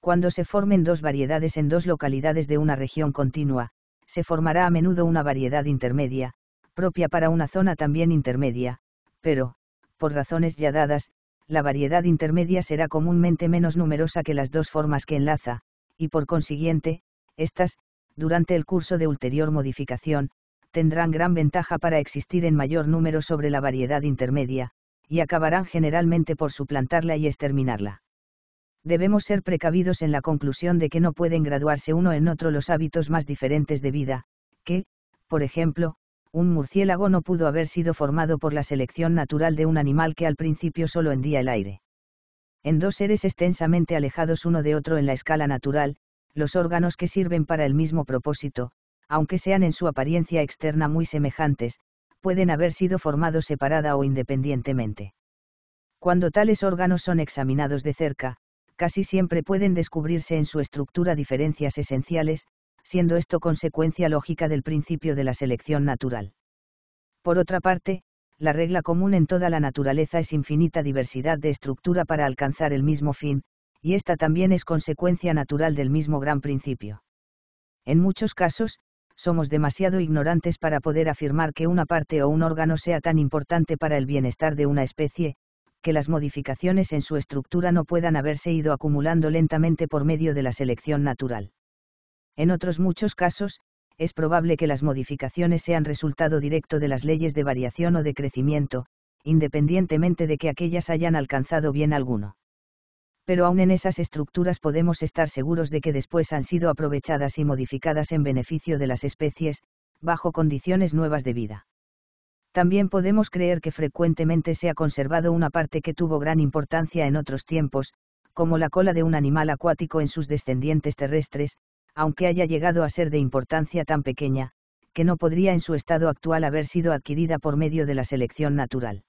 Cuando se formen dos variedades en dos localidades de una región continua, se formará a menudo una variedad intermedia, propia para una zona también intermedia, pero, por razones ya dadas, la variedad intermedia será comúnmente menos numerosa que las dos formas que enlaza, y por consiguiente, estas, durante el curso de ulterior modificación, tendrán gran ventaja para existir en mayor número sobre la variedad intermedia, y acabarán generalmente por suplantarla y exterminarla. Debemos ser precavidos en la conclusión de que no pueden graduarse uno en otro los hábitos más diferentes de vida, que, por ejemplo, un murciélago no pudo haber sido formado por la selección natural de un animal que al principio solo hendía el aire. En dos seres extensamente alejados uno de otro en la escala natural, los órganos que sirven para el mismo propósito, aunque sean en su apariencia externa muy semejantes, pueden haber sido formados separada o independientemente. Cuando tales órganos son examinados de cerca, casi siempre pueden descubrirse en su estructura diferencias esenciales, siendo esto consecuencia lógica del principio de la selección natural. Por otra parte, la regla común en toda la naturaleza es infinita diversidad de estructura para alcanzar el mismo fin, y esta también es consecuencia natural del mismo gran principio. En muchos casos, somos demasiado ignorantes para poder afirmar que una parte o un órgano sea tan importante para el bienestar de una especie, que las modificaciones en su estructura no puedan haberse ido acumulando lentamente por medio de la selección natural. En otros muchos casos, es probable que las modificaciones sean resultado directo de las leyes de variación o de crecimiento, independientemente de que aquellas hayan alcanzado bien alguno pero aún en esas estructuras podemos estar seguros de que después han sido aprovechadas y modificadas en beneficio de las especies, bajo condiciones nuevas de vida. También podemos creer que frecuentemente se ha conservado una parte que tuvo gran importancia en otros tiempos, como la cola de un animal acuático en sus descendientes terrestres, aunque haya llegado a ser de importancia tan pequeña, que no podría en su estado actual haber sido adquirida por medio de la selección natural.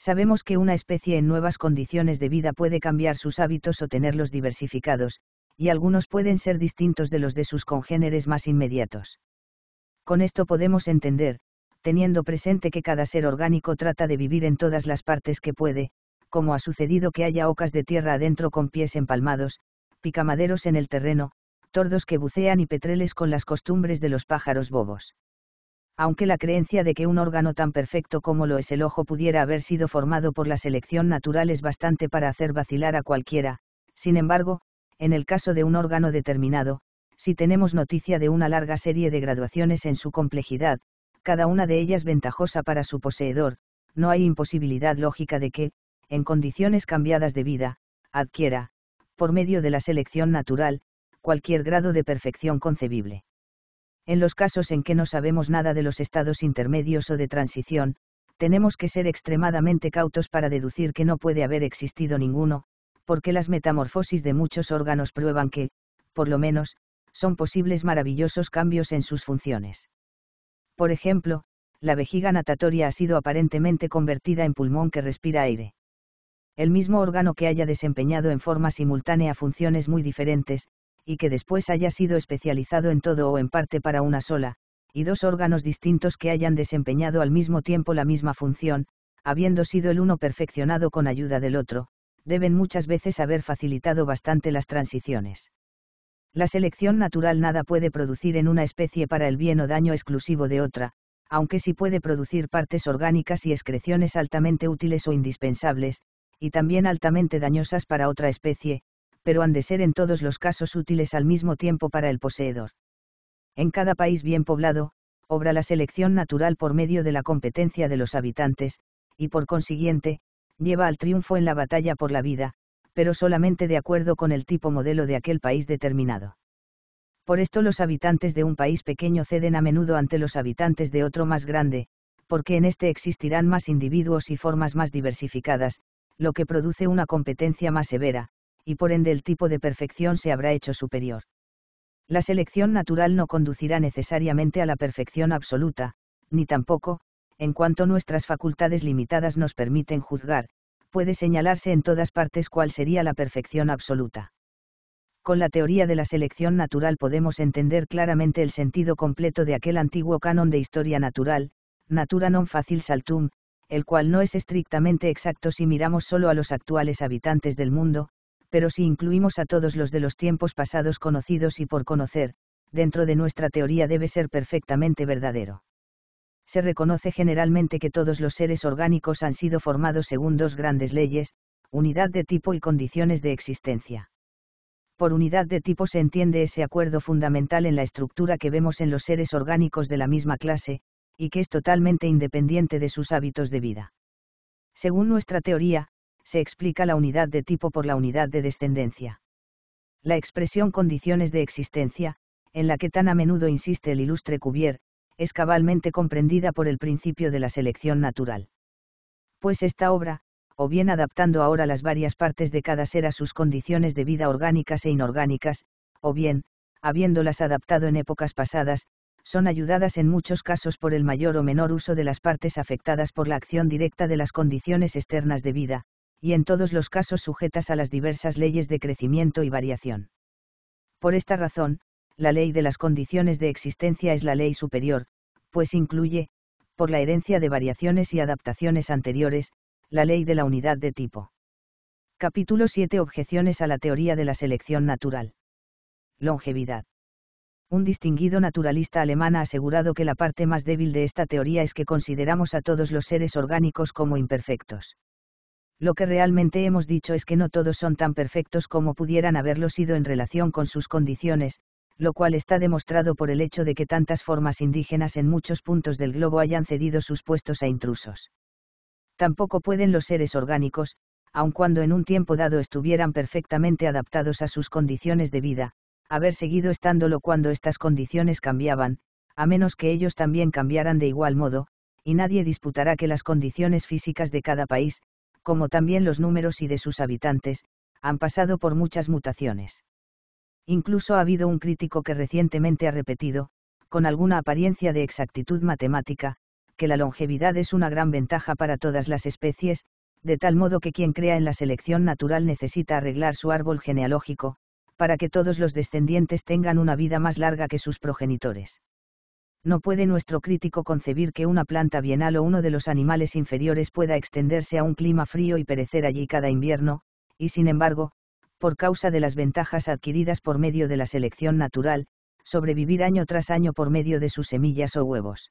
Sabemos que una especie en nuevas condiciones de vida puede cambiar sus hábitos o tenerlos diversificados, y algunos pueden ser distintos de los de sus congéneres más inmediatos. Con esto podemos entender, teniendo presente que cada ser orgánico trata de vivir en todas las partes que puede, como ha sucedido que haya ocas de tierra adentro con pies empalmados, picamaderos en el terreno, tordos que bucean y petreles con las costumbres de los pájaros bobos aunque la creencia de que un órgano tan perfecto como lo es el ojo pudiera haber sido formado por la selección natural es bastante para hacer vacilar a cualquiera, sin embargo, en el caso de un órgano determinado, si tenemos noticia de una larga serie de graduaciones en su complejidad, cada una de ellas ventajosa para su poseedor, no hay imposibilidad lógica de que, en condiciones cambiadas de vida, adquiera, por medio de la selección natural, cualquier grado de perfección concebible en los casos en que no sabemos nada de los estados intermedios o de transición, tenemos que ser extremadamente cautos para deducir que no puede haber existido ninguno, porque las metamorfosis de muchos órganos prueban que, por lo menos, son posibles maravillosos cambios en sus funciones. Por ejemplo, la vejiga natatoria ha sido aparentemente convertida en pulmón que respira aire. El mismo órgano que haya desempeñado en forma simultánea funciones muy diferentes, y que después haya sido especializado en todo o en parte para una sola, y dos órganos distintos que hayan desempeñado al mismo tiempo la misma función, habiendo sido el uno perfeccionado con ayuda del otro, deben muchas veces haber facilitado bastante las transiciones. La selección natural nada puede producir en una especie para el bien o daño exclusivo de otra, aunque sí puede producir partes orgánicas y excreciones altamente útiles o indispensables, y también altamente dañosas para otra especie, pero han de ser en todos los casos útiles al mismo tiempo para el poseedor. En cada país bien poblado, obra la selección natural por medio de la competencia de los habitantes, y por consiguiente, lleva al triunfo en la batalla por la vida, pero solamente de acuerdo con el tipo modelo de aquel país determinado. Por esto los habitantes de un país pequeño ceden a menudo ante los habitantes de otro más grande, porque en este existirán más individuos y formas más diversificadas, lo que produce una competencia más severa, y por ende el tipo de perfección se habrá hecho superior. La selección natural no conducirá necesariamente a la perfección absoluta, ni tampoco, en cuanto nuestras facultades limitadas nos permiten juzgar, puede señalarse en todas partes cuál sería la perfección absoluta. Con la teoría de la selección natural podemos entender claramente el sentido completo de aquel antiguo canon de historia natural, natura non facil saltum, el cual no es estrictamente exacto si miramos solo a los actuales habitantes del mundo, pero si incluimos a todos los de los tiempos pasados conocidos y por conocer, dentro de nuestra teoría debe ser perfectamente verdadero. Se reconoce generalmente que todos los seres orgánicos han sido formados según dos grandes leyes, unidad de tipo y condiciones de existencia. Por unidad de tipo se entiende ese acuerdo fundamental en la estructura que vemos en los seres orgánicos de la misma clase, y que es totalmente independiente de sus hábitos de vida. Según nuestra teoría, se explica la unidad de tipo por la unidad de descendencia. La expresión condiciones de existencia, en la que tan a menudo insiste el ilustre Cuvier, es cabalmente comprendida por el principio de la selección natural. Pues esta obra, o bien adaptando ahora las varias partes de cada ser a sus condiciones de vida orgánicas e inorgánicas, o bien, habiéndolas adaptado en épocas pasadas, son ayudadas en muchos casos por el mayor o menor uso de las partes afectadas por la acción directa de las condiciones externas de vida, y en todos los casos sujetas a las diversas leyes de crecimiento y variación. Por esta razón, la ley de las condiciones de existencia es la ley superior, pues incluye, por la herencia de variaciones y adaptaciones anteriores, la ley de la unidad de tipo. Capítulo 7 Objeciones a la teoría de la selección natural. Longevidad. Un distinguido naturalista alemán ha asegurado que la parte más débil de esta teoría es que consideramos a todos los seres orgánicos como imperfectos. Lo que realmente hemos dicho es que no todos son tan perfectos como pudieran haberlo sido en relación con sus condiciones, lo cual está demostrado por el hecho de que tantas formas indígenas en muchos puntos del globo hayan cedido sus puestos a intrusos. Tampoco pueden los seres orgánicos, aun cuando en un tiempo dado estuvieran perfectamente adaptados a sus condiciones de vida, haber seguido estándolo cuando estas condiciones cambiaban, a menos que ellos también cambiaran de igual modo, y nadie disputará que las condiciones físicas de cada país, como también los números y de sus habitantes, han pasado por muchas mutaciones. Incluso ha habido un crítico que recientemente ha repetido, con alguna apariencia de exactitud matemática, que la longevidad es una gran ventaja para todas las especies, de tal modo que quien crea en la selección natural necesita arreglar su árbol genealógico, para que todos los descendientes tengan una vida más larga que sus progenitores no puede nuestro crítico concebir que una planta bienal o uno de los animales inferiores pueda extenderse a un clima frío y perecer allí cada invierno, y sin embargo, por causa de las ventajas adquiridas por medio de la selección natural, sobrevivir año tras año por medio de sus semillas o huevos.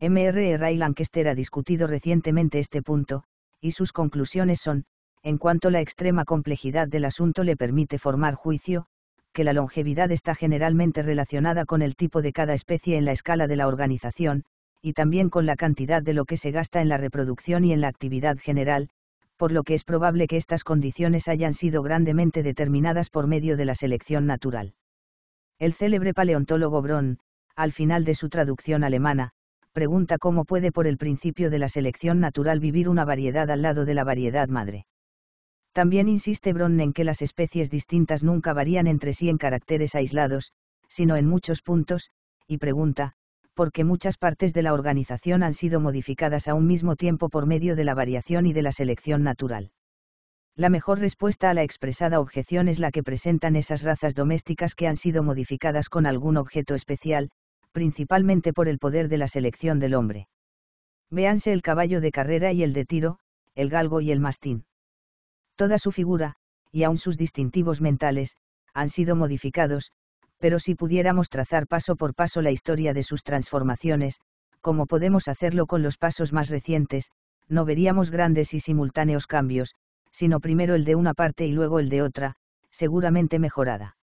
M.R. Ray Lancaster ha discutido recientemente este punto, y sus conclusiones son, en cuanto la extrema complejidad del asunto le permite formar juicio, que la longevidad está generalmente relacionada con el tipo de cada especie en la escala de la organización, y también con la cantidad de lo que se gasta en la reproducción y en la actividad general, por lo que es probable que estas condiciones hayan sido grandemente determinadas por medio de la selección natural. El célebre paleontólogo Bron, al final de su traducción alemana, pregunta cómo puede por el principio de la selección natural vivir una variedad al lado de la variedad madre. También insiste Bronn en que las especies distintas nunca varían entre sí en caracteres aislados, sino en muchos puntos, y pregunta, por qué muchas partes de la organización han sido modificadas a un mismo tiempo por medio de la variación y de la selección natural. La mejor respuesta a la expresada objeción es la que presentan esas razas domésticas que han sido modificadas con algún objeto especial, principalmente por el poder de la selección del hombre. Véanse el caballo de carrera y el de tiro, el galgo y el mastín. Toda su figura, y aun sus distintivos mentales, han sido modificados, pero si pudiéramos trazar paso por paso la historia de sus transformaciones, como podemos hacerlo con los pasos más recientes, no veríamos grandes y simultáneos cambios, sino primero el de una parte y luego el de otra, seguramente mejorada.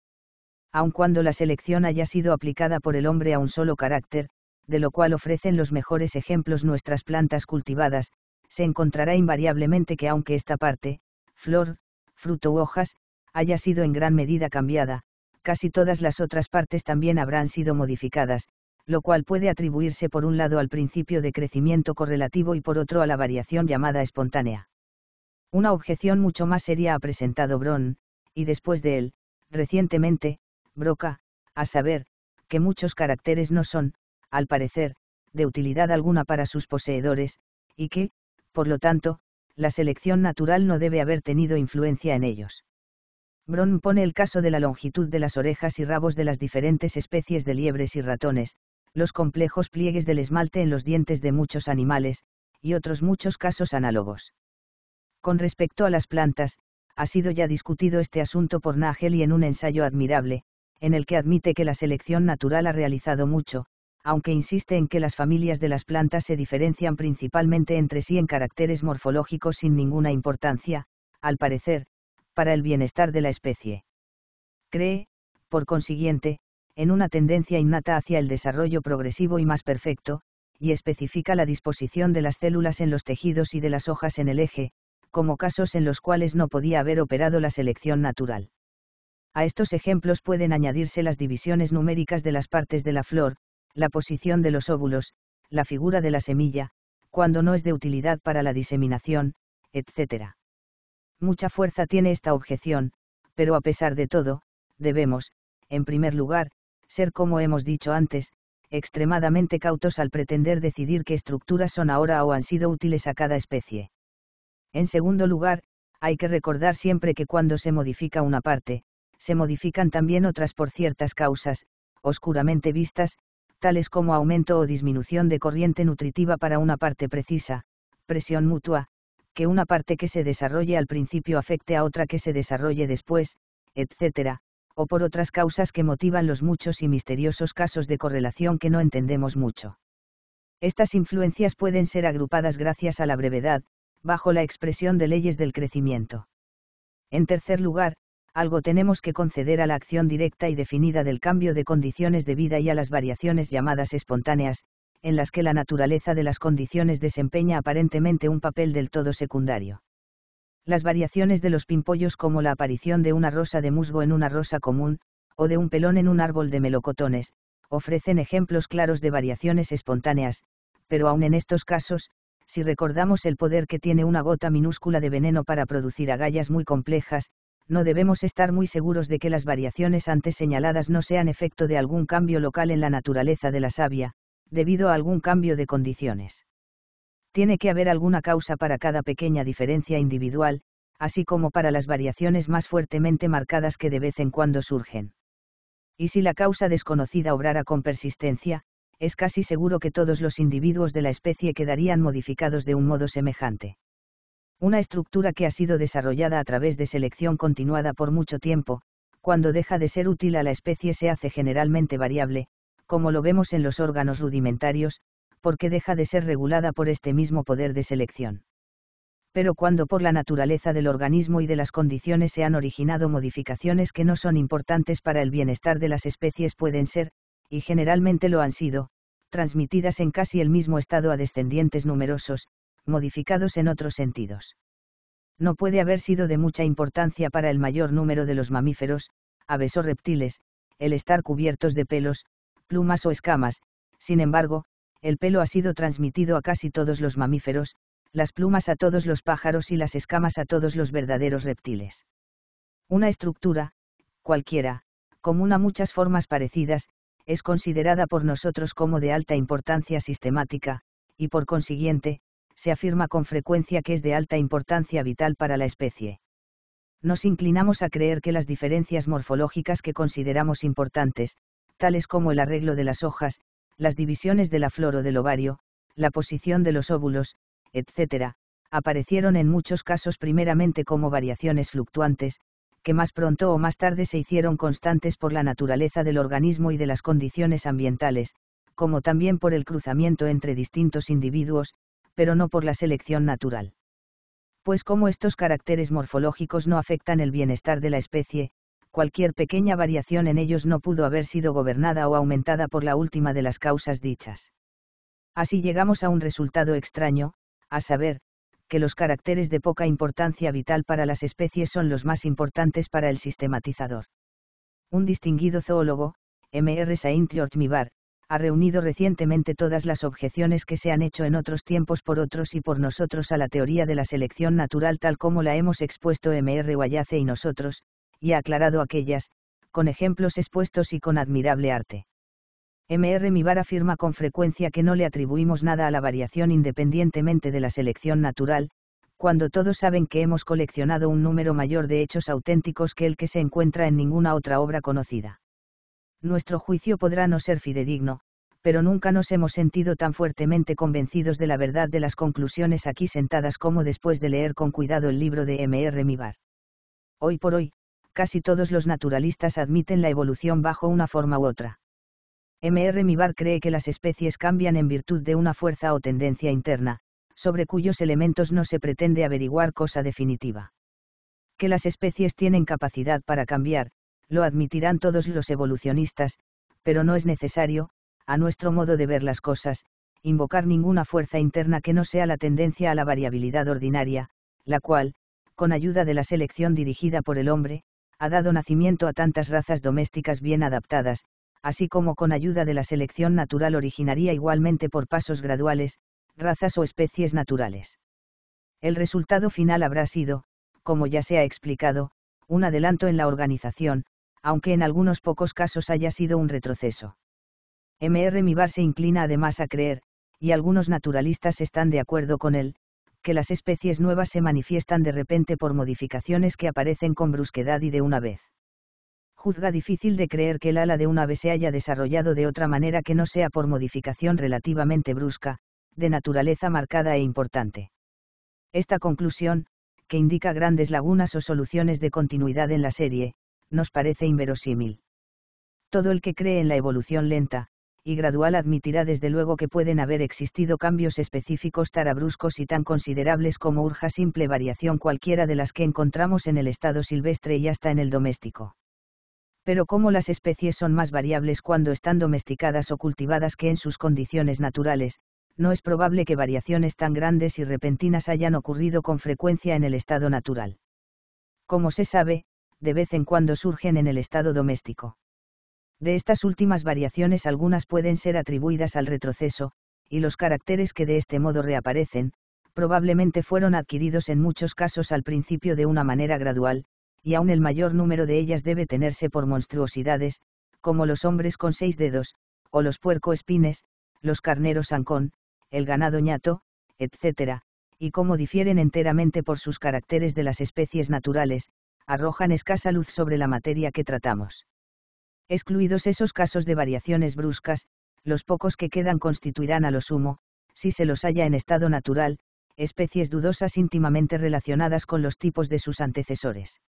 Aun cuando la selección haya sido aplicada por el hombre a un solo carácter, de lo cual ofrecen los mejores ejemplos nuestras plantas cultivadas, se encontrará invariablemente que aunque esta parte, flor, fruto u hojas, haya sido en gran medida cambiada, casi todas las otras partes también habrán sido modificadas, lo cual puede atribuirse por un lado al principio de crecimiento correlativo y por otro a la variación llamada espontánea. Una objeción mucho más seria ha presentado Bron, y después de él, recientemente, Broca, a saber, que muchos caracteres no son, al parecer, de utilidad alguna para sus poseedores, y que, por lo tanto, la selección natural no debe haber tenido influencia en ellos. Bron pone el caso de la longitud de las orejas y rabos de las diferentes especies de liebres y ratones, los complejos pliegues del esmalte en los dientes de muchos animales, y otros muchos casos análogos. Con respecto a las plantas, ha sido ya discutido este asunto por Nagel y en un ensayo admirable, en el que admite que la selección natural ha realizado mucho, aunque insiste en que las familias de las plantas se diferencian principalmente entre sí en caracteres morfológicos sin ninguna importancia, al parecer, para el bienestar de la especie. Cree, por consiguiente, en una tendencia innata hacia el desarrollo progresivo y más perfecto, y especifica la disposición de las células en los tejidos y de las hojas en el eje, como casos en los cuales no podía haber operado la selección natural. A estos ejemplos pueden añadirse las divisiones numéricas de las partes de la flor, la posición de los óvulos, la figura de la semilla, cuando no es de utilidad para la diseminación, etc. Mucha fuerza tiene esta objeción, pero a pesar de todo, debemos, en primer lugar, ser como hemos dicho antes, extremadamente cautos al pretender decidir qué estructuras son ahora o han sido útiles a cada especie. En segundo lugar, hay que recordar siempre que cuando se modifica una parte, se modifican también otras por ciertas causas, oscuramente vistas, tales como aumento o disminución de corriente nutritiva para una parte precisa, presión mutua, que una parte que se desarrolle al principio afecte a otra que se desarrolle después, etc., o por otras causas que motivan los muchos y misteriosos casos de correlación que no entendemos mucho. Estas influencias pueden ser agrupadas gracias a la brevedad, bajo la expresión de leyes del crecimiento. En tercer lugar, algo tenemos que conceder a la acción directa y definida del cambio de condiciones de vida y a las variaciones llamadas espontáneas, en las que la naturaleza de las condiciones desempeña aparentemente un papel del todo secundario. Las variaciones de los pimpollos como la aparición de una rosa de musgo en una rosa común, o de un pelón en un árbol de melocotones, ofrecen ejemplos claros de variaciones espontáneas, pero aún en estos casos, si recordamos el poder que tiene una gota minúscula de veneno para producir agallas muy complejas, no debemos estar muy seguros de que las variaciones antes señaladas no sean efecto de algún cambio local en la naturaleza de la savia, debido a algún cambio de condiciones. Tiene que haber alguna causa para cada pequeña diferencia individual, así como para las variaciones más fuertemente marcadas que de vez en cuando surgen. Y si la causa desconocida obrara con persistencia, es casi seguro que todos los individuos de la especie quedarían modificados de un modo semejante una estructura que ha sido desarrollada a través de selección continuada por mucho tiempo, cuando deja de ser útil a la especie se hace generalmente variable, como lo vemos en los órganos rudimentarios, porque deja de ser regulada por este mismo poder de selección. Pero cuando por la naturaleza del organismo y de las condiciones se han originado modificaciones que no son importantes para el bienestar de las especies pueden ser, y generalmente lo han sido, transmitidas en casi el mismo estado a descendientes numerosos, modificados en otros sentidos. No puede haber sido de mucha importancia para el mayor número de los mamíferos, aves o reptiles, el estar cubiertos de pelos, plumas o escamas, sin embargo, el pelo ha sido transmitido a casi todos los mamíferos, las plumas a todos los pájaros y las escamas a todos los verdaderos reptiles. Una estructura, cualquiera, común a muchas formas parecidas, es considerada por nosotros como de alta importancia sistemática, y por consiguiente, se afirma con frecuencia que es de alta importancia vital para la especie. Nos inclinamos a creer que las diferencias morfológicas que consideramos importantes, tales como el arreglo de las hojas, las divisiones de la flor o del ovario, la posición de los óvulos, etc., aparecieron en muchos casos primeramente como variaciones fluctuantes, que más pronto o más tarde se hicieron constantes por la naturaleza del organismo y de las condiciones ambientales, como también por el cruzamiento entre distintos individuos, pero no por la selección natural. Pues como estos caracteres morfológicos no afectan el bienestar de la especie, cualquier pequeña variación en ellos no pudo haber sido gobernada o aumentada por la última de las causas dichas. Así llegamos a un resultado extraño, a saber, que los caracteres de poca importancia vital para las especies son los más importantes para el sistematizador. Un distinguido zoólogo, M. R. Saint George Mibar, ha reunido recientemente todas las objeciones que se han hecho en otros tiempos por otros y por nosotros a la teoría de la selección natural tal como la hemos expuesto M.R. Guayace y nosotros, y ha aclarado aquellas, con ejemplos expuestos y con admirable arte. M.R. Mibar afirma con frecuencia que no le atribuimos nada a la variación independientemente de la selección natural, cuando todos saben que hemos coleccionado un número mayor de hechos auténticos que el que se encuentra en ninguna otra obra conocida nuestro juicio podrá no ser fidedigno, pero nunca nos hemos sentido tan fuertemente convencidos de la verdad de las conclusiones aquí sentadas como después de leer con cuidado el libro de M. R. Mibar. Hoy por hoy, casi todos los naturalistas admiten la evolución bajo una forma u otra. M. R. Mibar cree que las especies cambian en virtud de una fuerza o tendencia interna, sobre cuyos elementos no se pretende averiguar cosa definitiva. Que las especies tienen capacidad para cambiar, lo admitirán todos los evolucionistas, pero no es necesario, a nuestro modo de ver las cosas, invocar ninguna fuerza interna que no sea la tendencia a la variabilidad ordinaria, la cual, con ayuda de la selección dirigida por el hombre, ha dado nacimiento a tantas razas domésticas bien adaptadas, así como con ayuda de la selección natural originaría igualmente por pasos graduales, razas o especies naturales. El resultado final habrá sido, como ya se ha explicado, un adelanto en la organización, aunque en algunos pocos casos haya sido un retroceso. M.R. Mibar se inclina además a creer, y algunos naturalistas están de acuerdo con él, que las especies nuevas se manifiestan de repente por modificaciones que aparecen con brusquedad y de una vez. Juzga difícil de creer que el ala de un ave se haya desarrollado de otra manera que no sea por modificación relativamente brusca, de naturaleza marcada e importante. Esta conclusión, que indica grandes lagunas o soluciones de continuidad en la serie, nos parece inverosímil. Todo el que cree en la evolución lenta, y gradual admitirá desde luego que pueden haber existido cambios específicos tan abruptos y tan considerables como urja simple variación cualquiera de las que encontramos en el estado silvestre y hasta en el doméstico. Pero como las especies son más variables cuando están domesticadas o cultivadas que en sus condiciones naturales, no es probable que variaciones tan grandes y repentinas hayan ocurrido con frecuencia en el estado natural. Como se sabe, de vez en cuando surgen en el estado doméstico. De estas últimas variaciones algunas pueden ser atribuidas al retroceso, y los caracteres que de este modo reaparecen, probablemente fueron adquiridos en muchos casos al principio de una manera gradual, y aún el mayor número de ellas debe tenerse por monstruosidades, como los hombres con seis dedos, o los puercoespines, los carneros ancón, el ganado ñato, etc., y como difieren enteramente por sus caracteres de las especies naturales, arrojan escasa luz sobre la materia que tratamos. Excluidos esos casos de variaciones bruscas, los pocos que quedan constituirán a lo sumo, si se los halla en estado natural, especies dudosas íntimamente relacionadas con los tipos de sus antecesores.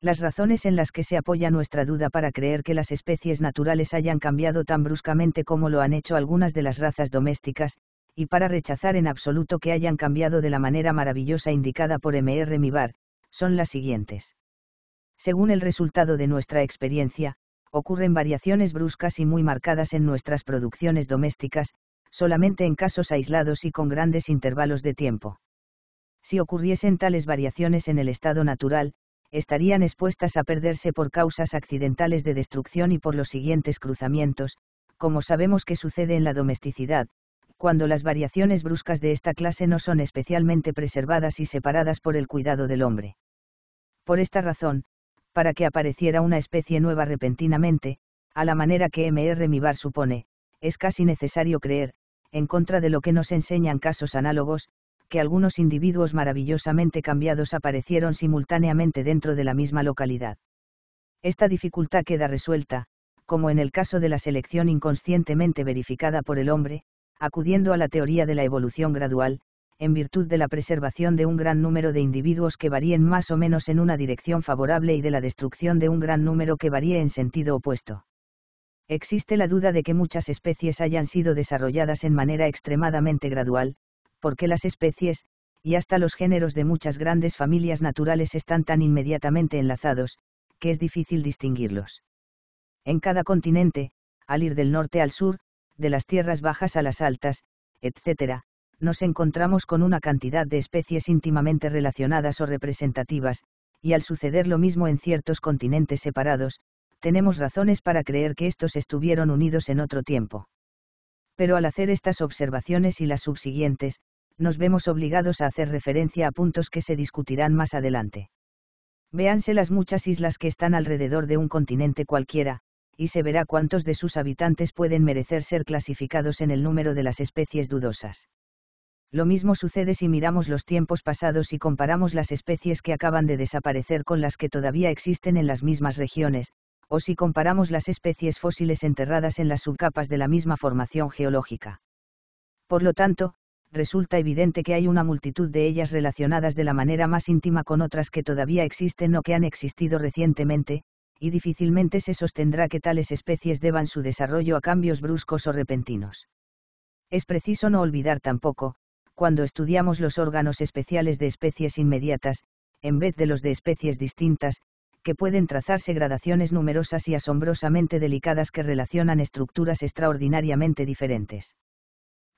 Las razones en las que se apoya nuestra duda para creer que las especies naturales hayan cambiado tan bruscamente como lo han hecho algunas de las razas domésticas, y para rechazar en absoluto que hayan cambiado de la manera maravillosa indicada por M.R. Mibar, son las siguientes. Según el resultado de nuestra experiencia, ocurren variaciones bruscas y muy marcadas en nuestras producciones domésticas, solamente en casos aislados y con grandes intervalos de tiempo. Si ocurriesen tales variaciones en el estado natural, estarían expuestas a perderse por causas accidentales de destrucción y por los siguientes cruzamientos, como sabemos que sucede en la domesticidad, cuando las variaciones bruscas de esta clase no son especialmente preservadas y separadas por el cuidado del hombre. Por esta razón, para que apareciera una especie nueva repentinamente, a la manera que M.R. Mibar supone, es casi necesario creer, en contra de lo que nos enseñan casos análogos, que algunos individuos maravillosamente cambiados aparecieron simultáneamente dentro de la misma localidad. Esta dificultad queda resuelta, como en el caso de la selección inconscientemente verificada por el hombre, acudiendo a la teoría de la evolución gradual, en virtud de la preservación de un gran número de individuos que varíen más o menos en una dirección favorable y de la destrucción de un gran número que varíe en sentido opuesto. Existe la duda de que muchas especies hayan sido desarrolladas en manera extremadamente gradual, porque las especies, y hasta los géneros de muchas grandes familias naturales están tan inmediatamente enlazados, que es difícil distinguirlos. En cada continente, al ir del norte al sur, de las tierras bajas a las altas, etc., nos encontramos con una cantidad de especies íntimamente relacionadas o representativas, y al suceder lo mismo en ciertos continentes separados, tenemos razones para creer que estos estuvieron unidos en otro tiempo. Pero al hacer estas observaciones y las subsiguientes, nos vemos obligados a hacer referencia a puntos que se discutirán más adelante. Véanse las muchas islas que están alrededor de un continente cualquiera, y se verá cuántos de sus habitantes pueden merecer ser clasificados en el número de las especies dudosas. Lo mismo sucede si miramos los tiempos pasados y comparamos las especies que acaban de desaparecer con las que todavía existen en las mismas regiones, o si comparamos las especies fósiles enterradas en las subcapas de la misma formación geológica. Por lo tanto, resulta evidente que hay una multitud de ellas relacionadas de la manera más íntima con otras que todavía existen o que han existido recientemente, y difícilmente se sostendrá que tales especies deban su desarrollo a cambios bruscos o repentinos. Es preciso no olvidar tampoco, cuando estudiamos los órganos especiales de especies inmediatas, en vez de los de especies distintas, que pueden trazarse gradaciones numerosas y asombrosamente delicadas que relacionan estructuras extraordinariamente diferentes.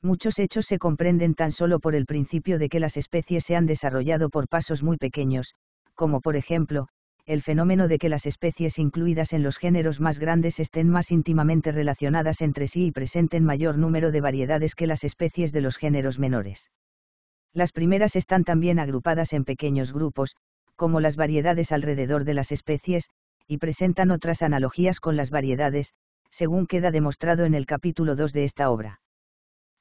Muchos hechos se comprenden tan solo por el principio de que las especies se han desarrollado por pasos muy pequeños, como por ejemplo, el fenómeno de que las especies incluidas en los géneros más grandes estén más íntimamente relacionadas entre sí y presenten mayor número de variedades que las especies de los géneros menores. Las primeras están también agrupadas en pequeños grupos, como las variedades alrededor de las especies, y presentan otras analogías con las variedades, según queda demostrado en el capítulo 2 de esta obra.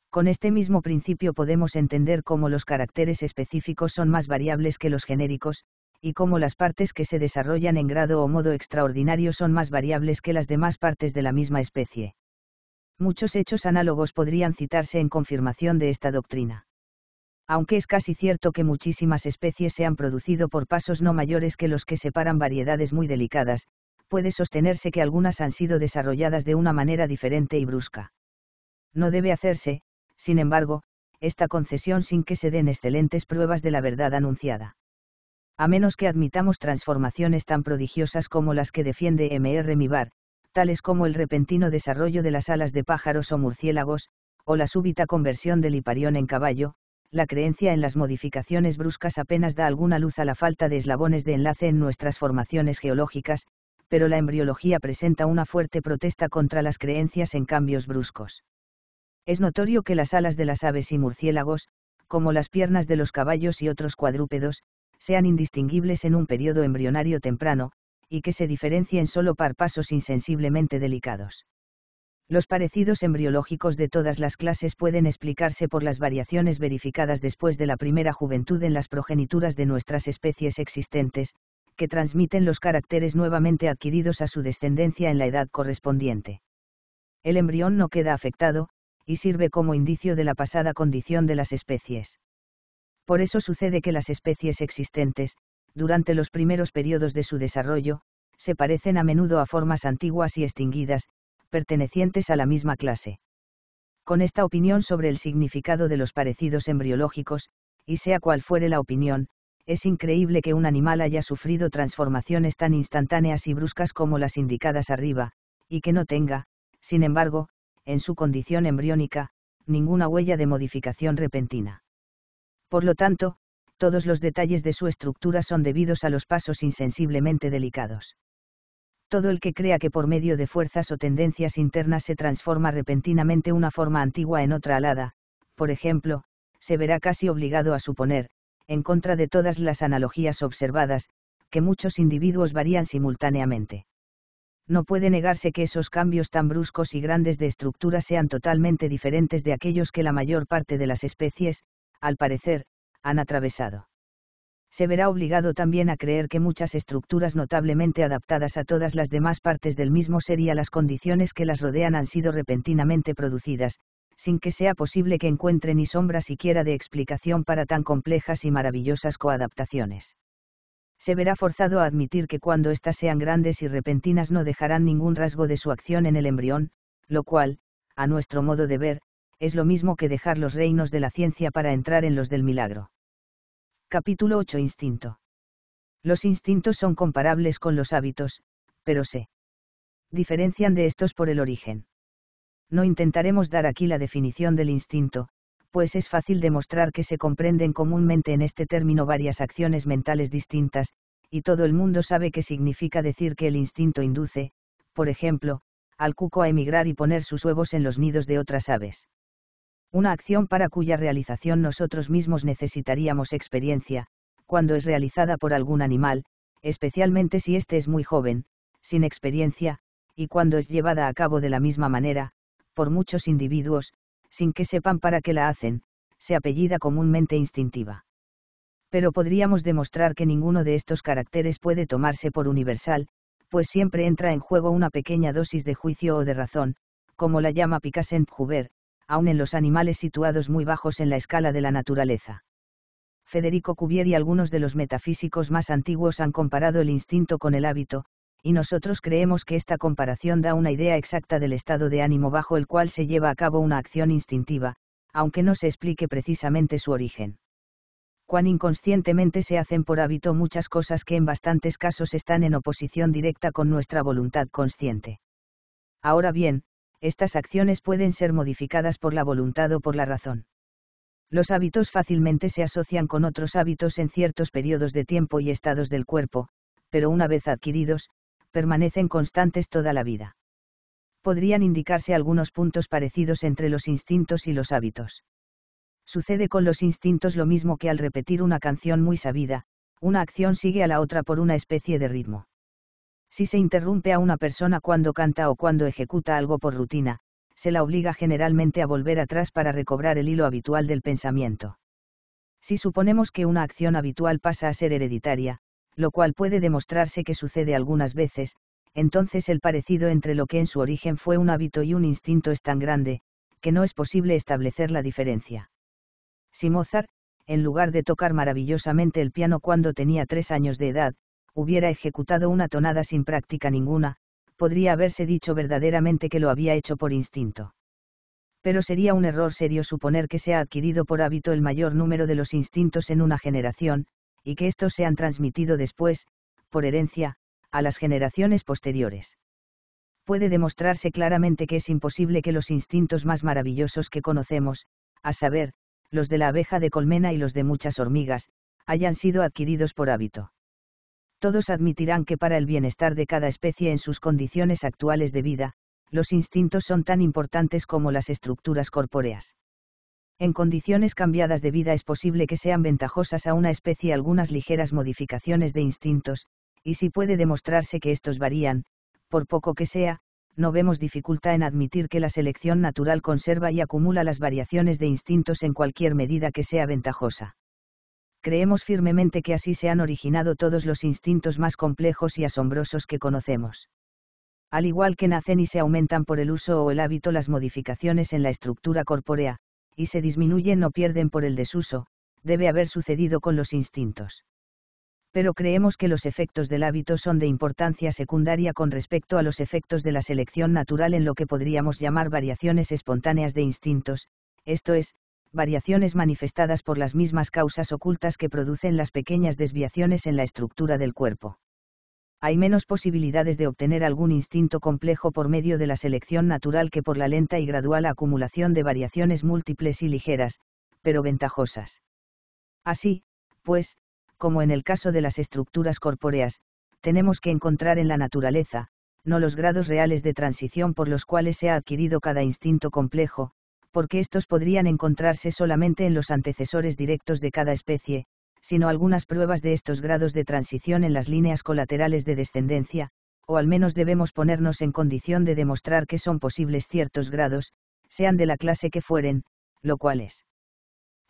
Con este mismo principio podemos entender cómo los caracteres específicos son más variables que los genéricos, y cómo las partes que se desarrollan en grado o modo extraordinario son más variables que las demás partes de la misma especie. Muchos hechos análogos podrían citarse en confirmación de esta doctrina. Aunque es casi cierto que muchísimas especies se han producido por pasos no mayores que los que separan variedades muy delicadas, puede sostenerse que algunas han sido desarrolladas de una manera diferente y brusca. No debe hacerse, sin embargo, esta concesión sin que se den excelentes pruebas de la verdad anunciada a menos que admitamos transformaciones tan prodigiosas como las que defiende M.R. Mibar, tales como el repentino desarrollo de las alas de pájaros o murciélagos, o la súbita conversión del hiparión en caballo, la creencia en las modificaciones bruscas apenas da alguna luz a la falta de eslabones de enlace en nuestras formaciones geológicas, pero la embriología presenta una fuerte protesta contra las creencias en cambios bruscos. Es notorio que las alas de las aves y murciélagos, como las piernas de los caballos y otros cuadrúpedos, sean indistinguibles en un periodo embrionario temprano, y que se diferencien solo par pasos insensiblemente delicados. Los parecidos embriológicos de todas las clases pueden explicarse por las variaciones verificadas después de la primera juventud en las progenituras de nuestras especies existentes, que transmiten los caracteres nuevamente adquiridos a su descendencia en la edad correspondiente. El embrión no queda afectado, y sirve como indicio de la pasada condición de las especies. Por eso sucede que las especies existentes, durante los primeros periodos de su desarrollo, se parecen a menudo a formas antiguas y extinguidas, pertenecientes a la misma clase. Con esta opinión sobre el significado de los parecidos embriológicos, y sea cual fuere la opinión, es increíble que un animal haya sufrido transformaciones tan instantáneas y bruscas como las indicadas arriba, y que no tenga, sin embargo, en su condición embriónica, ninguna huella de modificación repentina. Por lo tanto, todos los detalles de su estructura son debidos a los pasos insensiblemente delicados. Todo el que crea que por medio de fuerzas o tendencias internas se transforma repentinamente una forma antigua en otra alada, por ejemplo, se verá casi obligado a suponer, en contra de todas las analogías observadas, que muchos individuos varían simultáneamente. No puede negarse que esos cambios tan bruscos y grandes de estructura sean totalmente diferentes de aquellos que la mayor parte de las especies, al parecer, han atravesado. Se verá obligado también a creer que muchas estructuras notablemente adaptadas a todas las demás partes del mismo ser y a las condiciones que las rodean han sido repentinamente producidas, sin que sea posible que encuentre ni sombra siquiera de explicación para tan complejas y maravillosas coadaptaciones. Se verá forzado a admitir que cuando éstas sean grandes y repentinas no dejarán ningún rasgo de su acción en el embrión, lo cual, a nuestro modo de ver, es lo mismo que dejar los reinos de la ciencia para entrar en los del milagro. Capítulo 8 Instinto. Los instintos son comparables con los hábitos, pero se diferencian de estos por el origen. No intentaremos dar aquí la definición del instinto, pues es fácil demostrar que se comprenden comúnmente en este término varias acciones mentales distintas, y todo el mundo sabe qué significa decir que el instinto induce, por ejemplo, al cuco a emigrar y poner sus huevos en los nidos de otras aves una acción para cuya realización nosotros mismos necesitaríamos experiencia, cuando es realizada por algún animal, especialmente si éste es muy joven, sin experiencia, y cuando es llevada a cabo de la misma manera, por muchos individuos, sin que sepan para qué la hacen, se apellida comúnmente instintiva. Pero podríamos demostrar que ninguno de estos caracteres puede tomarse por universal, pues siempre entra en juego una pequeña dosis de juicio o de razón, como la llama Picassent Huber aun en los animales situados muy bajos en la escala de la naturaleza. Federico Cuvier y algunos de los metafísicos más antiguos han comparado el instinto con el hábito, y nosotros creemos que esta comparación da una idea exacta del estado de ánimo bajo el cual se lleva a cabo una acción instintiva, aunque no se explique precisamente su origen. Cuán inconscientemente se hacen por hábito muchas cosas que en bastantes casos están en oposición directa con nuestra voluntad consciente. Ahora bien, estas acciones pueden ser modificadas por la voluntad o por la razón. Los hábitos fácilmente se asocian con otros hábitos en ciertos periodos de tiempo y estados del cuerpo, pero una vez adquiridos, permanecen constantes toda la vida. Podrían indicarse algunos puntos parecidos entre los instintos y los hábitos. Sucede con los instintos lo mismo que al repetir una canción muy sabida, una acción sigue a la otra por una especie de ritmo. Si se interrumpe a una persona cuando canta o cuando ejecuta algo por rutina, se la obliga generalmente a volver atrás para recobrar el hilo habitual del pensamiento. Si suponemos que una acción habitual pasa a ser hereditaria, lo cual puede demostrarse que sucede algunas veces, entonces el parecido entre lo que en su origen fue un hábito y un instinto es tan grande, que no es posible establecer la diferencia. Si Mozart, en lugar de tocar maravillosamente el piano cuando tenía tres años de edad, hubiera ejecutado una tonada sin práctica ninguna, podría haberse dicho verdaderamente que lo había hecho por instinto. Pero sería un error serio suponer que se ha adquirido por hábito el mayor número de los instintos en una generación, y que estos se han transmitido después, por herencia, a las generaciones posteriores. Puede demostrarse claramente que es imposible que los instintos más maravillosos que conocemos, a saber, los de la abeja de colmena y los de muchas hormigas, hayan sido adquiridos por hábito todos admitirán que para el bienestar de cada especie en sus condiciones actuales de vida, los instintos son tan importantes como las estructuras corpóreas. En condiciones cambiadas de vida es posible que sean ventajosas a una especie algunas ligeras modificaciones de instintos, y si puede demostrarse que estos varían, por poco que sea, no vemos dificultad en admitir que la selección natural conserva y acumula las variaciones de instintos en cualquier medida que sea ventajosa creemos firmemente que así se han originado todos los instintos más complejos y asombrosos que conocemos. Al igual que nacen y se aumentan por el uso o el hábito las modificaciones en la estructura corpórea, y se disminuyen o pierden por el desuso, debe haber sucedido con los instintos. Pero creemos que los efectos del hábito son de importancia secundaria con respecto a los efectos de la selección natural en lo que podríamos llamar variaciones espontáneas de instintos, esto es, variaciones manifestadas por las mismas causas ocultas que producen las pequeñas desviaciones en la estructura del cuerpo. Hay menos posibilidades de obtener algún instinto complejo por medio de la selección natural que por la lenta y gradual acumulación de variaciones múltiples y ligeras, pero ventajosas. Así, pues, como en el caso de las estructuras corpóreas, tenemos que encontrar en la naturaleza, no los grados reales de transición por los cuales se ha adquirido cada instinto complejo, porque estos podrían encontrarse solamente en los antecesores directos de cada especie, sino algunas pruebas de estos grados de transición en las líneas colaterales de descendencia, o al menos debemos ponernos en condición de demostrar que son posibles ciertos grados, sean de la clase que fueren, lo cual es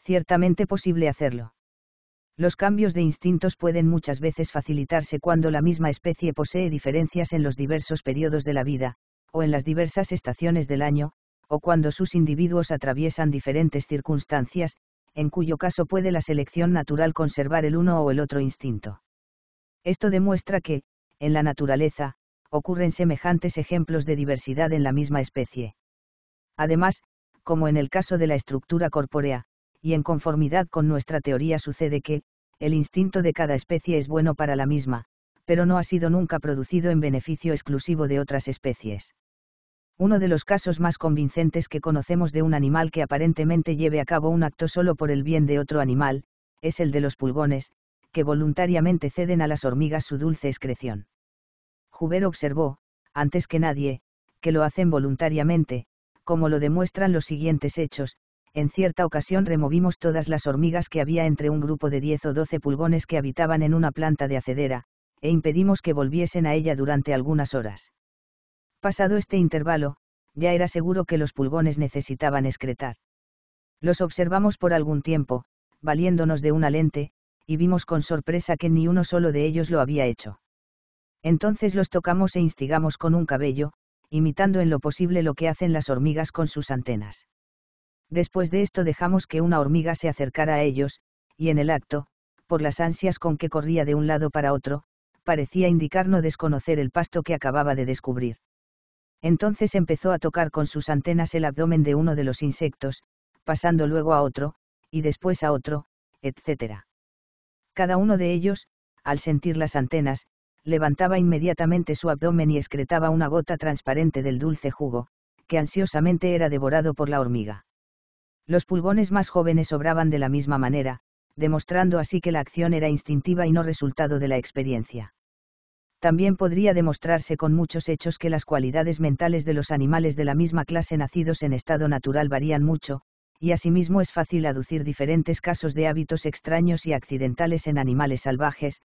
ciertamente posible hacerlo. Los cambios de instintos pueden muchas veces facilitarse cuando la misma especie posee diferencias en los diversos periodos de la vida, o en las diversas estaciones del año, o cuando sus individuos atraviesan diferentes circunstancias, en cuyo caso puede la selección natural conservar el uno o el otro instinto. Esto demuestra que, en la naturaleza, ocurren semejantes ejemplos de diversidad en la misma especie. Además, como en el caso de la estructura corpórea, y en conformidad con nuestra teoría sucede que, el instinto de cada especie es bueno para la misma, pero no ha sido nunca producido en beneficio exclusivo de otras especies uno de los casos más convincentes que conocemos de un animal que aparentemente lleve a cabo un acto solo por el bien de otro animal, es el de los pulgones, que voluntariamente ceden a las hormigas su dulce excreción. Huber observó, antes que nadie, que lo hacen voluntariamente, como lo demuestran los siguientes hechos, en cierta ocasión removimos todas las hormigas que había entre un grupo de 10 o 12 pulgones que habitaban en una planta de acedera, e impedimos que volviesen a ella durante algunas horas. Pasado este intervalo, ya era seguro que los pulgones necesitaban excretar. Los observamos por algún tiempo, valiéndonos de una lente, y vimos con sorpresa que ni uno solo de ellos lo había hecho. Entonces los tocamos e instigamos con un cabello, imitando en lo posible lo que hacen las hormigas con sus antenas. Después de esto dejamos que una hormiga se acercara a ellos, y en el acto, por las ansias con que corría de un lado para otro, parecía indicar no desconocer el pasto que acababa de descubrir. Entonces empezó a tocar con sus antenas el abdomen de uno de los insectos, pasando luego a otro, y después a otro, etc. Cada uno de ellos, al sentir las antenas, levantaba inmediatamente su abdomen y excretaba una gota transparente del dulce jugo, que ansiosamente era devorado por la hormiga. Los pulgones más jóvenes obraban de la misma manera, demostrando así que la acción era instintiva y no resultado de la experiencia también podría demostrarse con muchos hechos que las cualidades mentales de los animales de la misma clase nacidos en estado natural varían mucho, y asimismo es fácil aducir diferentes casos de hábitos extraños y accidentales en animales salvajes,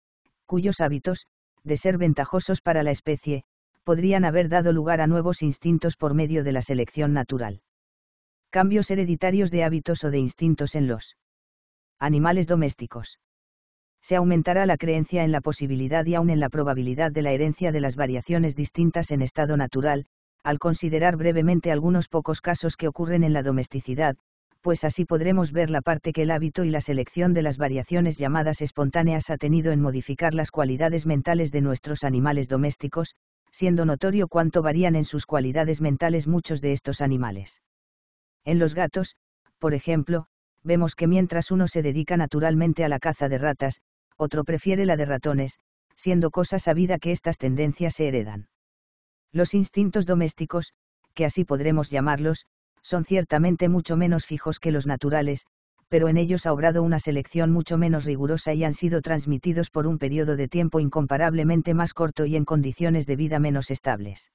cuyos hábitos, de ser ventajosos para la especie, podrían haber dado lugar a nuevos instintos por medio de la selección natural. Cambios hereditarios de hábitos o de instintos en los animales domésticos se aumentará la creencia en la posibilidad y aún en la probabilidad de la herencia de las variaciones distintas en estado natural, al considerar brevemente algunos pocos casos que ocurren en la domesticidad, pues así podremos ver la parte que el hábito y la selección de las variaciones llamadas espontáneas ha tenido en modificar las cualidades mentales de nuestros animales domésticos, siendo notorio cuánto varían en sus cualidades mentales muchos de estos animales. En los gatos, por ejemplo, vemos que mientras uno se dedica naturalmente a la caza de ratas, otro prefiere la de ratones, siendo cosa sabida que estas tendencias se heredan. Los instintos domésticos, que así podremos llamarlos, son ciertamente mucho menos fijos que los naturales, pero en ellos ha obrado una selección mucho menos rigurosa y han sido transmitidos por un periodo de tiempo incomparablemente más corto y en condiciones de vida menos estables.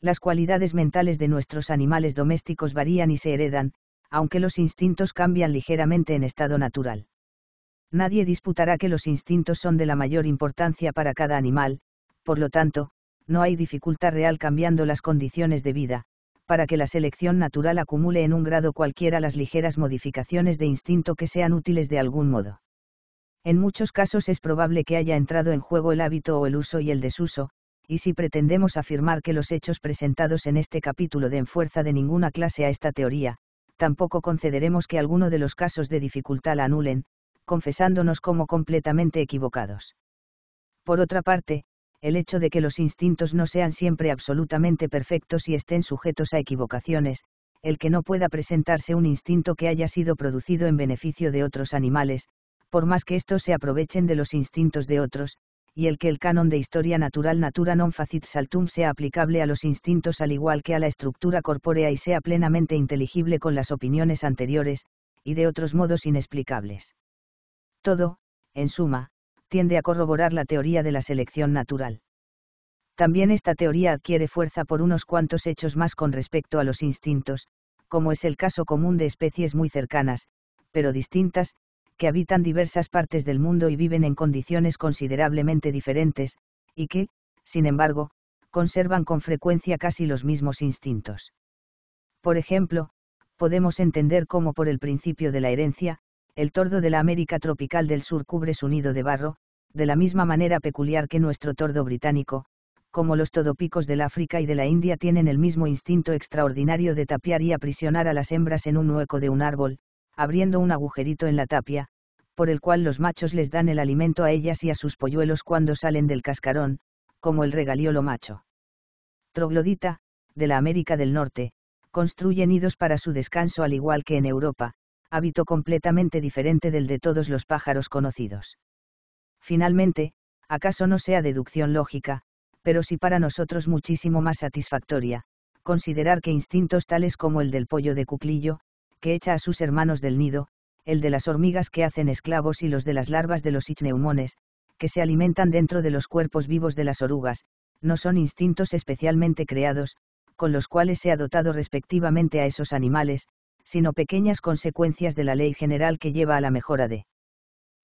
Las cualidades mentales de nuestros animales domésticos varían y se heredan, aunque los instintos cambian ligeramente en estado natural. Nadie disputará que los instintos son de la mayor importancia para cada animal, por lo tanto, no hay dificultad real cambiando las condiciones de vida, para que la selección natural acumule en un grado cualquiera las ligeras modificaciones de instinto que sean útiles de algún modo. En muchos casos es probable que haya entrado en juego el hábito o el uso y el desuso, y si pretendemos afirmar que los hechos presentados en este capítulo den fuerza de ninguna clase a esta teoría, tampoco concederemos que alguno de los casos de dificultad la anulen, confesándonos como completamente equivocados. Por otra parte, el hecho de que los instintos no sean siempre absolutamente perfectos y estén sujetos a equivocaciones, el que no pueda presentarse un instinto que haya sido producido en beneficio de otros animales, por más que estos se aprovechen de los instintos de otros, y el que el canon de historia natural natura non facit saltum sea aplicable a los instintos al igual que a la estructura corpórea y sea plenamente inteligible con las opiniones anteriores, y de otros modos inexplicables todo, en suma, tiende a corroborar la teoría de la selección natural. También esta teoría adquiere fuerza por unos cuantos hechos más con respecto a los instintos, como es el caso común de especies muy cercanas, pero distintas, que habitan diversas partes del mundo y viven en condiciones considerablemente diferentes, y que, sin embargo, conservan con frecuencia casi los mismos instintos. Por ejemplo, podemos entender cómo por el principio de la herencia, el tordo de la América tropical del sur cubre su nido de barro, de la misma manera peculiar que nuestro tordo británico, como los todopicos del África y de la India tienen el mismo instinto extraordinario de tapiar y aprisionar a las hembras en un hueco de un árbol, abriendo un agujerito en la tapia, por el cual los machos les dan el alimento a ellas y a sus polluelos cuando salen del cascarón, como el regaliolo macho. Troglodita, de la América del Norte, construye nidos para su descanso al igual que en Europa, hábito completamente diferente del de todos los pájaros conocidos. Finalmente, acaso no sea deducción lógica, pero sí para nosotros muchísimo más satisfactoria, considerar que instintos tales como el del pollo de cuclillo, que echa a sus hermanos del nido, el de las hormigas que hacen esclavos y los de las larvas de los ichneumones, que se alimentan dentro de los cuerpos vivos de las orugas, no son instintos especialmente creados, con los cuales se ha dotado respectivamente a esos animales, sino pequeñas consecuencias de la ley general que lleva a la mejora de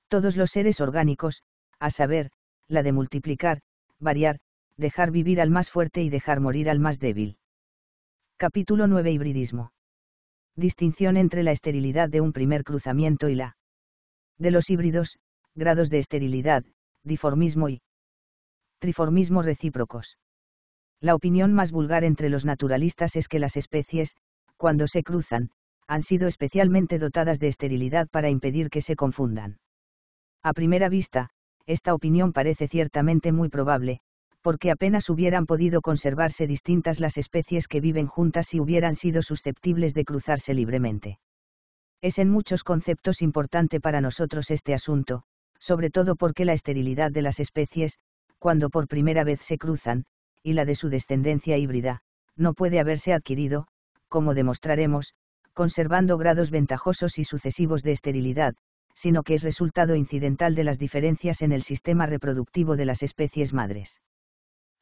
todos los seres orgánicos, a saber, la de multiplicar, variar, dejar vivir al más fuerte y dejar morir al más débil. Capítulo 9 Hibridismo. Distinción entre la esterilidad de un primer cruzamiento y la de los híbridos, grados de esterilidad, diformismo y triformismo recíprocos. La opinión más vulgar entre los naturalistas es que las especies, cuando se cruzan, han sido especialmente dotadas de esterilidad para impedir que se confundan. A primera vista, esta opinión parece ciertamente muy probable, porque apenas hubieran podido conservarse distintas las especies que viven juntas si hubieran sido susceptibles de cruzarse libremente. Es en muchos conceptos importante para nosotros este asunto, sobre todo porque la esterilidad de las especies, cuando por primera vez se cruzan, y la de su descendencia híbrida, no puede haberse adquirido, como demostraremos, conservando grados ventajosos y sucesivos de esterilidad, sino que es resultado incidental de las diferencias en el sistema reproductivo de las especies madres.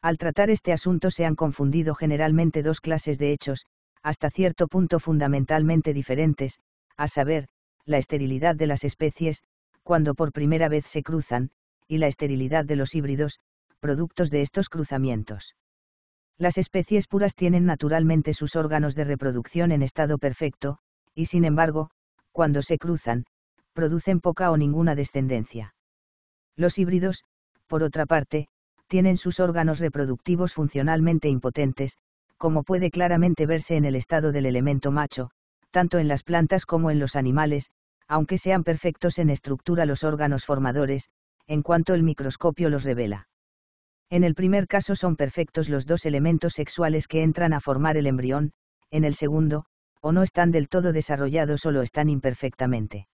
Al tratar este asunto se han confundido generalmente dos clases de hechos, hasta cierto punto fundamentalmente diferentes, a saber, la esterilidad de las especies, cuando por primera vez se cruzan, y la esterilidad de los híbridos, productos de estos cruzamientos. Las especies puras tienen naturalmente sus órganos de reproducción en estado perfecto, y sin embargo, cuando se cruzan, producen poca o ninguna descendencia. Los híbridos, por otra parte, tienen sus órganos reproductivos funcionalmente impotentes, como puede claramente verse en el estado del elemento macho, tanto en las plantas como en los animales, aunque sean perfectos en estructura los órganos formadores, en cuanto el microscopio los revela. En el primer caso son perfectos los dos elementos sexuales que entran a formar el embrión, en el segundo, o no están del todo desarrollados o lo están imperfectamente.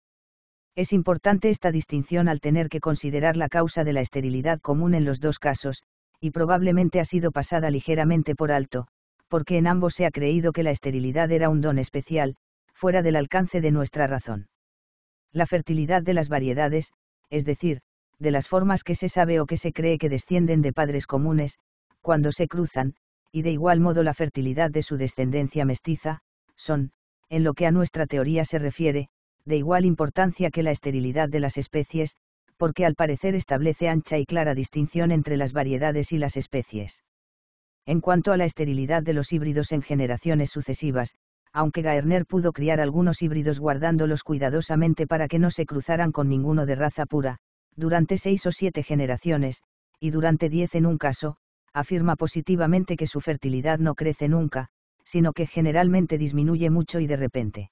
Es importante esta distinción al tener que considerar la causa de la esterilidad común en los dos casos, y probablemente ha sido pasada ligeramente por alto, porque en ambos se ha creído que la esterilidad era un don especial, fuera del alcance de nuestra razón. La fertilidad de las variedades, es decir, de las formas que se sabe o que se cree que descienden de padres comunes, cuando se cruzan, y de igual modo la fertilidad de su descendencia mestiza, son, en lo que a nuestra teoría se refiere, de igual importancia que la esterilidad de las especies, porque al parecer establece ancha y clara distinción entre las variedades y las especies. En cuanto a la esterilidad de los híbridos en generaciones sucesivas, aunque Gaerner pudo criar algunos híbridos guardándolos cuidadosamente para que no se cruzaran con ninguno de raza pura, durante seis o siete generaciones, y durante diez en un caso, afirma positivamente que su fertilidad no crece nunca, sino que generalmente disminuye mucho y de repente.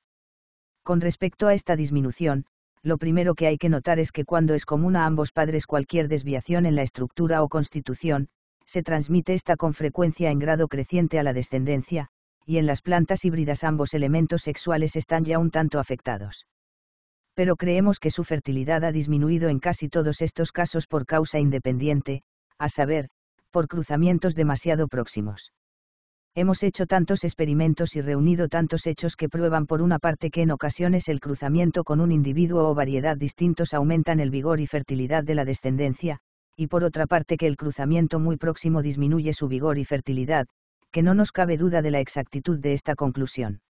Con respecto a esta disminución, lo primero que hay que notar es que cuando es común a ambos padres cualquier desviación en la estructura o constitución, se transmite esta con frecuencia en grado creciente a la descendencia, y en las plantas híbridas ambos elementos sexuales están ya un tanto afectados pero creemos que su fertilidad ha disminuido en casi todos estos casos por causa independiente, a saber, por cruzamientos demasiado próximos. Hemos hecho tantos experimentos y reunido tantos hechos que prueban por una parte que en ocasiones el cruzamiento con un individuo o variedad distintos aumentan el vigor y fertilidad de la descendencia, y por otra parte que el cruzamiento muy próximo disminuye su vigor y fertilidad, que no nos cabe duda de la exactitud de esta conclusión.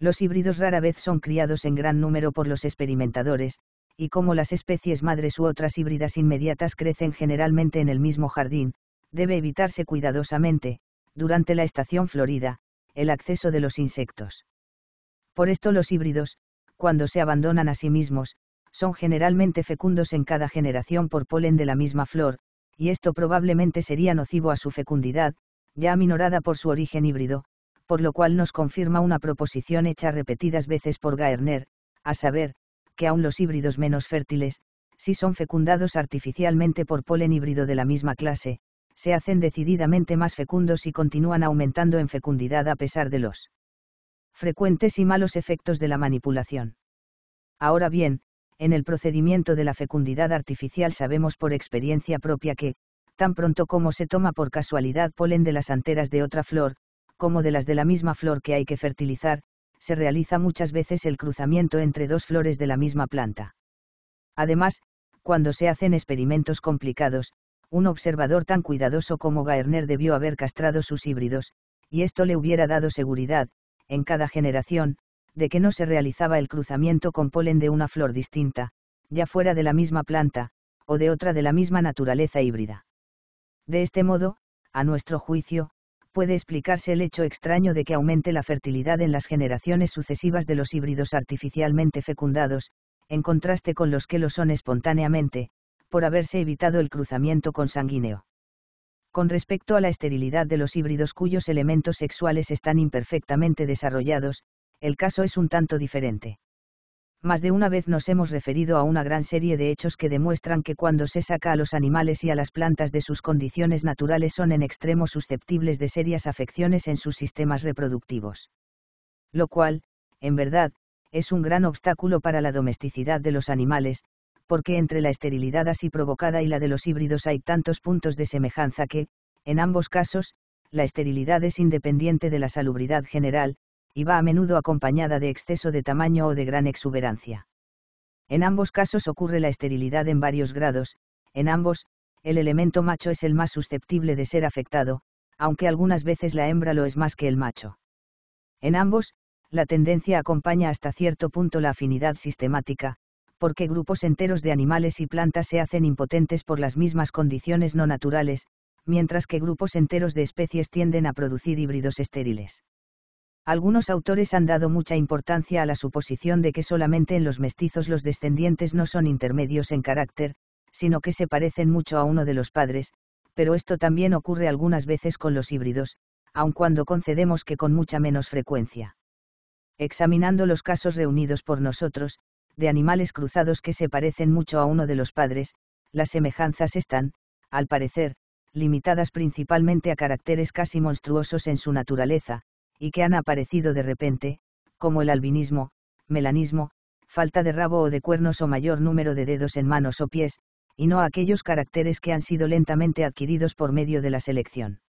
Los híbridos rara vez son criados en gran número por los experimentadores, y como las especies madres u otras híbridas inmediatas crecen generalmente en el mismo jardín, debe evitarse cuidadosamente, durante la estación florida, el acceso de los insectos. Por esto los híbridos, cuando se abandonan a sí mismos, son generalmente fecundos en cada generación por polen de la misma flor, y esto probablemente sería nocivo a su fecundidad, ya aminorada por su origen híbrido, por lo cual nos confirma una proposición hecha repetidas veces por Gaerner, a saber, que aun los híbridos menos fértiles, si son fecundados artificialmente por polen híbrido de la misma clase, se hacen decididamente más fecundos y continúan aumentando en fecundidad a pesar de los frecuentes y malos efectos de la manipulación. Ahora bien, en el procedimiento de la fecundidad artificial sabemos por experiencia propia que, tan pronto como se toma por casualidad polen de las anteras de otra flor, como de las de la misma flor que hay que fertilizar, se realiza muchas veces el cruzamiento entre dos flores de la misma planta. Además, cuando se hacen experimentos complicados, un observador tan cuidadoso como Gaerner debió haber castrado sus híbridos, y esto le hubiera dado seguridad, en cada generación, de que no se realizaba el cruzamiento con polen de una flor distinta, ya fuera de la misma planta, o de otra de la misma naturaleza híbrida. De este modo, a nuestro juicio, puede explicarse el hecho extraño de que aumente la fertilidad en las generaciones sucesivas de los híbridos artificialmente fecundados, en contraste con los que lo son espontáneamente, por haberse evitado el cruzamiento consanguíneo. Con respecto a la esterilidad de los híbridos cuyos elementos sexuales están imperfectamente desarrollados, el caso es un tanto diferente más de una vez nos hemos referido a una gran serie de hechos que demuestran que cuando se saca a los animales y a las plantas de sus condiciones naturales son en extremo susceptibles de serias afecciones en sus sistemas reproductivos. Lo cual, en verdad, es un gran obstáculo para la domesticidad de los animales, porque entre la esterilidad así provocada y la de los híbridos hay tantos puntos de semejanza que, en ambos casos, la esterilidad es independiente de la salubridad general, y va a menudo acompañada de exceso de tamaño o de gran exuberancia. En ambos casos ocurre la esterilidad en varios grados, en ambos, el elemento macho es el más susceptible de ser afectado, aunque algunas veces la hembra lo es más que el macho. En ambos, la tendencia acompaña hasta cierto punto la afinidad sistemática, porque grupos enteros de animales y plantas se hacen impotentes por las mismas condiciones no naturales, mientras que grupos enteros de especies tienden a producir híbridos estériles. Algunos autores han dado mucha importancia a la suposición de que solamente en los mestizos los descendientes no son intermedios en carácter, sino que se parecen mucho a uno de los padres, pero esto también ocurre algunas veces con los híbridos, aun cuando concedemos que con mucha menos frecuencia. Examinando los casos reunidos por nosotros, de animales cruzados que se parecen mucho a uno de los padres, las semejanzas están, al parecer, limitadas principalmente a caracteres casi monstruosos en su naturaleza, y que han aparecido de repente, como el albinismo, melanismo, falta de rabo o de cuernos o mayor número de dedos en manos o pies, y no aquellos caracteres que han sido lentamente adquiridos por medio de la selección.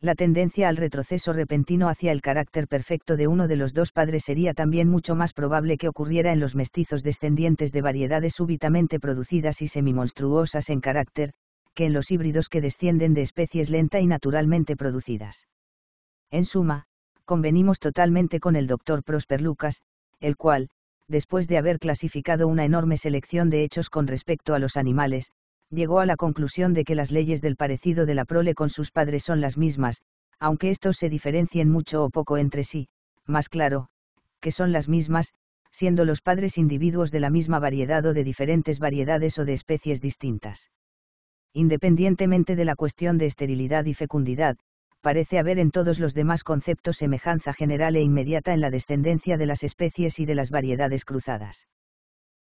La tendencia al retroceso repentino hacia el carácter perfecto de uno de los dos padres sería también mucho más probable que ocurriera en los mestizos descendientes de variedades súbitamente producidas y semimonstruosas en carácter, que en los híbridos que descienden de especies lenta y naturalmente producidas. En suma, convenimos totalmente con el doctor Prosper Lucas, el cual, después de haber clasificado una enorme selección de hechos con respecto a los animales, llegó a la conclusión de que las leyes del parecido de la prole con sus padres son las mismas, aunque estos se diferencien mucho o poco entre sí, más claro, que son las mismas, siendo los padres individuos de la misma variedad o de diferentes variedades o de especies distintas. Independientemente de la cuestión de esterilidad y fecundidad, parece haber en todos los demás conceptos semejanza general e inmediata en la descendencia de las especies y de las variedades cruzadas.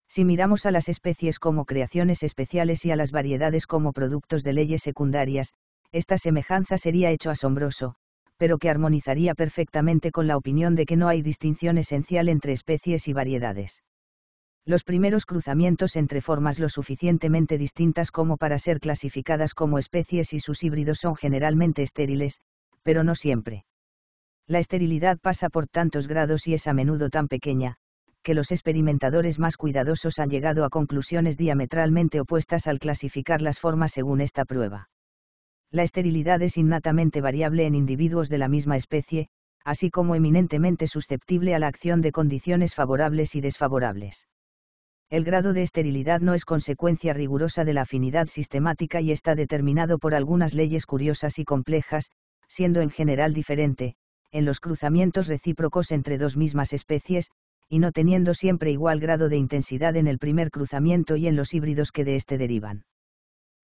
Si miramos a las especies como creaciones especiales y a las variedades como productos de leyes secundarias, esta semejanza sería hecho asombroso, pero que armonizaría perfectamente con la opinión de que no hay distinción esencial entre especies y variedades. Los primeros cruzamientos entre formas lo suficientemente distintas como para ser clasificadas como especies y sus híbridos son generalmente estériles, pero no siempre. La esterilidad pasa por tantos grados y es a menudo tan pequeña, que los experimentadores más cuidadosos han llegado a conclusiones diametralmente opuestas al clasificar las formas según esta prueba. La esterilidad es innatamente variable en individuos de la misma especie, así como eminentemente susceptible a la acción de condiciones favorables y desfavorables. El grado de esterilidad no es consecuencia rigurosa de la afinidad sistemática y está determinado por algunas leyes curiosas y complejas, siendo en general diferente, en los cruzamientos recíprocos entre dos mismas especies, y no teniendo siempre igual grado de intensidad en el primer cruzamiento y en los híbridos que de éste derivan.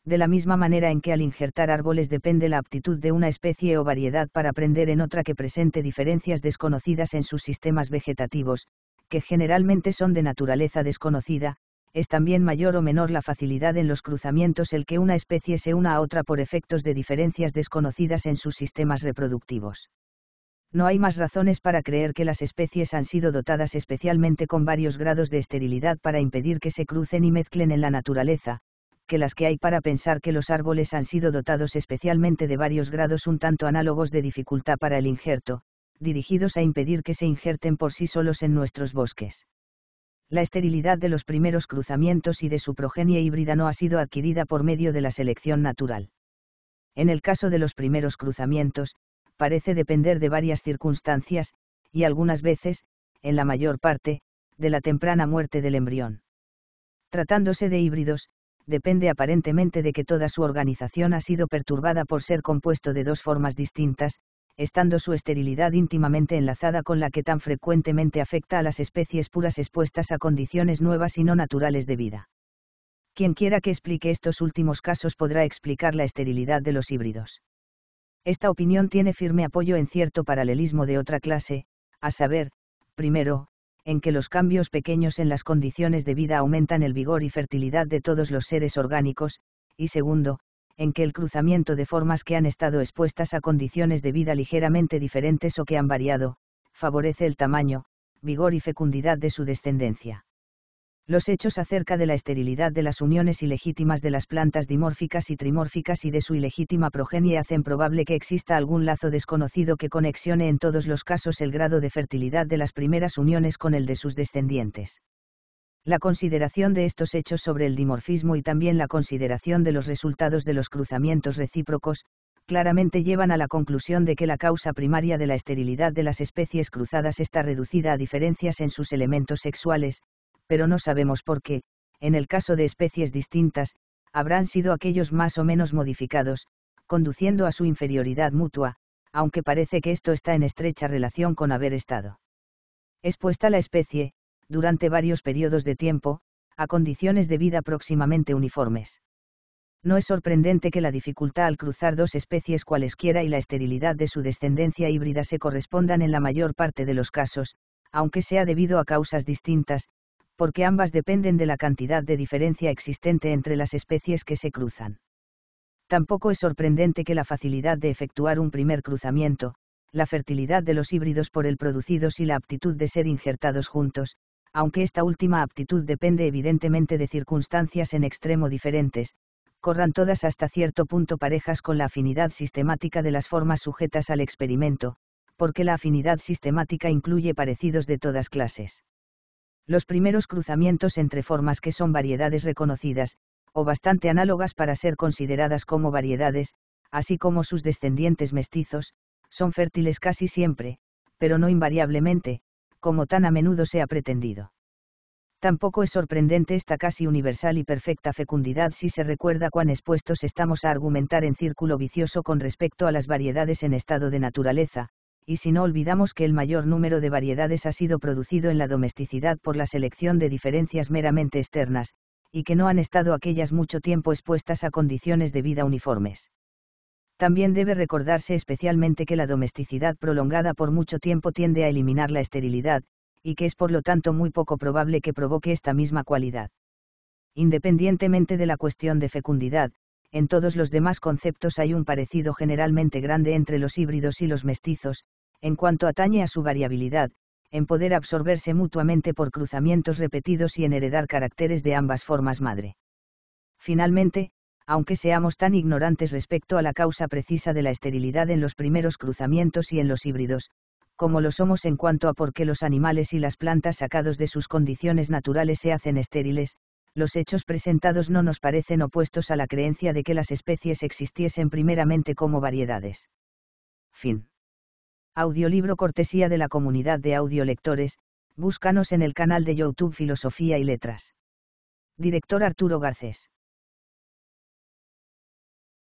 De la misma manera en que al injertar árboles depende la aptitud de una especie o variedad para aprender en otra que presente diferencias desconocidas en sus sistemas vegetativos, que generalmente son de naturaleza desconocida, es también mayor o menor la facilidad en los cruzamientos el que una especie se una a otra por efectos de diferencias desconocidas en sus sistemas reproductivos. No hay más razones para creer que las especies han sido dotadas especialmente con varios grados de esterilidad para impedir que se crucen y mezclen en la naturaleza, que las que hay para pensar que los árboles han sido dotados especialmente de varios grados un tanto análogos de dificultad para el injerto, dirigidos a impedir que se injerten por sí solos en nuestros bosques la esterilidad de los primeros cruzamientos y de su progenie híbrida no ha sido adquirida por medio de la selección natural. En el caso de los primeros cruzamientos, parece depender de varias circunstancias, y algunas veces, en la mayor parte, de la temprana muerte del embrión. Tratándose de híbridos, depende aparentemente de que toda su organización ha sido perturbada por ser compuesto de dos formas distintas, estando su esterilidad íntimamente enlazada con la que tan frecuentemente afecta a las especies puras expuestas a condiciones nuevas y no naturales de vida. Quien quiera que explique estos últimos casos podrá explicar la esterilidad de los híbridos. Esta opinión tiene firme apoyo en cierto paralelismo de otra clase, a saber, primero, en que los cambios pequeños en las condiciones de vida aumentan el vigor y fertilidad de todos los seres orgánicos, y segundo, en que el cruzamiento de formas que han estado expuestas a condiciones de vida ligeramente diferentes o que han variado, favorece el tamaño, vigor y fecundidad de su descendencia. Los hechos acerca de la esterilidad de las uniones ilegítimas de las plantas dimórficas y trimórficas y de su ilegítima progenie hacen probable que exista algún lazo desconocido que conexione en todos los casos el grado de fertilidad de las primeras uniones con el de sus descendientes la consideración de estos hechos sobre el dimorfismo y también la consideración de los resultados de los cruzamientos recíprocos, claramente llevan a la conclusión de que la causa primaria de la esterilidad de las especies cruzadas está reducida a diferencias en sus elementos sexuales, pero no sabemos por qué, en el caso de especies distintas, habrán sido aquellos más o menos modificados, conduciendo a su inferioridad mutua, aunque parece que esto está en estrecha relación con haber estado expuesta la especie, durante varios periodos de tiempo, a condiciones de vida próximamente uniformes. No es sorprendente que la dificultad al cruzar dos especies cualesquiera y la esterilidad de su descendencia híbrida se correspondan en la mayor parte de los casos, aunque sea debido a causas distintas, porque ambas dependen de la cantidad de diferencia existente entre las especies que se cruzan. Tampoco es sorprendente que la facilidad de efectuar un primer cruzamiento, la fertilidad de los híbridos por el producidos y la aptitud de ser injertados juntos, aunque esta última aptitud depende evidentemente de circunstancias en extremo diferentes, corran todas hasta cierto punto parejas con la afinidad sistemática de las formas sujetas al experimento, porque la afinidad sistemática incluye parecidos de todas clases. Los primeros cruzamientos entre formas que son variedades reconocidas, o bastante análogas para ser consideradas como variedades, así como sus descendientes mestizos, son fértiles casi siempre, pero no invariablemente, como tan a menudo se ha pretendido. Tampoco es sorprendente esta casi universal y perfecta fecundidad si se recuerda cuán expuestos estamos a argumentar en círculo vicioso con respecto a las variedades en estado de naturaleza, y si no olvidamos que el mayor número de variedades ha sido producido en la domesticidad por la selección de diferencias meramente externas, y que no han estado aquellas mucho tiempo expuestas a condiciones de vida uniformes. También debe recordarse especialmente que la domesticidad prolongada por mucho tiempo tiende a eliminar la esterilidad, y que es por lo tanto muy poco probable que provoque esta misma cualidad. Independientemente de la cuestión de fecundidad, en todos los demás conceptos hay un parecido generalmente grande entre los híbridos y los mestizos, en cuanto atañe a su variabilidad, en poder absorberse mutuamente por cruzamientos repetidos y en heredar caracteres de ambas formas madre. Finalmente, aunque seamos tan ignorantes respecto a la causa precisa de la esterilidad en los primeros cruzamientos y en los híbridos, como lo somos en cuanto a por qué los animales y las plantas sacados de sus condiciones naturales se hacen estériles, los hechos presentados no nos parecen opuestos a la creencia de que las especies existiesen primeramente como variedades. Fin. Audiolibro cortesía de la comunidad de audiolectores, búscanos en el canal de YouTube Filosofía y Letras. Director Arturo Garcés.